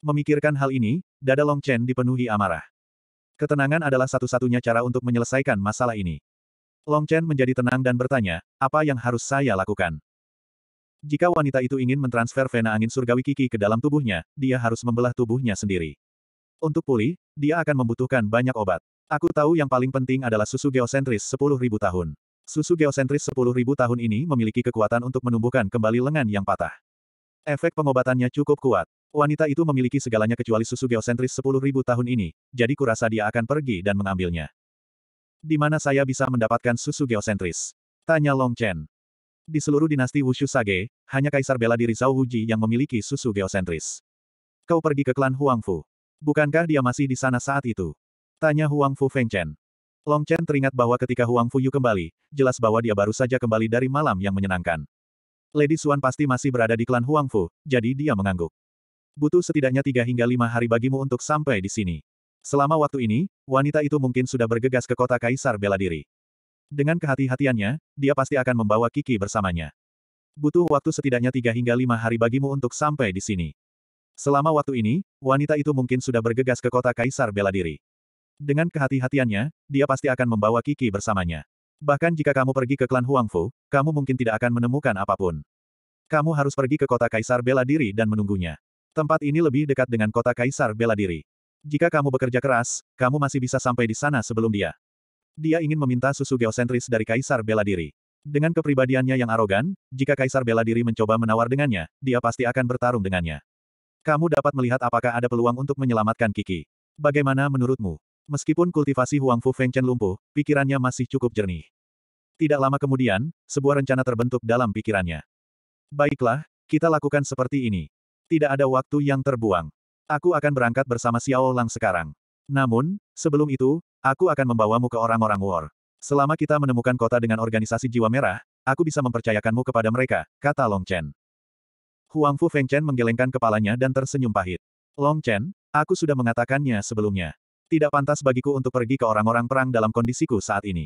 Memikirkan hal ini, dada Long Chen dipenuhi amarah. Ketenangan adalah satu-satunya cara untuk menyelesaikan masalah ini. Long Chen menjadi tenang dan bertanya, apa yang harus saya lakukan? Jika wanita itu ingin mentransfer vena angin surgawi Kiki ke dalam tubuhnya, dia harus membelah tubuhnya sendiri. Untuk pulih, dia akan membutuhkan banyak obat. Aku tahu yang paling penting adalah susu geosentris 10.000 tahun. Susu geosentris 10.000 tahun ini memiliki kekuatan untuk menumbuhkan kembali lengan yang patah. Efek pengobatannya cukup kuat. Wanita itu memiliki segalanya kecuali susu geosentris 10.000 tahun ini, jadi kurasa dia akan pergi dan mengambilnya. Di mana saya bisa mendapatkan susu geosentris? Tanya Long Chen. Di seluruh dinasti Wushu Sage, hanya Kaisar bela diri Zhao Huji yang memiliki susu geosentris. Kau pergi ke klan Huangfu. Bukankah dia masih di sana saat itu? Tanya Huangfu Fengchen. Long Chen teringat bahwa ketika Huang Yu kembali, jelas bahwa dia baru saja kembali dari malam yang menyenangkan. Lady Suan pasti masih berada di klan Huang Fu, jadi dia mengangguk. Butuh setidaknya tiga hingga lima hari bagimu untuk sampai di sini. Selama waktu ini, wanita itu mungkin sudah bergegas ke kota Kaisar bela diri. Dengan kehati-hatiannya, dia pasti akan membawa Kiki bersamanya. Butuh waktu setidaknya tiga hingga lima hari bagimu untuk sampai di sini. Selama waktu ini, wanita itu mungkin sudah bergegas ke kota Kaisar bela diri. Dengan kehati-hatiannya, dia pasti akan membawa Kiki bersamanya. Bahkan jika kamu pergi ke klan Huangfu, kamu mungkin tidak akan menemukan apapun. Kamu harus pergi ke kota Kaisar bela diri dan menunggunya. Tempat ini lebih dekat dengan kota Kaisar bela diri. Jika kamu bekerja keras, kamu masih bisa sampai di sana sebelum dia. Dia ingin meminta susu geosentris dari Kaisar Bela Diri. Dengan kepribadiannya yang arogan, jika Kaisar Bela Diri mencoba menawar dengannya, dia pasti akan bertarung dengannya. Kamu dapat melihat apakah ada peluang untuk menyelamatkan Kiki. Bagaimana menurutmu? Meskipun kultivasi Huang Fu Feng Chen lumpuh, pikirannya masih cukup jernih. Tidak lama kemudian, sebuah rencana terbentuk dalam pikirannya. Baiklah, kita lakukan seperti ini. Tidak ada waktu yang terbuang. Aku akan berangkat bersama Xiao Lang sekarang. Namun, sebelum itu, aku akan membawamu ke orang-orang war. Selama kita menemukan kota dengan organisasi jiwa merah, aku bisa mempercayakanmu kepada mereka, kata Long Chen. Huang Fu Feng Chen menggelengkan kepalanya dan tersenyum pahit. Long Chen, aku sudah mengatakannya sebelumnya. Tidak pantas bagiku untuk pergi ke orang-orang perang dalam kondisiku saat ini.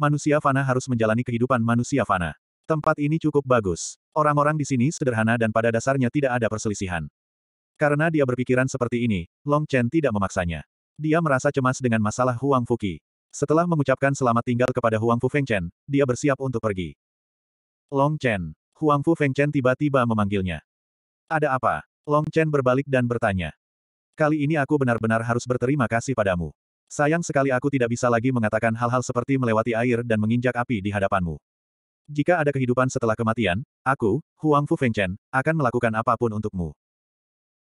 Manusia fana harus menjalani kehidupan manusia fana. Tempat ini cukup bagus. Orang-orang di sini sederhana dan pada dasarnya tidak ada perselisihan. Karena dia berpikiran seperti ini, Long Chen tidak memaksanya. Dia merasa cemas dengan masalah Huang Fuki. Setelah mengucapkan selamat tinggal kepada Huang Fu Fengchen, dia bersiap untuk pergi. Long Chen. Huang Fu Fengchen tiba-tiba memanggilnya. Ada apa? Long Chen berbalik dan bertanya. Kali ini aku benar-benar harus berterima kasih padamu. Sayang sekali aku tidak bisa lagi mengatakan hal-hal seperti melewati air dan menginjak api di hadapanmu. Jika ada kehidupan setelah kematian, aku, Huang Fu Fengchen, akan melakukan apapun untukmu.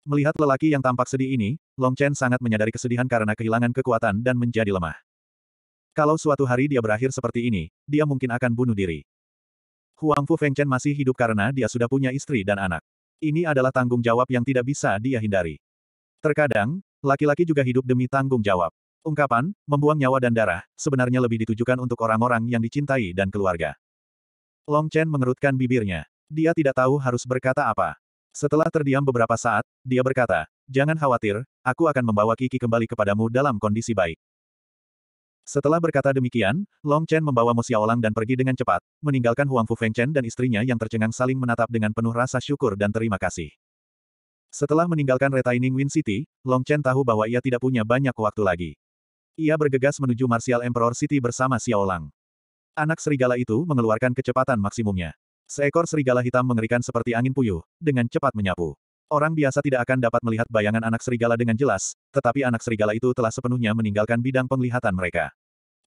Melihat lelaki yang tampak sedih ini, Long Chen sangat menyadari kesedihan karena kehilangan kekuatan dan menjadi lemah. Kalau suatu hari dia berakhir seperti ini, dia mungkin akan bunuh diri. Huang Fu Feng Chen masih hidup karena dia sudah punya istri dan anak. Ini adalah tanggung jawab yang tidak bisa dia hindari. Terkadang, laki-laki juga hidup demi tanggung jawab. Ungkapan, membuang nyawa dan darah, sebenarnya lebih ditujukan untuk orang-orang yang dicintai dan keluarga. Long Chen mengerutkan bibirnya. Dia tidak tahu harus berkata apa. Setelah terdiam beberapa saat, dia berkata, Jangan khawatir, aku akan membawa Kiki kembali kepadamu dalam kondisi baik. Setelah berkata demikian, Long Chen membawa Mu Xiaolang dan pergi dengan cepat, meninggalkan Huang Fu Feng Chen dan istrinya yang tercengang saling menatap dengan penuh rasa syukur dan terima kasih. Setelah meninggalkan retaining Wind City, Long Chen tahu bahwa ia tidak punya banyak waktu lagi. Ia bergegas menuju Martial Emperor City bersama Xiaolang. Anak serigala itu mengeluarkan kecepatan maksimumnya. Seekor serigala hitam mengerikan seperti angin puyuh, dengan cepat menyapu. Orang biasa tidak akan dapat melihat bayangan anak serigala dengan jelas, tetapi anak serigala itu telah sepenuhnya meninggalkan bidang penglihatan mereka.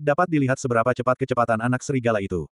Dapat dilihat seberapa cepat kecepatan anak serigala itu.